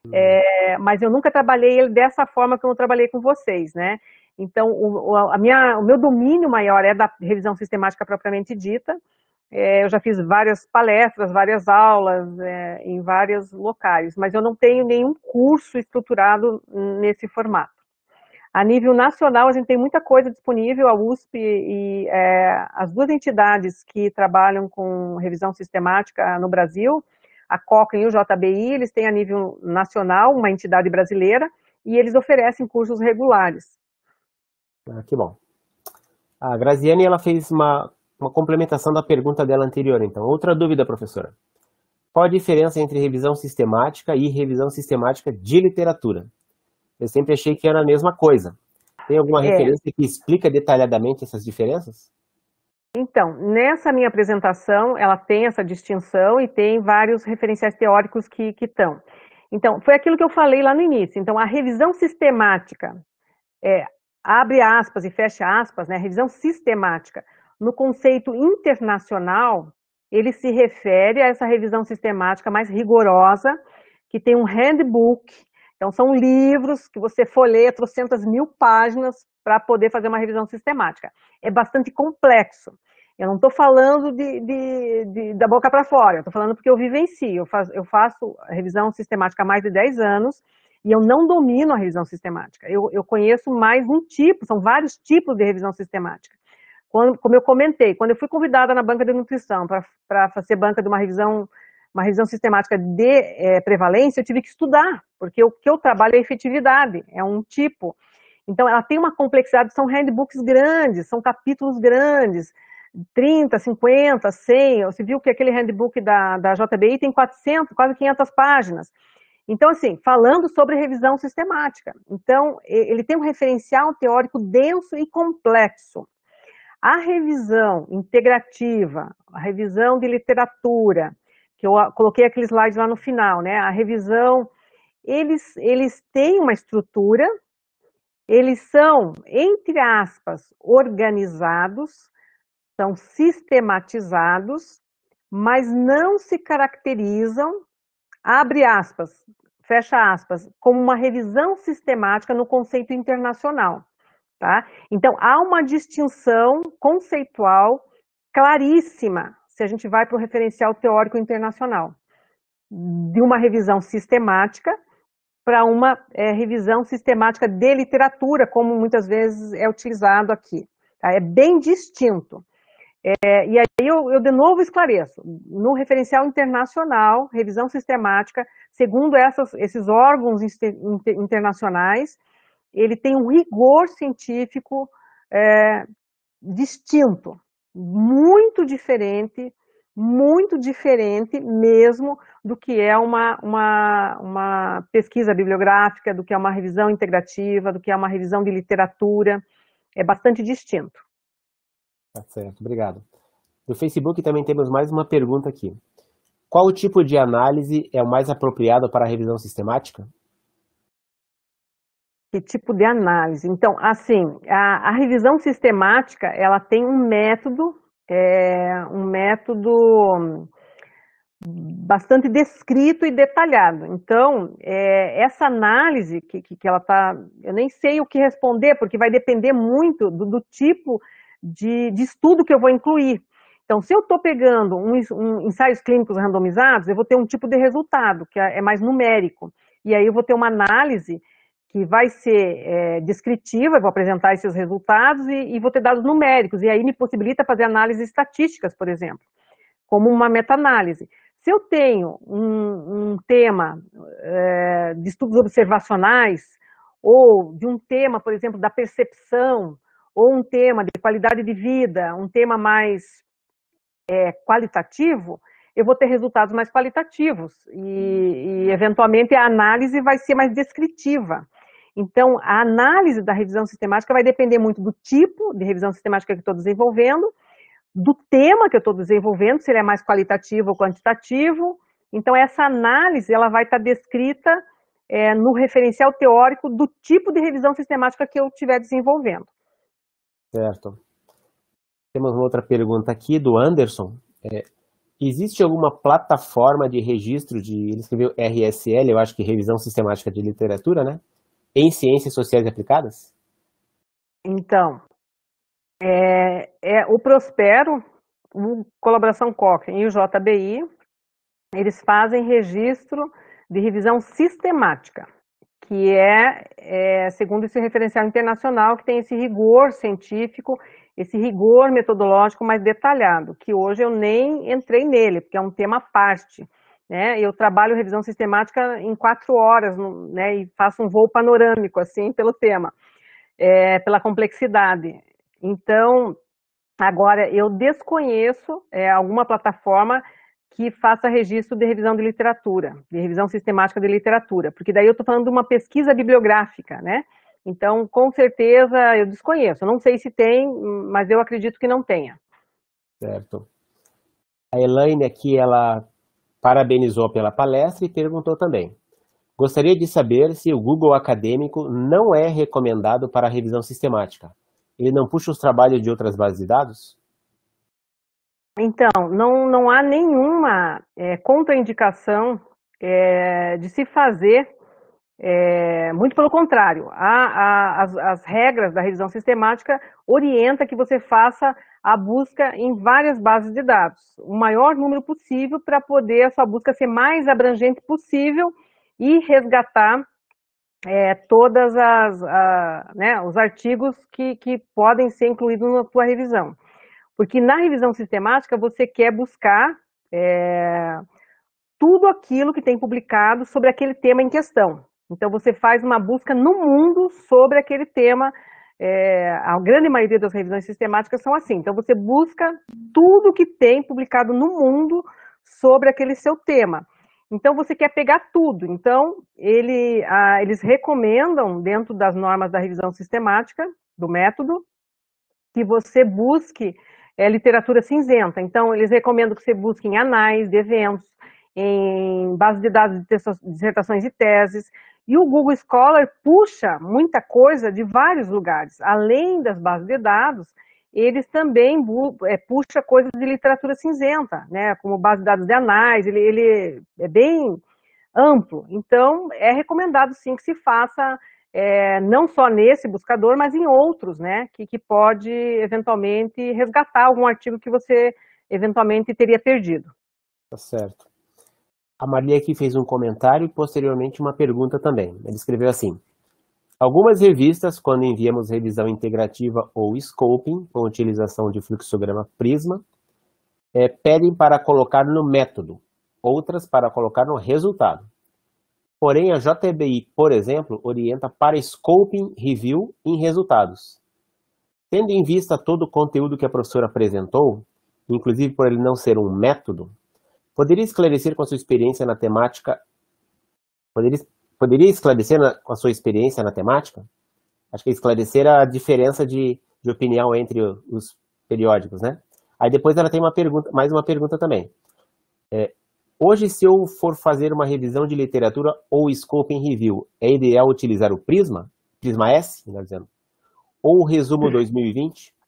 Uhum. É, mas eu nunca trabalhei ele dessa forma que eu trabalhei com vocês, né? Então, o, a minha, o meu domínio maior é da revisão sistemática propriamente dita, é, eu já fiz várias palestras, várias aulas é, em vários locais, mas eu não tenho nenhum curso estruturado nesse formato. A nível nacional, a gente tem muita coisa disponível, a USP e é, as duas entidades que trabalham com revisão sistemática no Brasil, a COCA e o JBI, eles têm a nível nacional, uma entidade brasileira, e eles oferecem cursos regulares. Ah, que bom. A Graziane, ela fez uma uma complementação da pergunta dela anterior, então. Outra dúvida, professora. Qual a diferença entre revisão sistemática e revisão sistemática de literatura? Eu sempre achei que era a mesma coisa. Tem alguma é. referência que explica detalhadamente essas diferenças? Então, nessa minha apresentação, ela tem essa distinção e tem vários referenciais teóricos que, que estão. Então, foi aquilo que eu falei lá no início. Então, a revisão sistemática, é, abre aspas e fecha aspas, né? A revisão sistemática no conceito internacional, ele se refere a essa revisão sistemática mais rigorosa, que tem um handbook, então são livros que você folheia 300 mil páginas para poder fazer uma revisão sistemática. É bastante complexo. Eu não estou falando de, de, de, da boca para fora, eu estou falando porque eu vivencio. Eu faço, eu faço revisão sistemática há mais de 10 anos e eu não domino a revisão sistemática. Eu, eu conheço mais um tipo, são vários tipos de revisão sistemática. Quando, como eu comentei, quando eu fui convidada na banca de nutrição para fazer banca de uma revisão, uma revisão sistemática de é, prevalência, eu tive que estudar, porque o que eu trabalho é efetividade, é um tipo. Então, ela tem uma complexidade, são handbooks grandes, são capítulos grandes, 30, 50, 100. Você viu que aquele handbook da, da JBI tem 400, quase 500 páginas. Então, assim, falando sobre revisão sistemática. Então, ele tem um referencial teórico denso e complexo. A revisão integrativa, a revisão de literatura, que eu coloquei aquele slide lá no final, né? A revisão, eles, eles têm uma estrutura, eles são, entre aspas, organizados, são sistematizados, mas não se caracterizam, abre aspas, fecha aspas, como uma revisão sistemática no conceito internacional. Tá? Então, há uma distinção conceitual claríssima, se a gente vai para o referencial teórico internacional, de uma revisão sistemática para uma é, revisão sistemática de literatura, como muitas vezes é utilizado aqui. Tá? É bem distinto. É, e aí eu, eu, de novo esclareço, no referencial internacional, revisão sistemática, segundo essas, esses órgãos internacionais, ele tem um rigor científico é, distinto, muito diferente, muito diferente mesmo do que é uma, uma, uma pesquisa bibliográfica, do que é uma revisão integrativa, do que é uma revisão de literatura, é bastante distinto. Tá certo, obrigado. No Facebook também temos mais uma pergunta aqui. Qual o tipo de análise é o mais apropriado para a revisão sistemática? Que tipo de análise? Então, assim, a, a revisão sistemática, ela tem um método, é, um método bastante descrito e detalhado. Então, é, essa análise que, que, que ela está, eu nem sei o que responder, porque vai depender muito do, do tipo de, de, estudo que eu vou incluir. Então, se eu estou pegando um, um, ensaios clínicos randomizados, eu vou ter um tipo de resultado, que é, é mais numérico. E aí eu vou ter uma análise que vai ser é, descritiva, vou apresentar esses resultados e, e, vou ter dados numéricos, e aí me possibilita fazer análises estatísticas, por exemplo, como uma meta-análise. Se eu tenho um, um tema é, de estudos observacionais, ou de um tema, por exemplo, da percepção, ou um tema de qualidade de vida, um tema mais é, qualitativo, eu vou ter resultados mais qualitativos e, e, eventualmente a análise vai ser mais descritiva. Então, a análise da revisão sistemática vai depender muito do tipo de revisão sistemática que eu estou desenvolvendo, do tema que eu estou desenvolvendo, se ele é mais qualitativo ou quantitativo. Então, essa análise ela vai estar tá descrita é, no referencial teórico do tipo de revisão sistemática que eu estiver desenvolvendo. Certo. Temos uma outra pergunta aqui do Anderson. É, existe alguma plataforma de registro de. Ele escreveu RSL, eu acho que Revisão Sistemática de Literatura, né? em ciências sociais aplicadas? Então, é, é o Prospero, o Colaboração Cochrane e o JBI, eles fazem registro de revisão sistemática, que é, é, segundo esse referencial internacional, que tem esse rigor científico, esse rigor metodológico mais detalhado, que hoje eu nem entrei nele, porque é um tema à parte né? Eu trabalho revisão sistemática em quatro horas, né? E faço um voo panorâmico, assim, pelo tema, é, pela complexidade. Então, agora, eu desconheço é, alguma plataforma que faça registro de revisão de literatura, de revisão sistemática de literatura, porque daí eu estou falando de uma pesquisa bibliográfica, né? Então, com certeza, eu desconheço. Não sei se tem, mas eu acredito que não tenha. Certo. A Elaine aqui, ela Parabenizou pela palestra e perguntou também: Gostaria de saber se o Google acadêmico não é recomendado para revisão sistemática. Ele não puxa os trabalhos de outras bases de dados? Então, não, não há nenhuma é, contraindicação é, de se fazer, é, muito pelo contrário, as, as regras da revisão sistemática orienta que você faça a busca em várias bases de dados, o maior número possível para poder a sua busca ser mais abrangente possível e resgatar é, né, os artigos que, que podem ser incluídos na sua revisão. Porque na revisão sistemática você quer buscar é, tudo aquilo que tem publicado sobre aquele tema em questão. Então você faz uma busca no mundo sobre aquele tema é, a grande maioria das revisões sistemáticas são assim. Então, você busca tudo que tem publicado no mundo sobre aquele seu tema. Então, você quer pegar tudo. Então, ele, eles recomendam, dentro das normas da revisão sistemática, do método, que você busque é, literatura cinzenta. Então, eles recomendam que você busque em anais de eventos, em base de dados de dissertações e teses, e o Google Scholar puxa muita coisa de vários lugares. Além das bases de dados, eles também é, puxa coisas de literatura cinzenta, né? como base de dados de anais, ele, ele é bem amplo. Então, é recomendado sim que se faça, é, não só nesse buscador, mas em outros, né? que, que pode eventualmente resgatar algum artigo que você eventualmente teria perdido. Tá certo. A Maria aqui fez um comentário e posteriormente uma pergunta também. Ele escreveu assim: Algumas revistas, quando enviamos revisão integrativa ou scoping, com utilização de fluxograma Prisma, é, pedem para colocar no método, outras para colocar no resultado. Porém, a JBI, por exemplo, orienta para scoping review em resultados. Tendo em vista todo o conteúdo que a professora apresentou, inclusive por ele não ser um método, Poderia esclarecer com a sua experiência na temática? Poderia, poderia esclarecer na, com a sua experiência na temática? Acho que é esclarecer a diferença de, de opinião entre os periódicos, né? Aí depois ela tem uma pergunta, mais uma pergunta também. É, hoje, se eu for fazer uma revisão de literatura ou Scoping Review, é ideal utilizar o Prisma? Prisma S, melhor dizendo. Ou o Resumo 2020?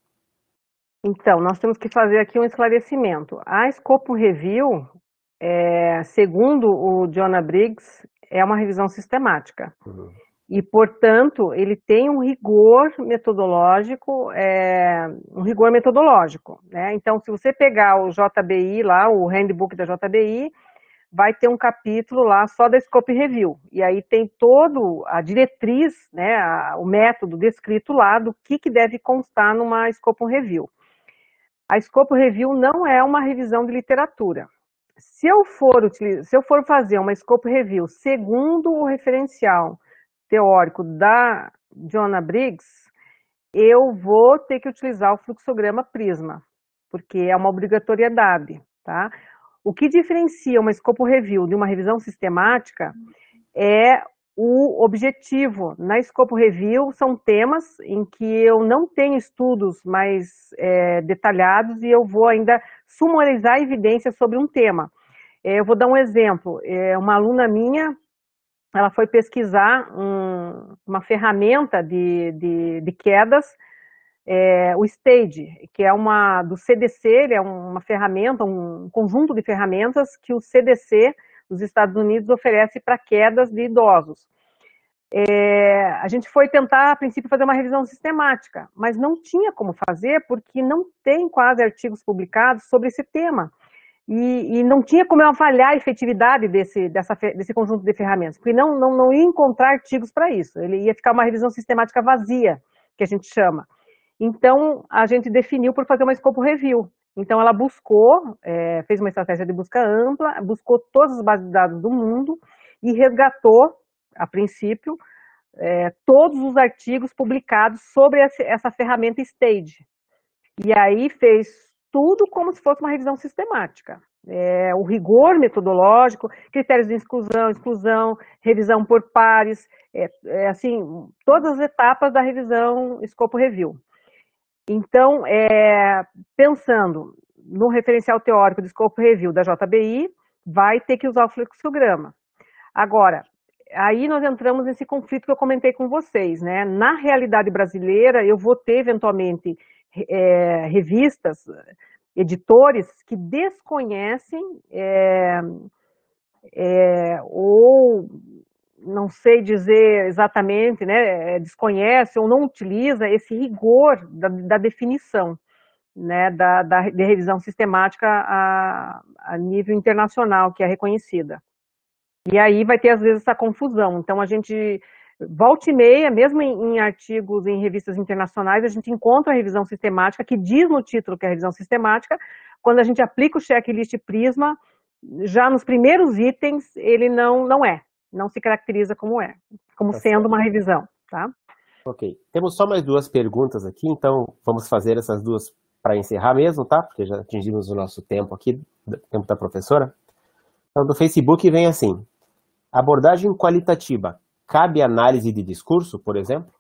Então, nós temos que fazer aqui um esclarecimento. A Scopo Review, é, segundo o Jonah Briggs, é uma revisão sistemática. Uhum. E, portanto, ele tem um rigor metodológico, é, um rigor metodológico. Né? Então, se você pegar o JBI lá, o handbook da JBI, vai ter um capítulo lá só da Scope Review. E aí tem todo a diretriz, né, a, o método descrito lá do que, que deve constar numa Scope Review. A Scope Review não é uma revisão de literatura. Se eu for, se eu for fazer uma Scope Review segundo o referencial teórico da Jonah Briggs, eu vou ter que utilizar o fluxograma Prisma, porque é uma obrigatoriedade, tá? O que diferencia uma Scope Review de uma revisão sistemática é o objetivo. Na Scopo Review são temas em que eu não tenho estudos mais é, detalhados e eu vou ainda sumarizar evidências sobre um tema. É, eu vou dar um exemplo. É, uma aluna minha, ela foi pesquisar um, uma ferramenta de, de, de quedas, é, o STAGE, que é uma do CDC, ele é uma ferramenta, um conjunto de ferramentas que o CDC dos Estados Unidos oferece para quedas de idosos. É, a gente foi tentar, a princípio, fazer uma revisão sistemática, mas não tinha como fazer porque não tem quase artigos publicados sobre esse tema. E, e não tinha como eu avaliar a efetividade desse, dessa, desse conjunto de ferramentas, porque não, não, não ia encontrar artigos para isso. Ele ia ficar uma revisão sistemática vazia, que a gente chama. Então, a gente definiu por fazer uma scope review. Então, ela buscou, é, fez uma estratégia de busca ampla, buscou todas as bases de dados do mundo e resgatou, a princípio, é, todos os artigos publicados sobre essa ferramenta Stage. E aí fez tudo como se fosse uma revisão sistemática. É, o rigor metodológico, critérios de exclusão, exclusão, revisão por pares, é, é assim, todas as etapas da revisão escopo review. Então, é, pensando no referencial teórico do Scope Review da JBI, vai ter que usar o fluxograma. Agora, aí nós entramos nesse conflito que eu comentei com vocês, né? Na realidade brasileira, eu vou ter eventualmente é, revistas, editores que desconhecem é, é, ou não sei dizer exatamente, né, é, desconhece ou não utiliza esse rigor da, da definição né, da, da, de revisão sistemática a, a nível internacional, que é reconhecida. E aí vai ter, às vezes, essa confusão. Então, a gente volta e meia, mesmo em, em, artigos em revistas internacionais, a gente encontra a revisão sistemática, que diz no título que é a revisão sistemática, quando a gente aplica o checklist Prisma, já nos primeiros itens ele não, não é não se caracteriza como é, como tá sendo certo. uma revisão, tá? Ok. Temos só mais duas perguntas aqui, então vamos fazer essas duas para encerrar mesmo, tá? Porque já atingimos o nosso tempo aqui, o tempo da professora. Então, do Facebook vem assim: abordagem qualitativa, cabe análise de discurso, por exemplo?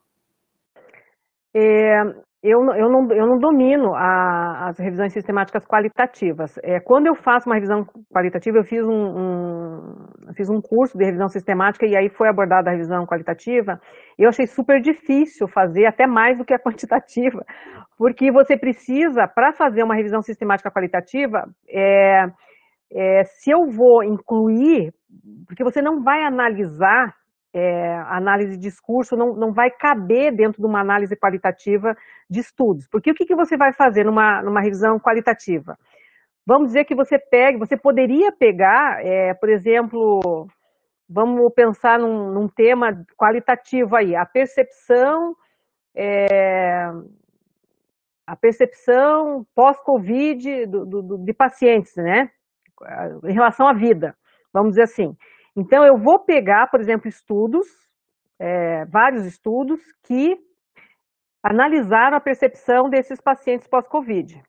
É, eu, eu, não, eu não domino a, as revisões sistemáticas qualitativas. É, quando eu faço uma revisão qualitativa, eu fiz um, um fiz um curso de revisão sistemática e aí foi abordada a revisão qualitativa. eu achei super difícil fazer, até mais do que a quantitativa, porque você precisa, para fazer uma revisão sistemática qualitativa, é, é, se eu vou incluir, porque você não vai analisar é, análise de discurso não, não vai caber dentro de uma análise qualitativa de estudos. Porque o que, que você vai fazer numa, numa revisão qualitativa? Vamos dizer que você pegue, você poderia pegar, é, por exemplo, vamos pensar num, num, tema qualitativo aí, a percepção, é, a percepção pós-Covid de pacientes, né? Em relação à vida, vamos dizer assim. Então, eu vou pegar, por exemplo, estudos, é, vários estudos, que analisaram a percepção desses pacientes pós-Covid.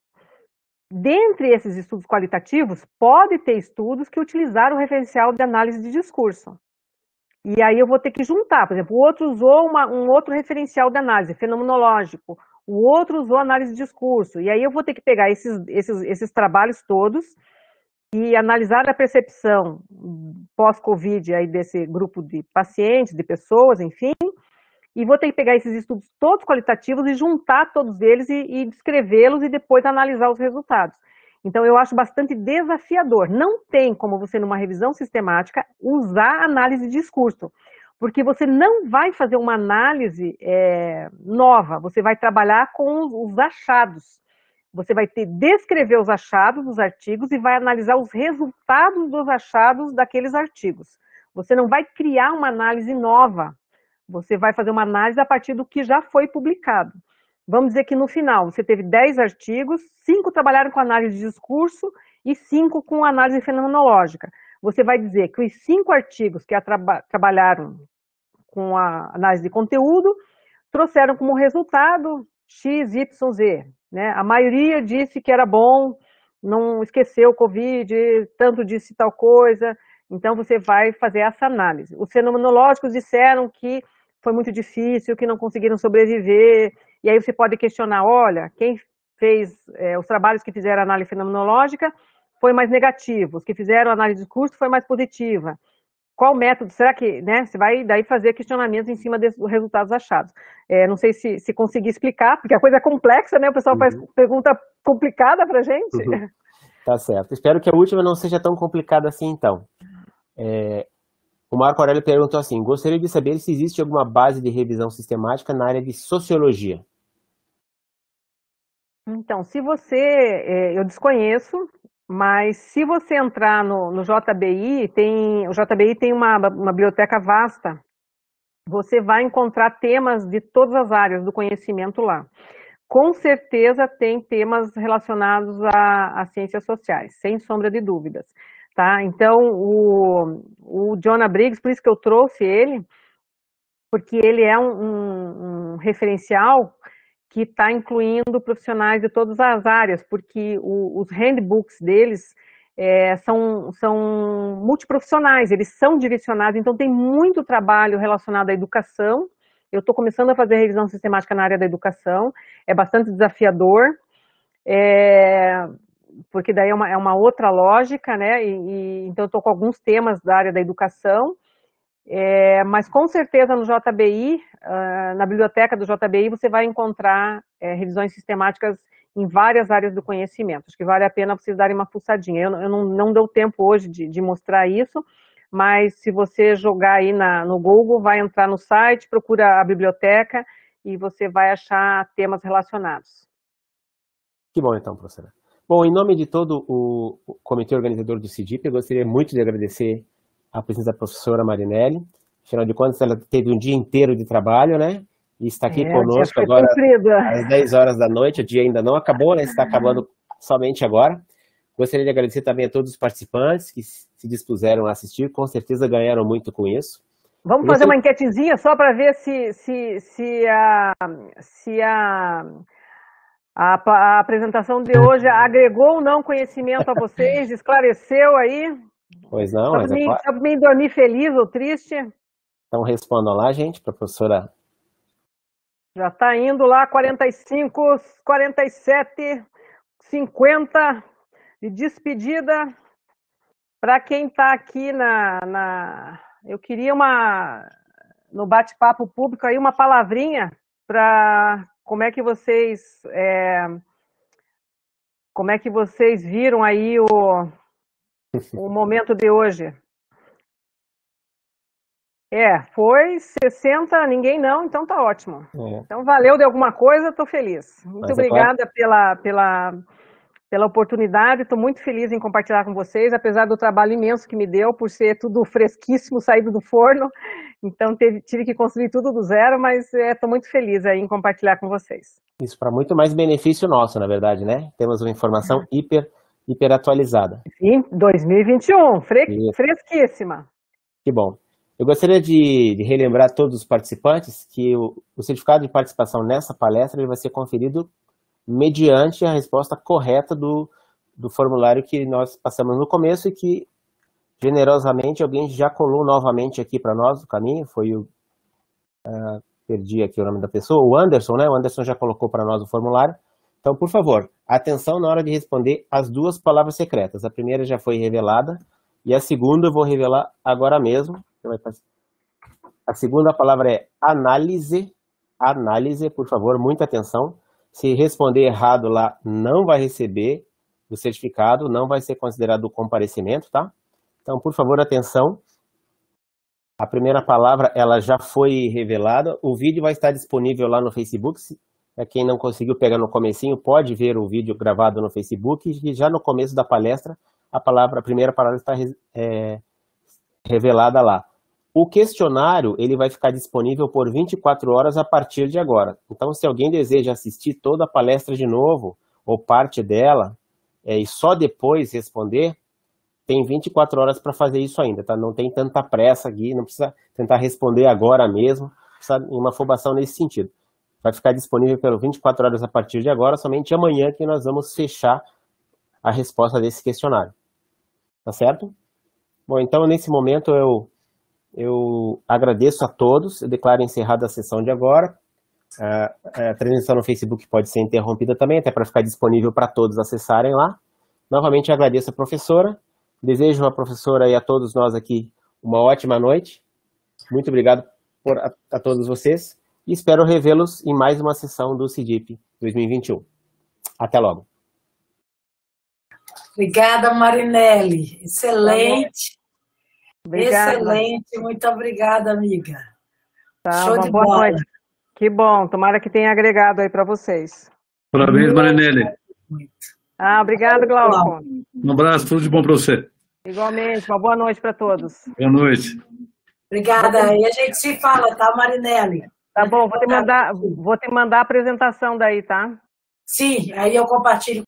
Dentre esses estudos qualitativos, pode ter estudos que utilizaram o referencial de análise de discurso. E aí eu vou ter que juntar, por exemplo, o outro usou uma, um outro referencial de análise fenomenológico, o outro usou análise de discurso. E aí eu vou ter que pegar esses, esses, esses trabalhos todos e analisar a percepção pós-Covid aí desse grupo de pacientes, de pessoas, enfim, e vou ter que pegar esses estudos todos qualitativos e juntar todos eles e, e descrevê-los e depois analisar os resultados. Então, eu acho bastante desafiador. Não tem como você, numa revisão sistemática, usar análise de discurso, porque você não vai fazer uma análise é, nova, você vai trabalhar com os achados. Você vai ter, descrever os achados dos artigos e vai analisar os resultados dos achados daqueles artigos. Você não vai criar uma análise nova. Você vai fazer uma análise a partir do que já foi publicado. Vamos dizer que no final você teve 10 artigos, 5 trabalharam com análise de discurso e 5 com análise fenomenológica. Você vai dizer que os 5 artigos que trabalharam com a análise de conteúdo trouxeram como resultado XYZ. Né? A maioria disse que era bom, não esqueceu o Covid, tanto disse tal coisa. Então, você vai fazer essa análise. Os fenomenológicos disseram que foi muito difícil, que não conseguiram sobreviver. E aí você pode questionar, olha, quem fez é, os trabalhos que fizeram análise fenomenológica foi mais negativo, os que fizeram análise de custo foi mais positiva qual método, será que, né, você vai daí fazer questionamentos em cima dos resultados achados. É, não sei se, se consegui explicar, porque a coisa é complexa, né, o pessoal uhum. faz pergunta complicada para gente. Uhum. Tá certo. Espero que a última não seja tão complicada assim, então. É, o Marco Aurélio perguntou assim, gostaria de saber se existe alguma base de revisão sistemática na área de sociologia. Então, se você, é, eu desconheço, mas se você entrar no, no JBI, tem, o JBI tem uma, uma biblioteca vasta, você vai encontrar temas de todas as áreas do conhecimento lá. Com certeza tem temas relacionados a, a ciências sociais, sem sombra de dúvidas. Tá? Então, o, o Jonah Briggs, por isso que eu trouxe ele, porque ele é um, um, um referencial que está incluindo profissionais de todas as áreas, porque o, os handbooks deles é, são, são multiprofissionais, eles são direcionados, então tem muito trabalho relacionado à educação. Eu estou começando a fazer revisão sistemática na área da educação, é bastante desafiador, é, porque daí é uma, é uma outra lógica, né? E, e então estou com alguns temas da área da educação é, mas com certeza no JBI, ah, na biblioteca do JBI, você vai encontrar é, revisões sistemáticas em várias áreas do conhecimento. Acho que vale a pena vocês darem uma pulsadinha. Eu, eu não, não deu tempo hoje de, de, mostrar isso, mas se você jogar aí na, no Google, vai entrar no site, procura a biblioteca e você vai achar temas relacionados. Que bom então, professora. Bom, em nome de todo o comitê organizador do CIDIP, eu gostaria muito de agradecer a presença da professora Marinelli. Afinal de contas, ela teve um dia inteiro de trabalho, né? E está aqui é, conosco agora às 10 horas da noite. O dia ainda não acabou, né? Está acabando somente agora. Gostaria de agradecer também a todos os participantes que se dispuseram a assistir. Com certeza ganharam muito com isso. Vamos fazer uma enquetezinha só para ver se, se, se, a, se a, a, a apresentação de hoje agregou ou não conhecimento a vocês, esclareceu aí? Pois não, mas nem, é claro. me dormir feliz ou triste? Então respondam lá, gente, professora. Já está indo lá, 45, 47, 50 de despedida. Para quem está aqui na, na. Eu queria uma. No bate-papo público aí, uma palavrinha para como é que vocês. É, como é que vocês viram aí o, o momento de hoje. É, foi 60, ninguém não, então tá ótimo. É. Então valeu de alguma coisa, tô feliz. Muito Mas é obrigada é pela, pela, pela oportunidade, estou muito feliz em compartilhar com vocês, apesar do trabalho imenso que me deu, por ser tudo fresquíssimo, saído do forno, então teve, tive que construir tudo do zero, mas estou é, muito feliz aí em compartilhar com vocês. Isso para muito mais benefício nosso, na verdade, né? Temos uma informação uhum. hiper hiperatualizada. Sim, 2021, fre fresquíssima. Que bom. Eu gostaria de, de, relembrar todos os participantes que o, o certificado de participação nessa palestra vai ser conferido mediante a resposta correta do, do formulário que nós passamos no começo e que, generosamente, alguém já colou novamente aqui para nós o caminho, foi o... Uh, perdi aqui o nome da pessoa, o Anderson, né? O Anderson já colocou para nós o formulário. Então, por favor, atenção na hora de responder as duas palavras secretas. A primeira já foi revelada e a segunda eu vou revelar agora mesmo. A segunda palavra é análise. Análise, por favor, muita atenção. Se responder errado lá, não vai receber o certificado, não vai ser considerado comparecimento, tá? Então, por favor, atenção. A primeira palavra, ela já foi revelada. O vídeo vai estar disponível lá no Facebook. É quem não conseguiu pegar no comecinho, pode ver o vídeo gravado no Facebook e já no começo da palestra, a, palavra, a primeira palavra está é, revelada lá. O questionário ele vai ficar disponível por 24 horas a partir de agora. Então, se alguém deseja assistir toda a palestra de novo, ou parte dela, é, e só depois responder, tem 24 horas para fazer isso ainda, tá? Não tem tanta pressa aqui, não precisa tentar responder agora mesmo, precisa uma afobação nesse sentido vai ficar disponível pelo 24 horas a partir de agora, somente amanhã que nós vamos fechar a resposta desse questionário. Tá certo? Bom, então nesse momento eu, eu agradeço a todos, eu declaro encerrada a sessão de agora. A, é, é, a transmissão no Facebook pode ser interrompida também, até para ficar disponível para todos acessarem lá. Novamente agradeço a professora, desejo à professora e a todos nós aqui uma ótima noite. Muito obrigado por, a, a todos vocês e espero revê-los em mais uma sessão do CIDIP 2021. Até logo. Obrigada, Marinelli. Excelente. Obrigada. Excelente. Muito obrigada, amiga. Tá, Show de boa bola. Noite. Que bom. Tomara que tenha agregado aí para vocês. Parabéns, Marinelli. Muito. Ah, obrigada, Glauco. Um abraço, tudo de bom para você. Igualmente, uma boa noite para todos. Boa noite. Obrigada. E a gente se fala, tá, Marinelli? Tá bom, vou te mandar, vou te mandar a apresentação daí, tá? Sim, aí eu compartilho